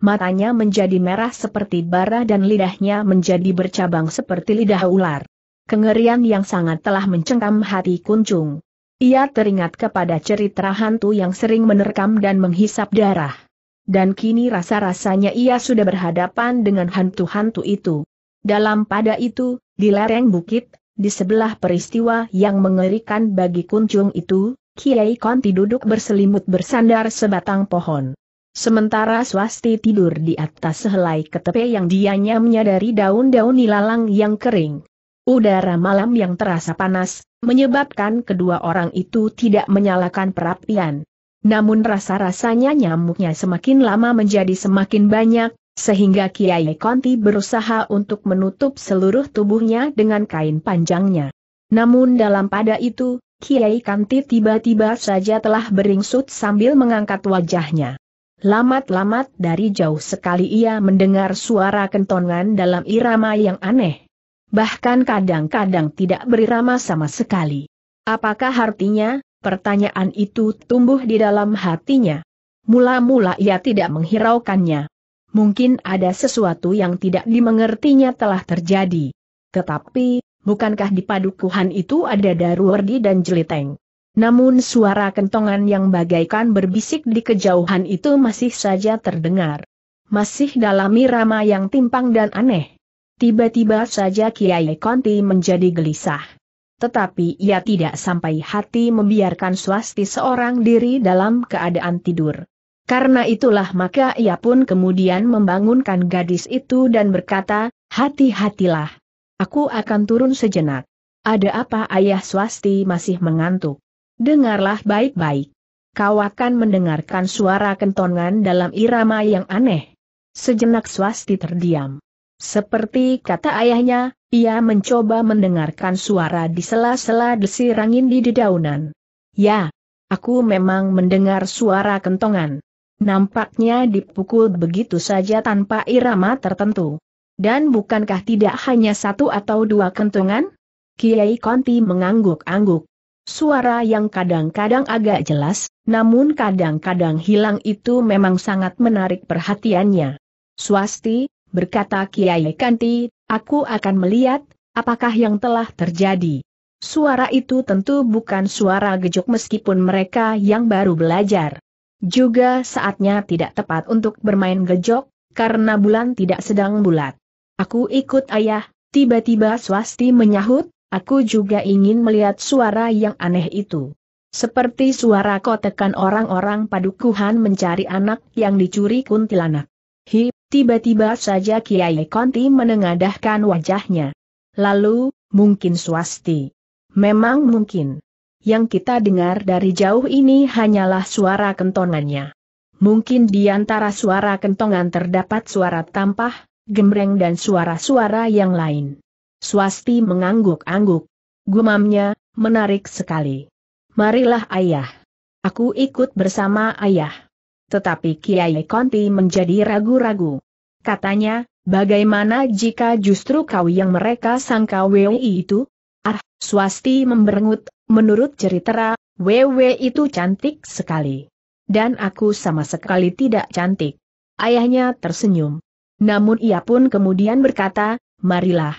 matanya menjadi merah seperti bara dan lidahnya menjadi bercabang seperti lidah ular. Kengerian yang sangat telah mencengkam hati Kuncung. Ia teringat kepada cerita hantu yang sering menerkam dan menghisap darah. Dan kini rasa-rasanya ia sudah berhadapan dengan hantu-hantu itu. Dalam pada itu, di lereng bukit, di sebelah peristiwa yang mengerikan bagi Kuncung itu, Kiai Konti duduk berselimut bersandar sebatang pohon. Sementara swasti tidur di atas sehelai ketepe yang dianya menyadari daun-daun nilalang yang kering. Udara malam yang terasa panas, menyebabkan kedua orang itu tidak menyalakan perapian. Namun rasa-rasanya nyamuknya semakin lama menjadi semakin banyak, sehingga Kiai Konti berusaha untuk menutup seluruh tubuhnya dengan kain panjangnya. Namun dalam pada itu, Kiai Kanti tiba-tiba saja telah beringsut sambil mengangkat wajahnya. Lamat-lamat dari jauh sekali ia mendengar suara kentongan dalam irama yang aneh. Bahkan kadang-kadang tidak berirama sama sekali. Apakah artinya, pertanyaan itu tumbuh di dalam hatinya? Mula-mula ia tidak menghiraukannya. Mungkin ada sesuatu yang tidak dimengertinya telah terjadi. Tetapi, bukankah di padukuhan itu ada Daruwardi dan Jeliteng? Namun suara kentongan yang bagaikan berbisik di kejauhan itu masih saja terdengar. Masih dalam irama yang timpang dan aneh. Tiba-tiba saja Kiai Konti menjadi gelisah. Tetapi ia tidak sampai hati membiarkan swasti seorang diri dalam keadaan tidur. Karena itulah maka ia pun kemudian membangunkan gadis itu dan berkata, hati-hatilah. Aku akan turun sejenak. Ada apa ayah swasti masih mengantuk? Dengarlah baik-baik. Kau akan mendengarkan suara kentongan dalam irama yang aneh. Sejenak swasti terdiam. Seperti kata ayahnya, ia mencoba mendengarkan suara di sela-sela desi rangin di dedaunan. Ya, aku memang mendengar suara kentongan. Nampaknya dipukul begitu saja tanpa irama tertentu. Dan bukankah tidak hanya satu atau dua kentongan? Kiai Konti mengangguk-angguk. Suara yang kadang-kadang agak jelas, namun kadang-kadang hilang itu memang sangat menarik perhatiannya. Swasti, berkata Kiai Kanti, aku akan melihat, apakah yang telah terjadi. Suara itu tentu bukan suara gejok meskipun mereka yang baru belajar. Juga saatnya tidak tepat untuk bermain gejok, karena bulan tidak sedang bulat. Aku ikut ayah, tiba-tiba swasti menyahut, Aku juga ingin melihat suara yang aneh itu. Seperti suara kotekan orang-orang padukuhan mencari anak yang dicuri kuntilanak. Hi, tiba-tiba saja Kiai Konti menengadahkan wajahnya. Lalu, mungkin swasti. Memang mungkin. Yang kita dengar dari jauh ini hanyalah suara kentongannya. Mungkin di antara suara kentongan terdapat suara tampah, gemreng dan suara-suara yang lain. Swasti mengangguk-angguk. Gumamnya, menarik sekali. Marilah ayah. Aku ikut bersama ayah. Tetapi Kiai Konti menjadi ragu-ragu. Katanya, bagaimana jika justru kau yang mereka sangka WWI itu? Ah, Swasti memberengut, menurut ceritera, WW itu cantik sekali. Dan aku sama sekali tidak cantik. Ayahnya tersenyum. Namun ia pun kemudian berkata, marilah,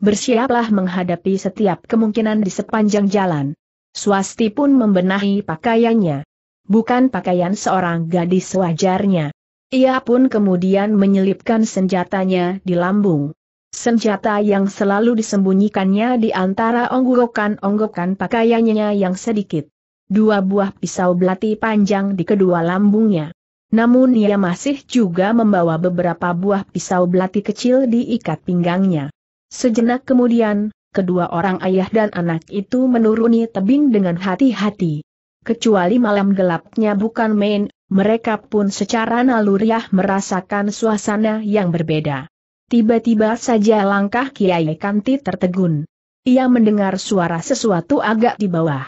bersiaplah menghadapi setiap kemungkinan di sepanjang jalan. Swasti pun membenahi pakaiannya. Bukan pakaian seorang gadis wajarnya. Ia pun kemudian menyelipkan senjatanya di lambung. Senjata yang selalu disembunyikannya di antara onggokan-onggokan pakaiannya yang sedikit. Dua buah pisau belati panjang di kedua lambungnya. Namun ia masih juga membawa beberapa buah pisau belati kecil diikat pinggangnya. Sejenak kemudian, kedua orang ayah dan anak itu menuruni tebing dengan hati-hati. Kecuali malam gelapnya bukan main, mereka pun secara naluriah merasakan suasana yang berbeda. Tiba-tiba saja langkah Kiai Kanti tertegun. Ia mendengar suara sesuatu agak di bawah.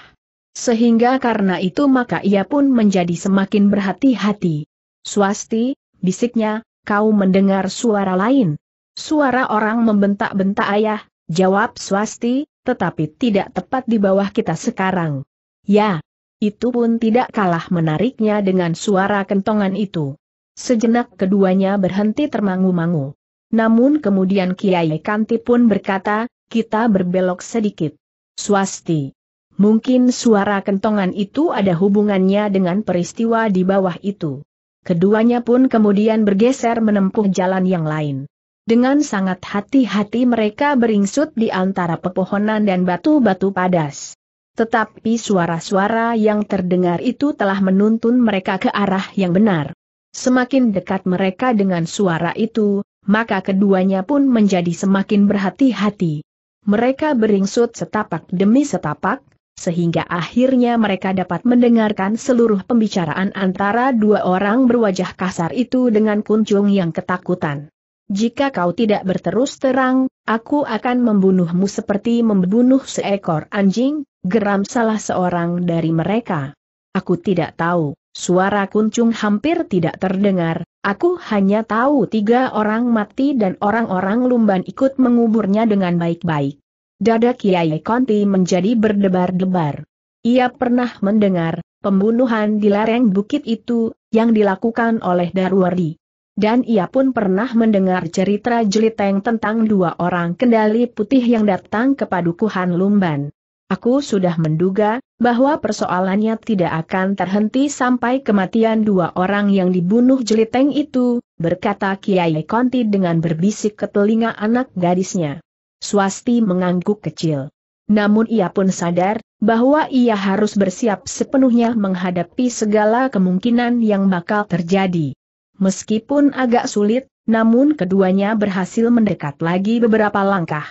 Sehingga karena itu maka ia pun menjadi semakin berhati-hati. Swasti, bisiknya, kau mendengar suara lain. Suara orang membentak-bentak ayah, jawab swasti, tetapi tidak tepat di bawah kita sekarang. Ya, itu pun tidak kalah menariknya dengan suara kentongan itu. Sejenak keduanya berhenti termangu-mangu. Namun kemudian Kiai Kanti pun berkata, kita berbelok sedikit. Swasti. Mungkin suara kentongan itu ada hubungannya dengan peristiwa di bawah itu. Keduanya pun kemudian bergeser menempuh jalan yang lain. Dengan sangat hati-hati mereka beringsut di antara pepohonan dan batu-batu padas. Tetapi suara-suara yang terdengar itu telah menuntun mereka ke arah yang benar. Semakin dekat mereka dengan suara itu, maka keduanya pun menjadi semakin berhati-hati. Mereka beringsut setapak demi setapak, sehingga akhirnya mereka dapat mendengarkan seluruh pembicaraan antara dua orang berwajah kasar itu dengan kuncung yang ketakutan jika kau tidak berterus terang, aku akan membunuhmu seperti membunuh seekor anjing, geram salah seorang dari mereka. Aku tidak tahu, suara kuncung hampir tidak terdengar, aku hanya tahu tiga orang mati dan orang-orang lumban ikut menguburnya dengan baik-baik. Dada Kiai Konti menjadi berdebar-debar. Ia pernah mendengar, pembunuhan di lereng bukit itu, yang dilakukan oleh Darwari. Dan ia pun pernah mendengar cerita jeliteng tentang dua orang kendali putih yang datang ke padukuhan Lumban. Aku sudah menduga, bahwa persoalannya tidak akan terhenti sampai kematian dua orang yang dibunuh jeliteng itu, berkata Kiai Konti dengan berbisik ke telinga anak gadisnya. Swasti mengangguk kecil. Namun ia pun sadar, bahwa ia harus bersiap sepenuhnya menghadapi segala kemungkinan yang bakal terjadi. Meskipun agak sulit, namun keduanya berhasil mendekat lagi beberapa langkah.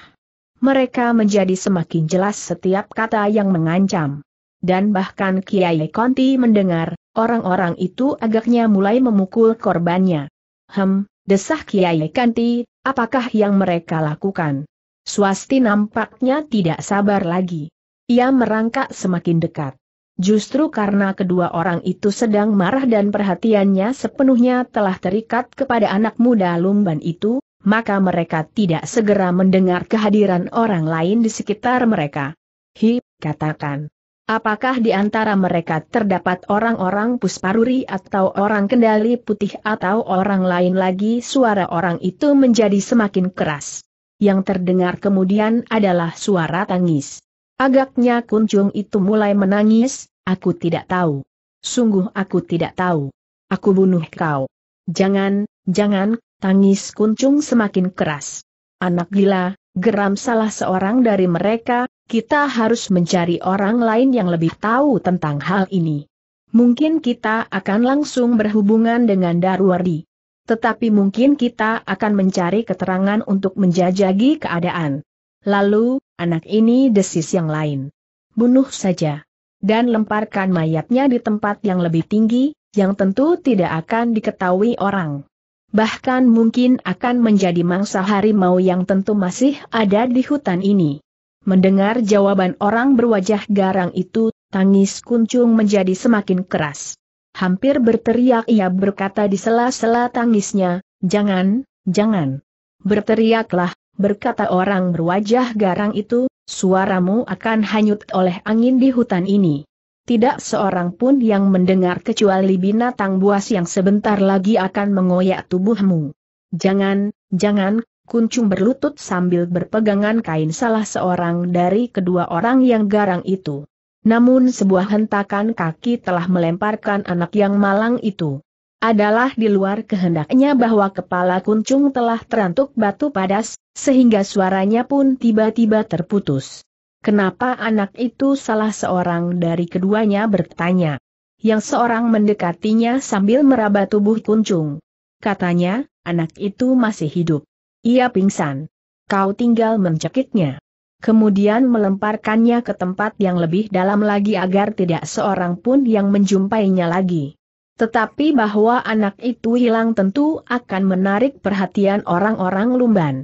Mereka menjadi semakin jelas setiap kata yang mengancam. Dan bahkan Kiai Konti mendengar, orang-orang itu agaknya mulai memukul korbannya. Hem, desah Kiai Konti, apakah yang mereka lakukan? Swasti nampaknya tidak sabar lagi. Ia merangkak semakin dekat. Justru karena kedua orang itu sedang marah dan perhatiannya sepenuhnya telah terikat kepada anak muda lumban itu, maka mereka tidak segera mendengar kehadiran orang lain di sekitar mereka. Hi, katakan. Apakah di antara mereka terdapat orang-orang pusparuri atau orang kendali putih atau orang lain lagi suara orang itu menjadi semakin keras. Yang terdengar kemudian adalah suara tangis. Agaknya Kunjung itu mulai menangis, aku tidak tahu. Sungguh aku tidak tahu. Aku bunuh kau. Jangan, jangan, tangis Kunjung semakin keras. Anak gila, geram salah seorang dari mereka, kita harus mencari orang lain yang lebih tahu tentang hal ini. Mungkin kita akan langsung berhubungan dengan Darwardi. Tetapi mungkin kita akan mencari keterangan untuk menjajagi keadaan. Lalu, Anak ini desis yang lain. Bunuh saja. Dan lemparkan mayatnya di tempat yang lebih tinggi, yang tentu tidak akan diketahui orang. Bahkan mungkin akan menjadi mangsa harimau yang tentu masih ada di hutan ini. Mendengar jawaban orang berwajah garang itu, tangis kuncung menjadi semakin keras. Hampir berteriak ia berkata di sela-sela tangisnya, jangan, jangan. Berteriaklah, berkata orang berwajah garang itu, suaramu akan hanyut oleh angin di hutan ini. Tidak seorang pun yang mendengar kecuali binatang buas yang sebentar lagi akan mengoyak tubuhmu. Jangan, jangan, kuncung berlutut sambil berpegangan kain salah seorang dari kedua orang yang garang itu. Namun sebuah hentakan kaki telah melemparkan anak yang malang itu adalah di luar kehendaknya bahwa kepala kuncung telah terantuk batu padas, sehingga suaranya pun tiba-tiba terputus. Kenapa anak itu salah seorang dari keduanya bertanya. Yang seorang mendekatinya sambil meraba tubuh kuncung. Katanya, anak itu masih hidup. Ia pingsan. Kau tinggal mencekiknya kemudian melemparkannya ke tempat yang lebih dalam lagi agar tidak seorang pun yang menjumpainya lagi. Tetapi bahwa anak itu hilang tentu akan menarik perhatian orang-orang Lumban.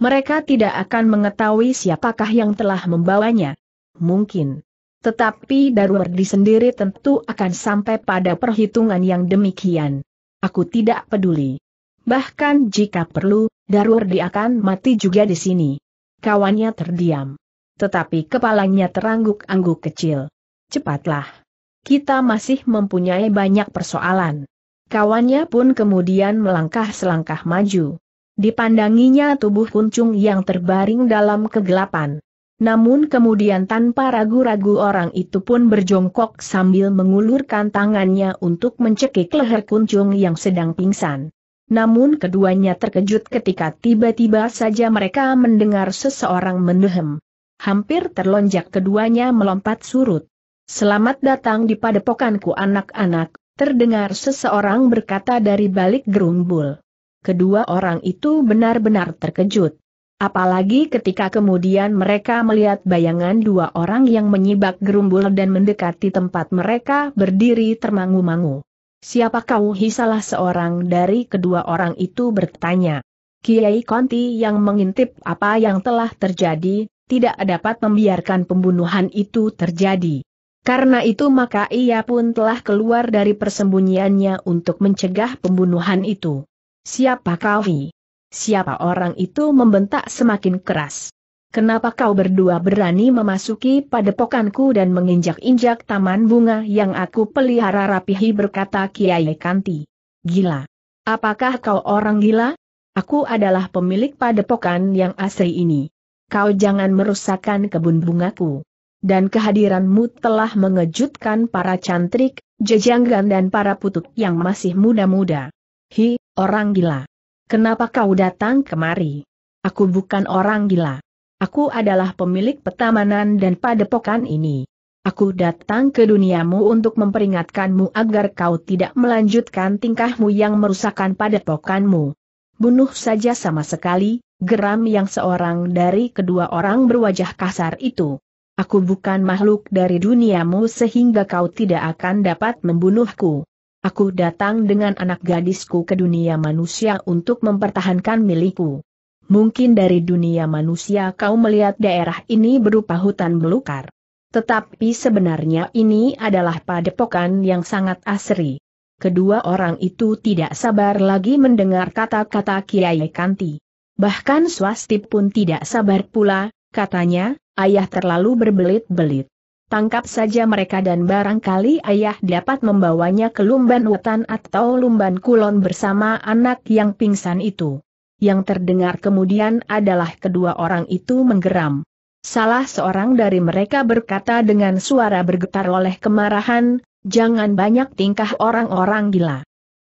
Mereka tidak akan mengetahui siapakah yang telah membawanya. Mungkin. Tetapi Darwardi sendiri tentu akan sampai pada perhitungan yang demikian. Aku tidak peduli. Bahkan jika perlu, Darwardi akan mati juga di sini. Kawannya terdiam. Tetapi kepalanya terangguk-angguk kecil. Cepatlah kita masih mempunyai banyak persoalan. Kawannya pun kemudian melangkah selangkah maju. Dipandanginya tubuh kuncung yang terbaring dalam kegelapan. Namun kemudian tanpa ragu-ragu orang itu pun berjongkok sambil mengulurkan tangannya untuk mencekik leher kuncung yang sedang pingsan. Namun keduanya terkejut ketika tiba-tiba saja mereka mendengar seseorang mendehem. Hampir terlonjak keduanya melompat surut. Selamat datang di padepokanku anak-anak, terdengar seseorang berkata dari balik gerumbul. Kedua orang itu benar-benar terkejut. Apalagi ketika kemudian mereka melihat bayangan dua orang yang menyibak gerumbul dan mendekati tempat mereka berdiri termangu-mangu. Siapa kau hisalah seorang dari kedua orang itu bertanya. Kiai Konti yang mengintip apa yang telah terjadi, tidak dapat membiarkan pembunuhan itu terjadi. Karena itu maka ia pun telah keluar dari persembunyiannya untuk mencegah pembunuhan itu. Siapa kau? Hi? Siapa orang itu membentak semakin keras. Kenapa kau berdua berani memasuki padepokanku dan menginjak-injak taman bunga yang aku pelihara rapihi berkata Kiai Kanti. Gila. Apakah kau orang gila? Aku adalah pemilik padepokan yang asri ini. Kau jangan merusakkan kebun bungaku dan kehadiranmu telah mengejutkan para cantrik, jejanggan dan para putut yang masih muda-muda. Hi, orang gila. Kenapa kau datang kemari? Aku bukan orang gila. Aku adalah pemilik petamanan dan padepokan ini. Aku datang ke duniamu untuk memperingatkanmu agar kau tidak melanjutkan tingkahmu yang merusakkan padepokanmu. Bunuh saja sama sekali, geram yang seorang dari kedua orang berwajah kasar itu. Aku bukan makhluk dari duniamu sehingga kau tidak akan dapat membunuhku. Aku datang dengan anak gadisku ke dunia manusia untuk mempertahankan milikku. Mungkin dari dunia manusia kau melihat daerah ini berupa hutan belukar. Tetapi sebenarnya ini adalah padepokan yang sangat asri. Kedua orang itu tidak sabar lagi mendengar kata-kata Kiai Kanti. Bahkan swasti pun tidak sabar pula, katanya, ayah terlalu berbelit-belit. Tangkap saja mereka dan barangkali ayah dapat membawanya ke Lumban hutan atau Lumban Kulon bersama anak yang pingsan itu. Yang terdengar kemudian adalah kedua orang itu menggeram. Salah seorang dari mereka berkata dengan suara bergetar oleh kemarahan, jangan banyak tingkah orang-orang gila.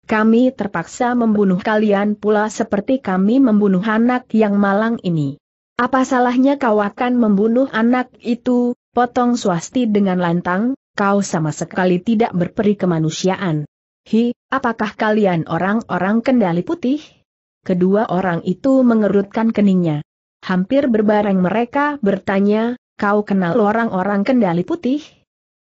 Kami terpaksa membunuh kalian pula seperti kami membunuh anak yang malang ini. Apa salahnya kau akan membunuh anak itu, potong swasti dengan lantang, kau sama sekali tidak berperi kemanusiaan. Hi, apakah kalian orang-orang kendali putih? Kedua orang itu mengerutkan keningnya. Hampir berbareng mereka bertanya, kau kenal orang-orang kendali putih?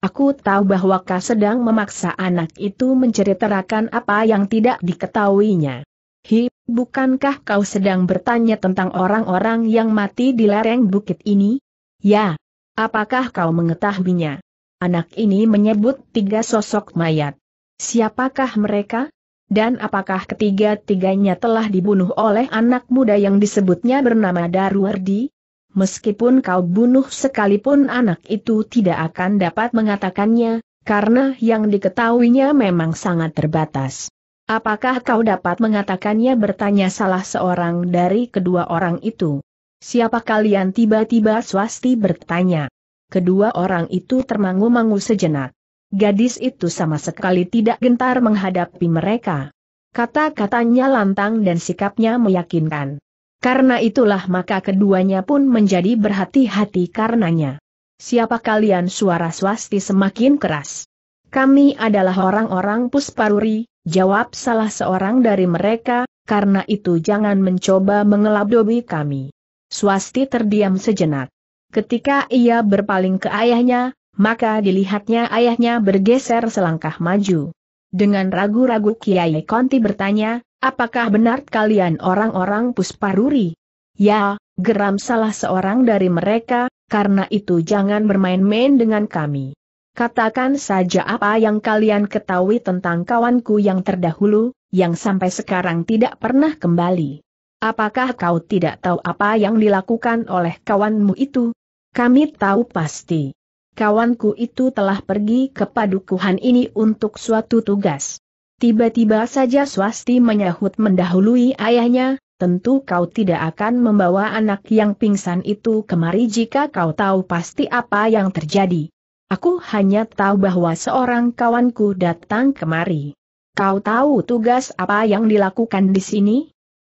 Aku tahu bahwa kau sedang memaksa anak itu menceritakan apa yang tidak diketahuinya. Hi, bukankah kau sedang bertanya tentang orang-orang yang mati di lereng bukit ini? Ya. Apakah kau mengetahuinya? Anak ini menyebut tiga sosok mayat. Siapakah mereka? Dan apakah ketiga-tiganya telah dibunuh oleh anak muda yang disebutnya bernama Darwardi? Meskipun kau bunuh sekalipun anak itu tidak akan dapat mengatakannya, karena yang diketahuinya memang sangat terbatas. Apakah kau dapat mengatakannya bertanya salah seorang dari kedua orang itu? Siapa kalian tiba-tiba swasti bertanya. Kedua orang itu termangu-mangu sejenak. Gadis itu sama sekali tidak gentar menghadapi mereka. Kata-katanya lantang dan sikapnya meyakinkan. Karena itulah maka keduanya pun menjadi berhati-hati karenanya. Siapa kalian suara swasti semakin keras. Kami adalah orang-orang Pusparuri, Jawab salah seorang dari mereka, karena itu jangan mencoba mengelabui kami. Swasti terdiam sejenak. Ketika ia berpaling ke ayahnya, maka dilihatnya ayahnya bergeser selangkah maju. Dengan ragu-ragu Kiai Konti bertanya, apakah benar kalian orang-orang Pusparuri? Ya, geram salah seorang dari mereka, karena itu jangan bermain-main dengan kami. Katakan saja apa yang kalian ketahui tentang kawanku yang terdahulu, yang sampai sekarang tidak pernah kembali. Apakah kau tidak tahu apa yang dilakukan oleh kawanmu itu? Kami tahu pasti. Kawanku itu telah pergi ke padukuhan ini untuk suatu tugas. Tiba-tiba saja Swasti menyahut mendahului ayahnya, tentu kau tidak akan membawa anak yang pingsan itu kemari jika kau tahu pasti apa yang terjadi. Aku hanya tahu bahwa seorang kawanku datang kemari. Kau tahu tugas apa yang dilakukan di sini?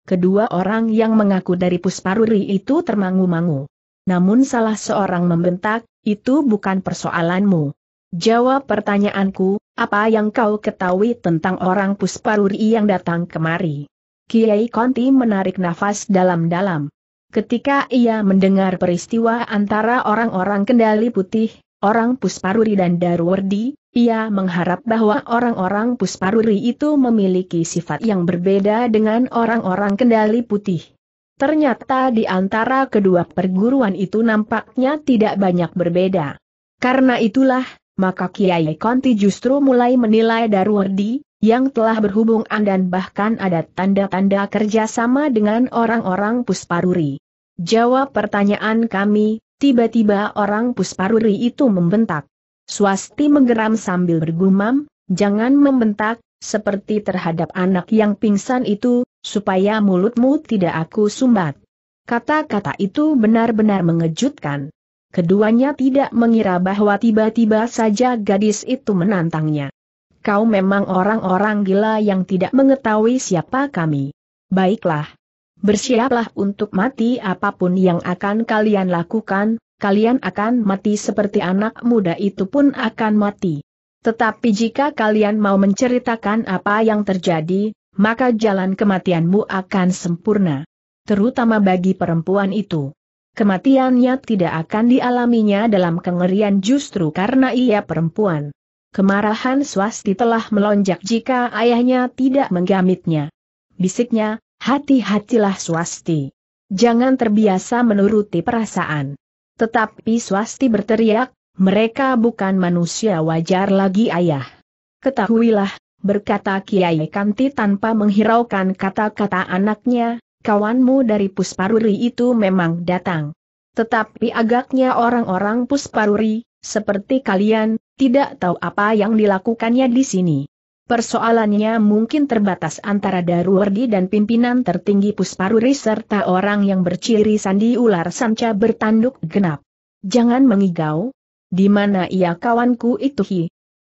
Kedua orang yang mengaku dari Pusparuri itu termangu-mangu. Namun salah seorang membentak, itu bukan persoalanmu. Jawab pertanyaanku, apa yang kau ketahui tentang orang Pusparuri yang datang kemari? Kiai Konti menarik nafas dalam-dalam. Ketika ia mendengar peristiwa antara orang-orang kendali putih, orang Pusparuri dan Darwardi, ia mengharap bahwa orang-orang Pusparuri itu memiliki sifat yang berbeda dengan orang-orang kendali putih. Ternyata di antara kedua perguruan itu nampaknya tidak banyak berbeda. Karena itulah, maka Kiai Konti justru mulai menilai Darwardi, yang telah berhubung dan bahkan ada tanda-tanda kerjasama dengan orang-orang Pusparuri. Jawab pertanyaan kami, Tiba-tiba orang Pusparuri itu membentak. Swasti menggeram sambil bergumam, jangan membentak, seperti terhadap anak yang pingsan itu, supaya mulutmu tidak aku sumbat. Kata-kata itu benar-benar mengejutkan. Keduanya tidak mengira bahwa tiba-tiba saja gadis itu menantangnya. Kau memang orang-orang gila yang tidak mengetahui siapa kami. Baiklah, Bersiaplah untuk mati apapun yang akan kalian lakukan, kalian akan mati seperti anak muda itu pun akan mati. Tetapi jika kalian mau menceritakan apa yang terjadi, maka jalan kematianmu akan sempurna. Terutama bagi perempuan itu. Kematiannya tidak akan dialaminya dalam kengerian justru karena ia perempuan. Kemarahan swasti telah melonjak jika ayahnya tidak menggamitnya. Bisiknya, hati-hatilah swasti. Jangan terbiasa menuruti perasaan. Tetapi swasti berteriak, mereka bukan manusia wajar lagi ayah. Ketahuilah, berkata Kiai Kanti tanpa menghiraukan kata-kata anaknya, kawanmu dari Pusparuri itu memang datang. Tetapi agaknya orang-orang Pusparuri, seperti kalian, tidak tahu apa yang dilakukannya di sini. Persoalannya mungkin terbatas antara Daruwardi dan pimpinan tertinggi Pusparuri serta orang yang berciri sandi ular sanca bertanduk genap. Jangan mengigau. Di mana ia kawanku itu hi?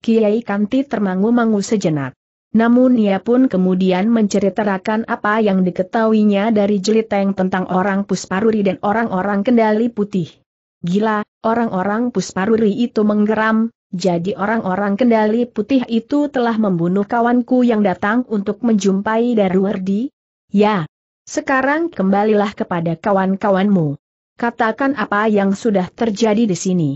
Kiai Kanti termangu-mangu sejenak. Namun ia pun kemudian menceritakan apa yang diketahuinya dari jeliteng tentang orang Pusparuri dan orang-orang kendali putih. Gila, orang-orang Pusparuri itu menggeram, jadi orang-orang kendali putih itu telah membunuh kawanku yang datang untuk menjumpai Daruardi? Ya. Sekarang kembalilah kepada kawan-kawanmu. Katakan apa yang sudah terjadi di sini.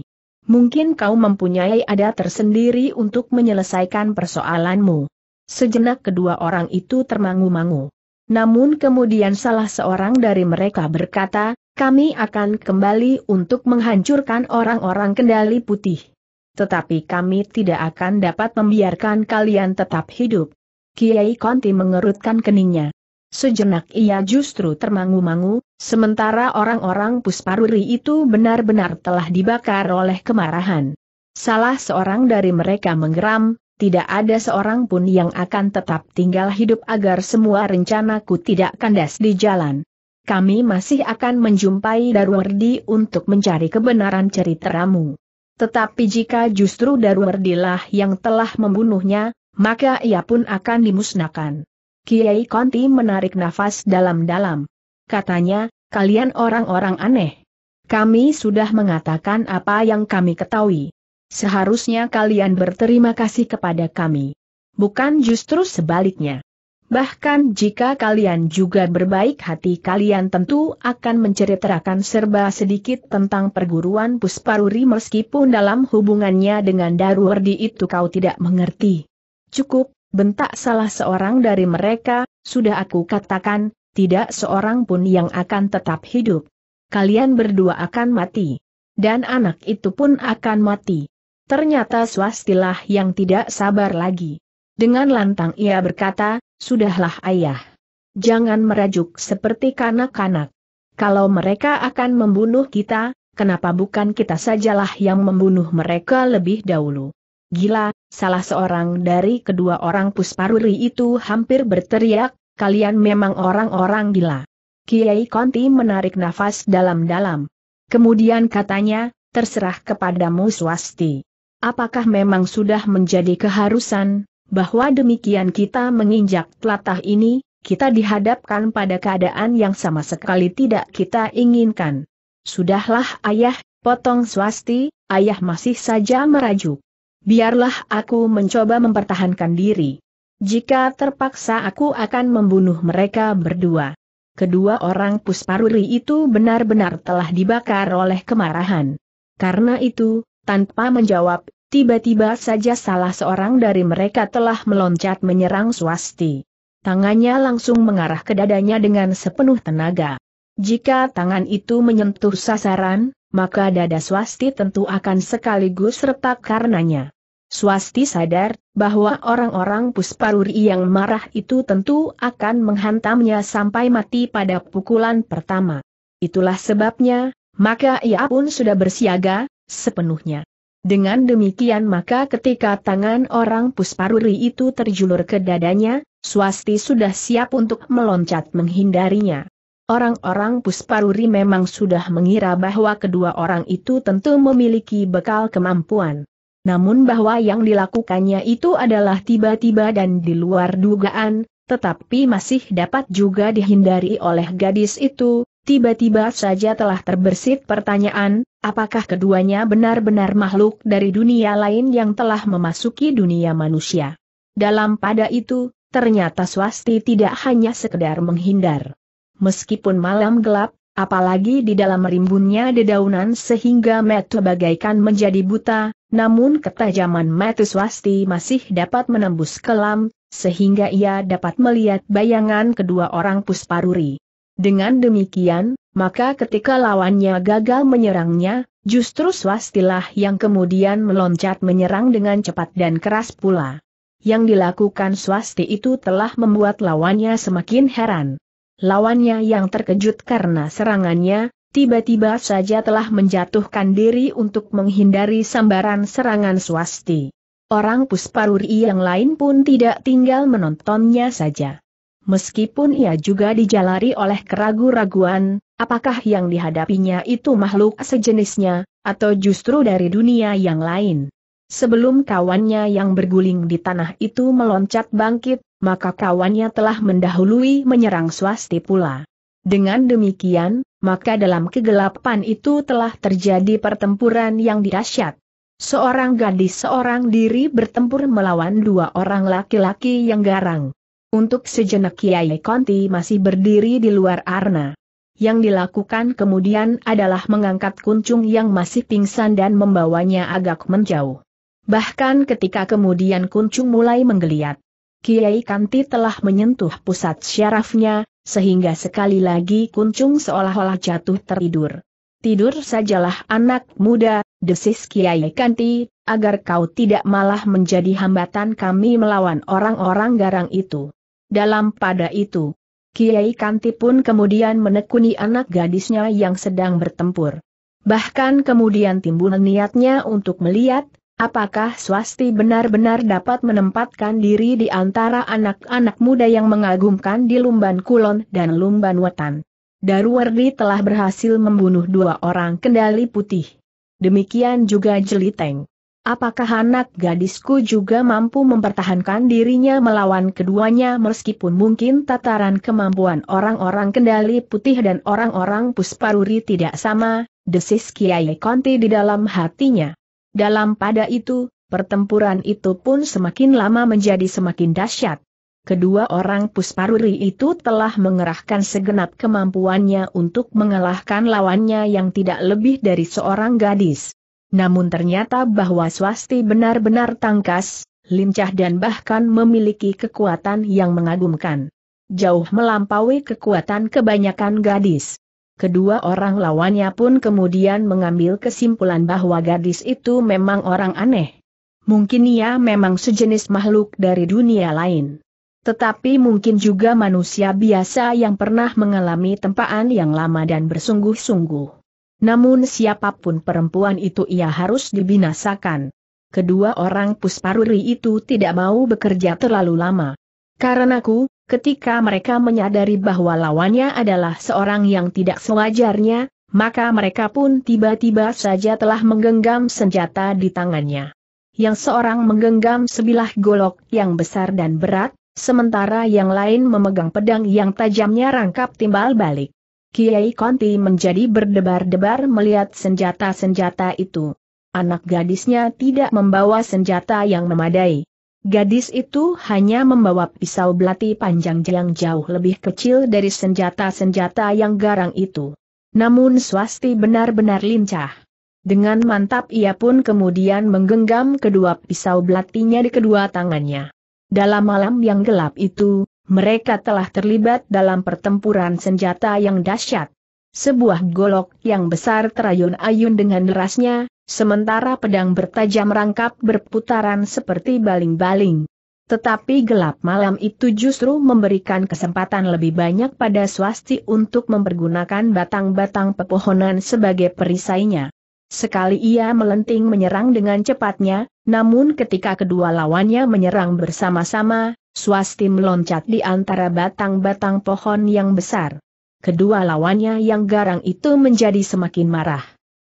Mungkin kau mempunyai ada tersendiri untuk menyelesaikan persoalanmu. Sejenak kedua orang itu termangu-mangu. Namun kemudian salah seorang dari mereka berkata, kami akan kembali untuk menghancurkan orang-orang kendali putih tetapi kami tidak akan dapat membiarkan kalian tetap hidup. Kiai Konti mengerutkan keningnya. Sejenak ia justru termangu-mangu, sementara orang-orang Pusparuri itu benar-benar telah dibakar oleh kemarahan. Salah seorang dari mereka menggeram, tidak ada seorang pun yang akan tetap tinggal hidup agar semua rencanaku tidak kandas di jalan. Kami masih akan menjumpai Darwardi untuk mencari kebenaran ceritamu. Tetapi jika justru Darwardilah yang telah membunuhnya, maka ia pun akan dimusnahkan. Kiai Konti menarik nafas dalam-dalam. Katanya, kalian orang-orang aneh. Kami sudah mengatakan apa yang kami ketahui. Seharusnya kalian berterima kasih kepada kami. Bukan justru sebaliknya. Bahkan jika kalian juga berbaik hati kalian tentu akan menceritakan serba sedikit tentang perguruan Pusparuri meskipun dalam hubungannya dengan Darwardi itu kau tidak mengerti. Cukup, bentak salah seorang dari mereka, sudah aku katakan, tidak seorang pun yang akan tetap hidup. Kalian berdua akan mati. Dan anak itu pun akan mati. Ternyata swastilah yang tidak sabar lagi. Dengan lantang ia berkata, Sudahlah ayah. Jangan merajuk seperti kanak-kanak. Kalau mereka akan membunuh kita, kenapa bukan kita sajalah yang membunuh mereka lebih dahulu? Gila, salah seorang dari kedua orang Pusparuri itu hampir berteriak, kalian memang orang-orang gila. Kiai Konti menarik nafas dalam-dalam. Kemudian katanya, terserah kepadamu swasti. Apakah memang sudah menjadi keharusan, bahwa demikian kita menginjak telatah ini, kita dihadapkan pada keadaan yang sama sekali tidak kita inginkan. Sudahlah ayah, potong swasti, ayah masih saja merajuk. Biarlah aku mencoba mempertahankan diri. Jika terpaksa aku akan membunuh mereka berdua. Kedua orang Pusparuri itu benar-benar telah dibakar oleh kemarahan. Karena itu, tanpa menjawab, Tiba-tiba saja salah seorang dari mereka telah meloncat menyerang swasti. Tangannya langsung mengarah ke dadanya dengan sepenuh tenaga. Jika tangan itu menyentuh sasaran, maka dada swasti tentu akan sekaligus retak karenanya. Swasti sadar bahwa orang-orang Pusparuri yang marah itu tentu akan menghantamnya sampai mati pada pukulan pertama. Itulah sebabnya, maka ia pun sudah bersiaga, sepenuhnya. Dengan demikian maka ketika tangan orang pusparuri itu terjulur ke dadanya, swasti sudah siap untuk meloncat menghindarinya. Orang-orang pusparuri memang sudah mengira bahwa kedua orang itu tentu memiliki bekal kemampuan. Namun bahwa yang dilakukannya itu adalah tiba-tiba dan di luar dugaan, tetapi masih dapat juga dihindari oleh gadis itu, tiba-tiba saja telah terbersit pertanyaan, apakah keduanya benar-benar makhluk dari dunia lain yang telah memasuki dunia manusia. Dalam pada itu, ternyata swasti tidak hanya sekedar menghindar. Meskipun malam gelap, apalagi di dalam rimbunnya dedaunan sehingga metu bagaikan menjadi buta, namun ketajaman metu swasti masih dapat menembus kelam, sehingga ia dapat melihat bayangan kedua orang pusparuri. Dengan demikian, maka ketika lawannya gagal menyerangnya, justru swastilah yang kemudian meloncat menyerang dengan cepat dan keras pula. Yang dilakukan swasti itu telah membuat lawannya semakin heran. Lawannya yang terkejut karena serangannya, tiba-tiba saja telah menjatuhkan diri untuk menghindari sambaran serangan swasti. Orang Pusparuri yang lain pun tidak tinggal menontonnya saja meskipun ia juga dijalari oleh keraguan raguan apakah yang dihadapinya itu makhluk sejenisnya, atau justru dari dunia yang lain. Sebelum kawannya yang berguling di tanah itu meloncat bangkit, maka kawannya telah mendahului menyerang swasti pula. Dengan demikian, maka dalam kegelapan itu telah terjadi pertempuran yang dirasyat. Seorang gadis seorang diri bertempur melawan dua orang laki-laki yang garang. Untuk sejenak Kiai Konti masih berdiri di luar arna. Yang dilakukan kemudian adalah mengangkat kuncung yang masih pingsan dan membawanya agak menjauh. Bahkan ketika kemudian kuncung mulai menggeliat, Kiai Kanti telah menyentuh pusat syarafnya, sehingga sekali lagi kuncung seolah-olah jatuh tertidur. Tidur sajalah anak muda, desis Kiai Kanti, agar kau tidak malah menjadi hambatan kami melawan orang-orang garang itu. Dalam pada itu, Kiai Kanti pun kemudian menekuni anak gadisnya yang sedang bertempur. Bahkan kemudian timbul niatnya untuk melihat, apakah swasti benar-benar dapat menempatkan diri di antara anak-anak muda yang mengagumkan di Lumban Kulon dan Lumban Wetan. Darwardi telah berhasil membunuh dua orang kendali putih. Demikian juga Jeliteng. Apakah anak gadisku juga mampu mempertahankan dirinya melawan keduanya meskipun mungkin tataran kemampuan orang-orang kendali putih dan orang-orang pusparuri tidak sama, desis Kiai Konti di dalam hatinya. Dalam pada itu, pertempuran itu pun semakin lama menjadi semakin dahsyat. Kedua orang pusparuri itu telah mengerahkan segenap kemampuannya untuk mengalahkan lawannya yang tidak lebih dari seorang gadis. Namun ternyata bahwa swasti benar-benar tangkas, lincah dan bahkan memiliki kekuatan yang mengagumkan. Jauh melampaui kekuatan kebanyakan gadis. Kedua orang lawannya pun kemudian mengambil kesimpulan bahwa gadis itu memang orang aneh. Mungkin ia memang sejenis makhluk dari dunia lain. Tetapi mungkin juga manusia biasa yang pernah mengalami tempaan yang lama dan bersungguh-sungguh. Namun siapapun perempuan itu ia harus dibinasakan. Kedua orang Pusparuri itu tidak mau bekerja terlalu lama. Karena ku, ketika mereka menyadari bahwa lawannya adalah seorang yang tidak sewajarnya, maka mereka pun tiba-tiba saja telah menggenggam senjata di tangannya. Yang seorang menggenggam sebilah golok yang besar dan berat, sementara yang lain memegang pedang yang tajamnya rangkap timbal balik. Kiai Konti menjadi berdebar-debar melihat senjata-senjata itu. Anak gadisnya tidak membawa senjata yang memadai. Gadis itu hanya membawa pisau belati panjang yang jauh lebih kecil dari senjata-senjata yang garang itu. Namun swasti benar-benar lincah. Dengan mantap ia pun kemudian menggenggam kedua pisau belatinya di kedua tangannya. Dalam malam yang gelap itu, mereka telah terlibat dalam pertempuran senjata yang dahsyat. Sebuah golok yang besar terayun-ayun dengan derasnya, sementara pedang bertajam rangkap berputaran seperti baling-baling. Tetapi gelap malam itu justru memberikan kesempatan lebih banyak pada swasti untuk mempergunakan batang-batang pepohonan sebagai perisainya. Sekali ia melenting menyerang dengan cepatnya, namun ketika kedua lawannya menyerang bersama-sama, swasti meloncat di antara batang-batang pohon yang besar. Kedua lawannya yang garang itu menjadi semakin marah.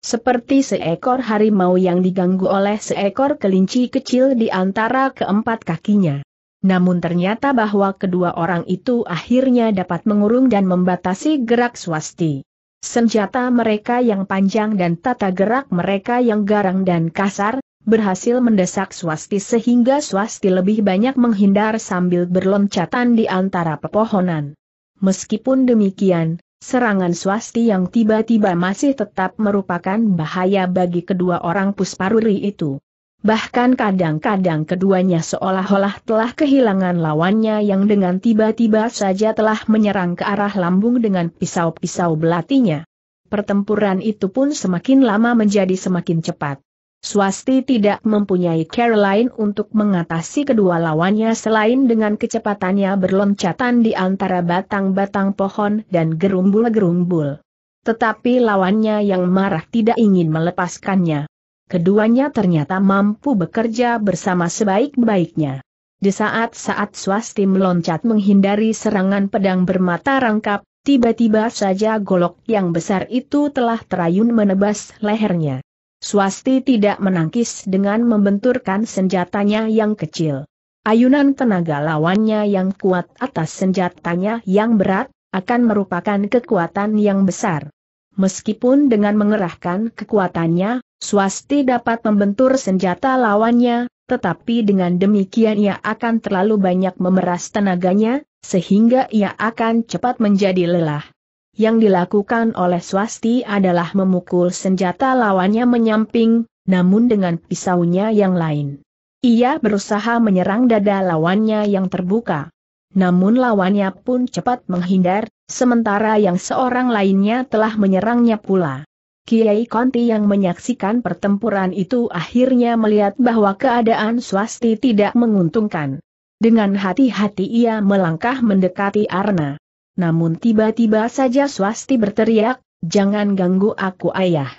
Seperti seekor harimau yang diganggu oleh seekor kelinci kecil di antara keempat kakinya. Namun ternyata bahwa kedua orang itu akhirnya dapat mengurung dan membatasi gerak swasti. Senjata mereka yang panjang dan tata gerak mereka yang garang dan kasar, berhasil mendesak swasti sehingga swasti lebih banyak menghindar sambil berloncatan di antara pepohonan. Meskipun demikian, serangan swasti yang tiba-tiba masih tetap merupakan bahaya bagi kedua orang pusparuri itu. Bahkan kadang-kadang keduanya seolah-olah telah kehilangan lawannya yang dengan tiba-tiba saja telah menyerang ke arah lambung dengan pisau-pisau belatinya. Pertempuran itu pun semakin lama menjadi semakin cepat. Swasti tidak mempunyai Caroline lain untuk mengatasi kedua lawannya selain dengan kecepatannya berloncatan di antara batang-batang pohon dan gerumbul-gerumbul. Tetapi lawannya yang marah tidak ingin melepaskannya. Keduanya ternyata mampu bekerja bersama sebaik-baiknya. Di saat-saat swasti meloncat menghindari serangan pedang bermata rangkap, tiba-tiba saja golok yang besar itu telah terayun menebas lehernya. Swasti tidak menangkis dengan membenturkan senjatanya yang kecil. Ayunan tenaga lawannya yang kuat atas senjatanya yang berat, akan merupakan kekuatan yang besar. Meskipun dengan mengerahkan kekuatannya, Swasti dapat membentur senjata lawannya, tetapi dengan demikian ia akan terlalu banyak memeras tenaganya, sehingga ia akan cepat menjadi lelah yang dilakukan oleh swasti adalah memukul senjata lawannya menyamping, namun dengan pisaunya yang lain. Ia berusaha menyerang dada lawannya yang terbuka. Namun lawannya pun cepat menghindar, sementara yang seorang lainnya telah menyerangnya pula. Kiai Konti yang menyaksikan pertempuran itu akhirnya melihat bahwa keadaan swasti tidak menguntungkan. Dengan hati-hati ia melangkah mendekati Arna namun tiba-tiba saja Swasti berteriak, jangan ganggu aku ayah.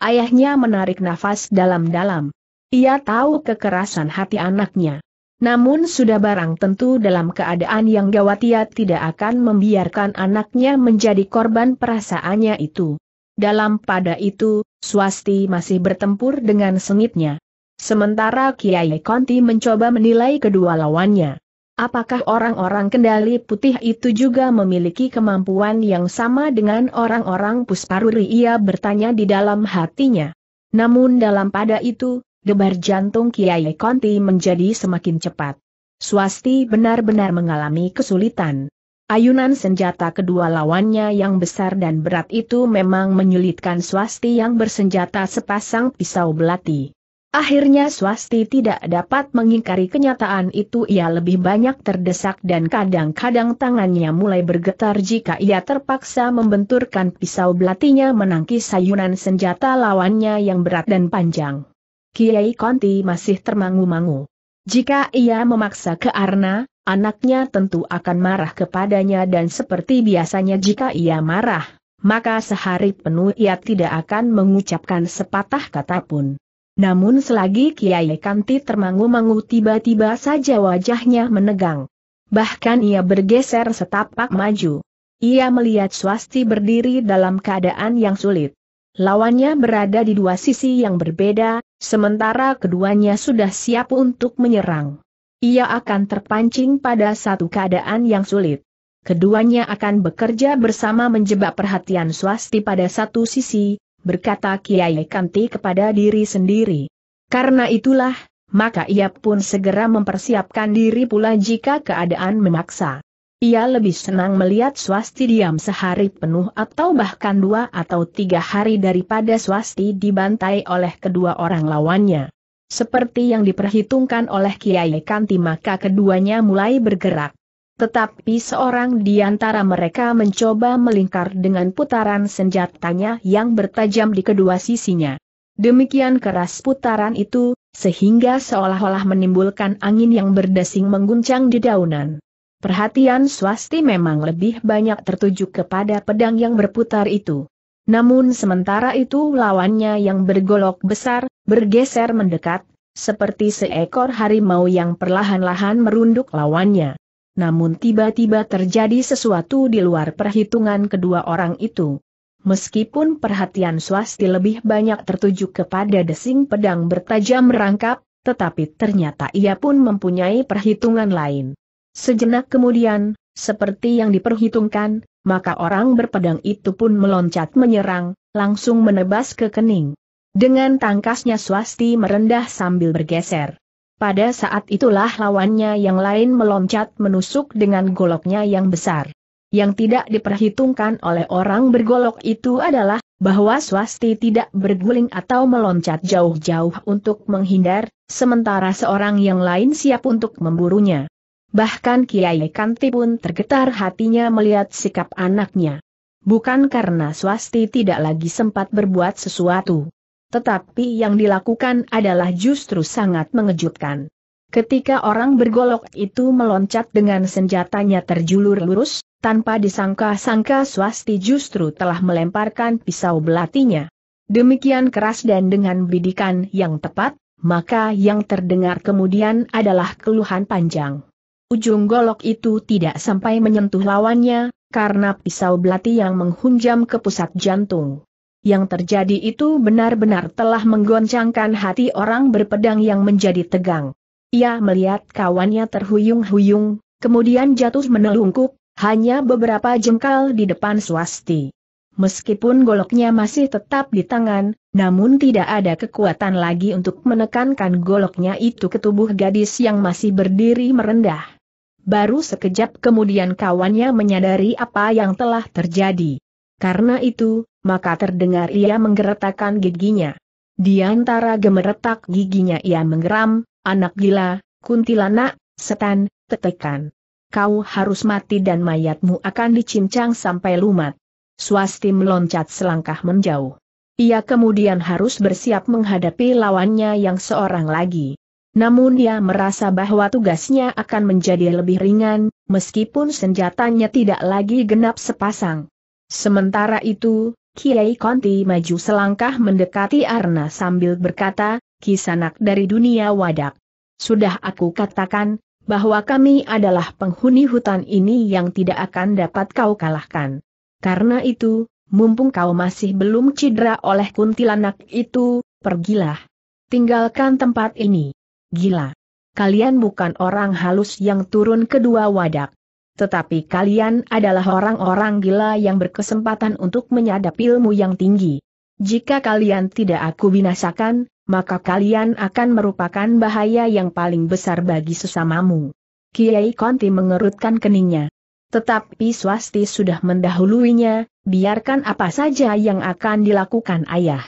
Ayahnya menarik nafas dalam-dalam. Ia tahu kekerasan hati anaknya. Namun sudah barang tentu dalam keadaan yang gawat ia tidak akan membiarkan anaknya menjadi korban perasaannya itu. Dalam pada itu, Swasti masih bertempur dengan sengitnya. Sementara Kiai Konti mencoba menilai kedua lawannya. Apakah orang-orang kendali putih itu juga memiliki kemampuan yang sama dengan orang-orang pusparuri ia bertanya di dalam hatinya. Namun dalam pada itu, debar jantung Kiai Konti menjadi semakin cepat. Swasti benar-benar mengalami kesulitan. Ayunan senjata kedua lawannya yang besar dan berat itu memang menyulitkan swasti yang bersenjata sepasang pisau belati. Akhirnya swasti tidak dapat mengingkari kenyataan itu ia lebih banyak terdesak dan kadang-kadang tangannya mulai bergetar jika ia terpaksa membenturkan pisau belatinya menangkis sayunan senjata lawannya yang berat dan panjang. Kiai Konti masih termangu-mangu. Jika ia memaksa ke Arna, anaknya tentu akan marah kepadanya dan seperti biasanya jika ia marah, maka sehari penuh ia tidak akan mengucapkan sepatah kata pun. Namun selagi Kiai Kanti termangu-mangu tiba-tiba saja wajahnya menegang. Bahkan ia bergeser setapak maju. Ia melihat swasti berdiri dalam keadaan yang sulit. Lawannya berada di dua sisi yang berbeda, sementara keduanya sudah siap untuk menyerang. Ia akan terpancing pada satu keadaan yang sulit. Keduanya akan bekerja bersama menjebak perhatian swasti pada satu sisi, berkata Kiai Kanti kepada diri sendiri. Karena itulah, maka ia pun segera mempersiapkan diri pula jika keadaan memaksa. Ia lebih senang melihat swasti diam sehari penuh atau bahkan dua atau tiga hari daripada swasti dibantai oleh kedua orang lawannya. Seperti yang diperhitungkan oleh Kiai Kanti maka keduanya mulai bergerak. Tetapi seorang di antara mereka mencoba melingkar dengan putaran senjatanya yang bertajam di kedua sisinya. Demikian keras putaran itu, sehingga seolah-olah menimbulkan angin yang berdesing mengguncang di daunan. Perhatian swasti memang lebih banyak tertuju kepada pedang yang berputar itu. Namun sementara itu lawannya yang bergolok besar, bergeser mendekat, seperti seekor harimau yang perlahan-lahan merunduk lawannya namun tiba-tiba terjadi sesuatu di luar perhitungan kedua orang itu. Meskipun perhatian swasti lebih banyak tertuju kepada desing pedang bertajam merangkap, tetapi ternyata ia pun mempunyai perhitungan lain. Sejenak kemudian, seperti yang diperhitungkan, maka orang berpedang itu pun meloncat menyerang, langsung menebas ke kening. Dengan tangkasnya swasti merendah sambil bergeser. Pada saat itulah lawannya yang lain meloncat menusuk dengan goloknya yang besar. Yang tidak diperhitungkan oleh orang bergolok itu adalah bahwa swasti tidak berguling atau meloncat jauh-jauh untuk menghindar, sementara seorang yang lain siap untuk memburunya. Bahkan Kiai Kanti pun tergetar hatinya melihat sikap anaknya. Bukan karena swasti tidak lagi sempat berbuat sesuatu tetapi yang dilakukan adalah justru sangat mengejutkan. Ketika orang bergolok itu meloncat dengan senjatanya terjulur lurus, tanpa disangka-sangka swasti justru telah melemparkan pisau belatinya. Demikian keras dan dengan bidikan yang tepat, maka yang terdengar kemudian adalah keluhan panjang. Ujung golok itu tidak sampai menyentuh lawannya, karena pisau belati yang menghunjam ke pusat jantung. Yang terjadi itu benar-benar telah menggoncangkan hati orang berpedang yang menjadi tegang. Ia melihat kawannya terhuyung-huyung, kemudian jatuh menelungkup, hanya beberapa jengkal di depan swasti. Meskipun goloknya masih tetap di tangan, namun tidak ada kekuatan lagi untuk menekankan goloknya itu ke tubuh gadis yang masih berdiri merendah. Baru sekejap kemudian kawannya menyadari apa yang telah terjadi. Karena itu, maka terdengar ia menggeretakkan giginya. Di antara gemeretak giginya ia menggeram, anak gila, kuntilanak, setan, tetekan. Kau harus mati dan mayatmu akan dicincang sampai lumat. Swasti meloncat selangkah menjauh. Ia kemudian harus bersiap menghadapi lawannya yang seorang lagi. Namun ia merasa bahwa tugasnya akan menjadi lebih ringan, meskipun senjatanya tidak lagi genap sepasang. Sementara itu, Kiai Konti maju selangkah mendekati Arna sambil berkata, Kisanak dari dunia wadak. Sudah aku katakan, bahwa kami adalah penghuni hutan ini yang tidak akan dapat kau kalahkan. Karena itu, mumpung kau masih belum cedera oleh kuntilanak itu, pergilah. Tinggalkan tempat ini. Gila. Kalian bukan orang halus yang turun kedua wadak. Tetapi kalian adalah orang-orang gila yang berkesempatan untuk menyadap ilmu yang tinggi. Jika kalian tidak aku binasakan, maka kalian akan merupakan bahaya yang paling besar bagi sesamamu. Kiai Konti mengerutkan keningnya. Tetapi swasti sudah mendahuluinya, biarkan apa saja yang akan dilakukan ayah.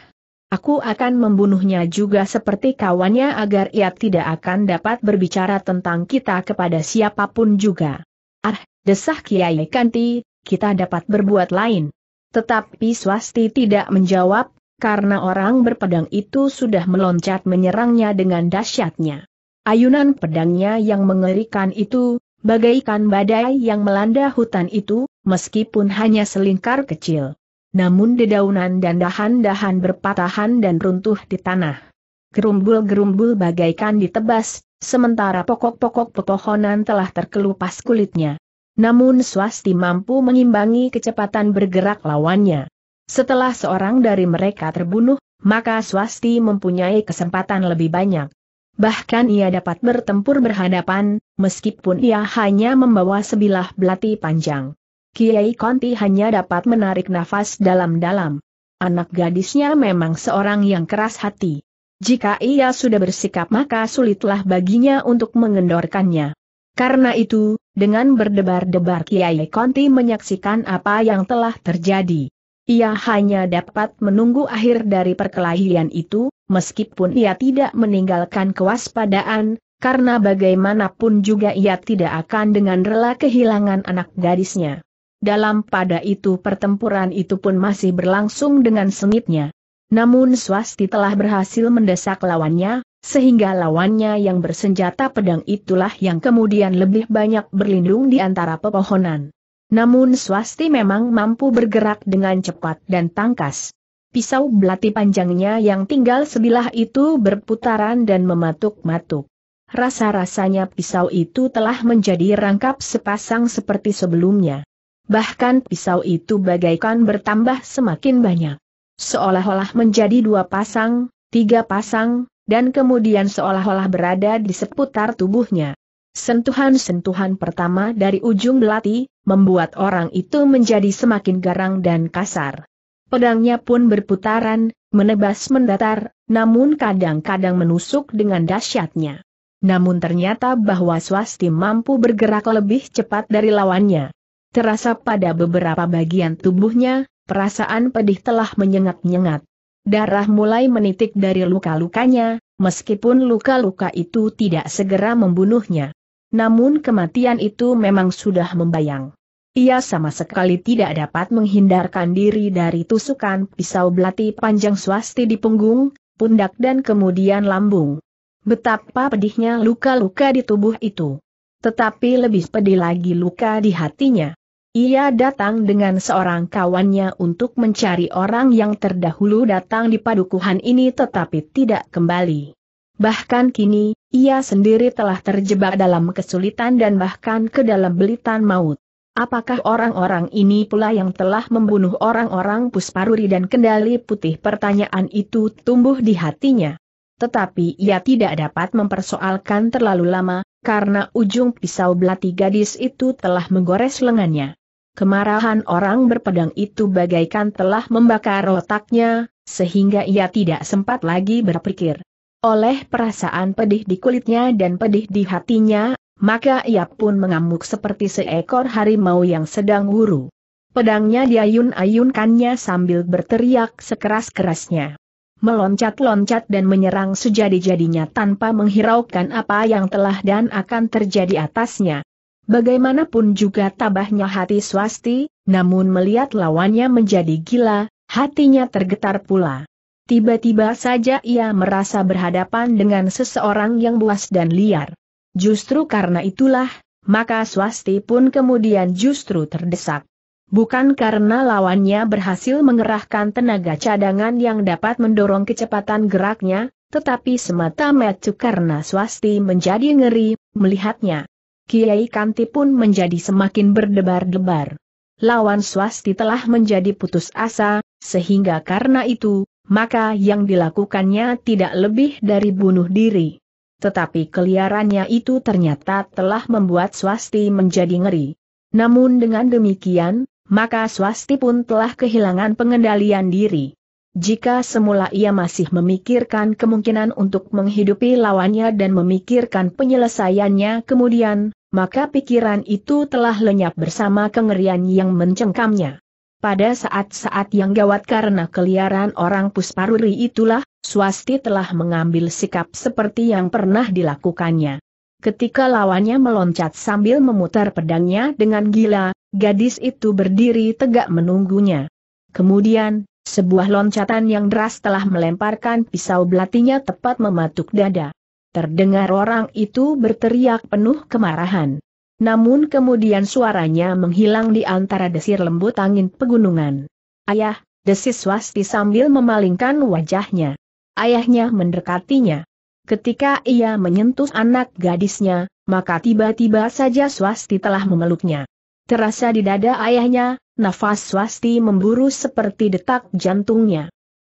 Aku akan membunuhnya juga seperti kawannya agar ia tidak akan dapat berbicara tentang kita kepada siapapun juga. Ah, desah Kiai Kanti, kita dapat berbuat lain. Tetapi Swasti tidak menjawab, karena orang berpedang itu sudah meloncat menyerangnya dengan dahsyatnya. Ayunan pedangnya yang mengerikan itu, bagaikan badai yang melanda hutan itu, meskipun hanya selingkar kecil. Namun dedaunan dan dahan-dahan berpatahan dan runtuh di tanah. Gerumbul-gerumbul bagaikan ditebas, sementara pokok-pokok pepohonan telah terkelupas kulitnya. Namun swasti mampu mengimbangi kecepatan bergerak lawannya. Setelah seorang dari mereka terbunuh, maka swasti mempunyai kesempatan lebih banyak. Bahkan ia dapat bertempur berhadapan, meskipun ia hanya membawa sebilah belati panjang. Kiai Konti hanya dapat menarik nafas dalam-dalam. Anak gadisnya memang seorang yang keras hati. Jika ia sudah bersikap maka sulitlah baginya untuk mengendorkannya. Karena itu, dengan berdebar-debar Kiai Konti menyaksikan apa yang telah terjadi. Ia hanya dapat menunggu akhir dari perkelahian itu, meskipun ia tidak meninggalkan kewaspadaan, karena bagaimanapun juga ia tidak akan dengan rela kehilangan anak gadisnya. Dalam pada itu pertempuran itu pun masih berlangsung dengan sengitnya. Namun Swasti telah berhasil mendesak lawannya, sehingga lawannya yang bersenjata pedang itulah yang kemudian lebih banyak berlindung di antara pepohonan. Namun Swasti memang mampu bergerak dengan cepat dan tangkas. Pisau belati panjangnya yang tinggal sebilah itu berputaran dan mematuk-matuk. Rasa-rasanya pisau itu telah menjadi rangkap sepasang seperti sebelumnya. Bahkan pisau itu bagaikan bertambah semakin banyak seolah-olah menjadi dua pasang, tiga pasang, dan kemudian seolah-olah berada di seputar tubuhnya. Sentuhan-sentuhan pertama dari ujung belati, membuat orang itu menjadi semakin garang dan kasar. Pedangnya pun berputaran, menebas mendatar, namun kadang-kadang menusuk dengan dahsyatnya. Namun ternyata bahwa swasti mampu bergerak lebih cepat dari lawannya. Terasa pada beberapa bagian tubuhnya, perasaan pedih telah menyengat-nyengat. Darah mulai menitik dari luka-lukanya, meskipun luka-luka itu tidak segera membunuhnya. Namun kematian itu memang sudah membayang. Ia sama sekali tidak dapat menghindarkan diri dari tusukan pisau belati panjang swasti di punggung, pundak dan kemudian lambung. Betapa pedihnya luka-luka di tubuh itu. Tetapi lebih pedih lagi luka di hatinya. Ia datang dengan seorang kawannya untuk mencari orang yang terdahulu datang di padukuhan ini tetapi tidak kembali. Bahkan kini, ia sendiri telah terjebak dalam kesulitan dan bahkan ke dalam belitan maut. Apakah orang-orang ini pula yang telah membunuh orang-orang Pusparuri dan Kendali Putih? Pertanyaan itu tumbuh di hatinya. Tetapi ia tidak dapat mempersoalkan terlalu lama, karena ujung pisau belati gadis itu telah menggores lengannya. Kemarahan orang berpedang itu bagaikan telah membakar otaknya, sehingga ia tidak sempat lagi berpikir. Oleh perasaan pedih di kulitnya dan pedih di hatinya, maka ia pun mengamuk seperti seekor harimau yang sedang wuru. Pedangnya diayun-ayunkannya sambil berteriak sekeras-kerasnya. Meloncat-loncat dan menyerang sejadi-jadinya tanpa menghiraukan apa yang telah dan akan terjadi atasnya. Bagaimanapun juga tabahnya hati swasti, namun melihat lawannya menjadi gila, hatinya tergetar pula. Tiba-tiba saja ia merasa berhadapan dengan seseorang yang buas dan liar. Justru karena itulah, maka swasti pun kemudian justru terdesak. Bukan karena lawannya berhasil mengerahkan tenaga cadangan yang dapat mendorong kecepatan geraknya, tetapi semata-mata karena swasti menjadi ngeri, melihatnya. Kiai Kanti pun menjadi semakin berdebar-debar. Lawan swasti telah menjadi putus asa, sehingga karena itu, maka yang dilakukannya tidak lebih dari bunuh diri. Tetapi keliarannya itu ternyata telah membuat swasti menjadi ngeri. Namun dengan demikian, maka swasti pun telah kehilangan pengendalian diri. Jika semula ia masih memikirkan kemungkinan untuk menghidupi lawannya dan memikirkan penyelesaiannya kemudian, maka pikiran itu telah lenyap bersama kengerian yang mencengkamnya. Pada saat-saat yang gawat karena keliaran orang Pusparuri itulah, Swasti telah mengambil sikap seperti yang pernah dilakukannya. Ketika lawannya meloncat sambil memutar pedangnya dengan gila, gadis itu berdiri tegak menunggunya. Kemudian, sebuah loncatan yang deras telah melemparkan pisau belatinya tepat mematuk dada. Terdengar orang itu berteriak penuh kemarahan. Namun kemudian suaranya menghilang di antara desir lembut angin pegunungan. Ayah, desis Swasti sambil memalingkan wajahnya. Ayahnya mendekatinya. Ketika ia menyentuh anak gadisnya, maka tiba-tiba saja Swasti telah memeluknya. Terasa di dada ayahnya, nafas Swasti memburu seperti detak jantungnya.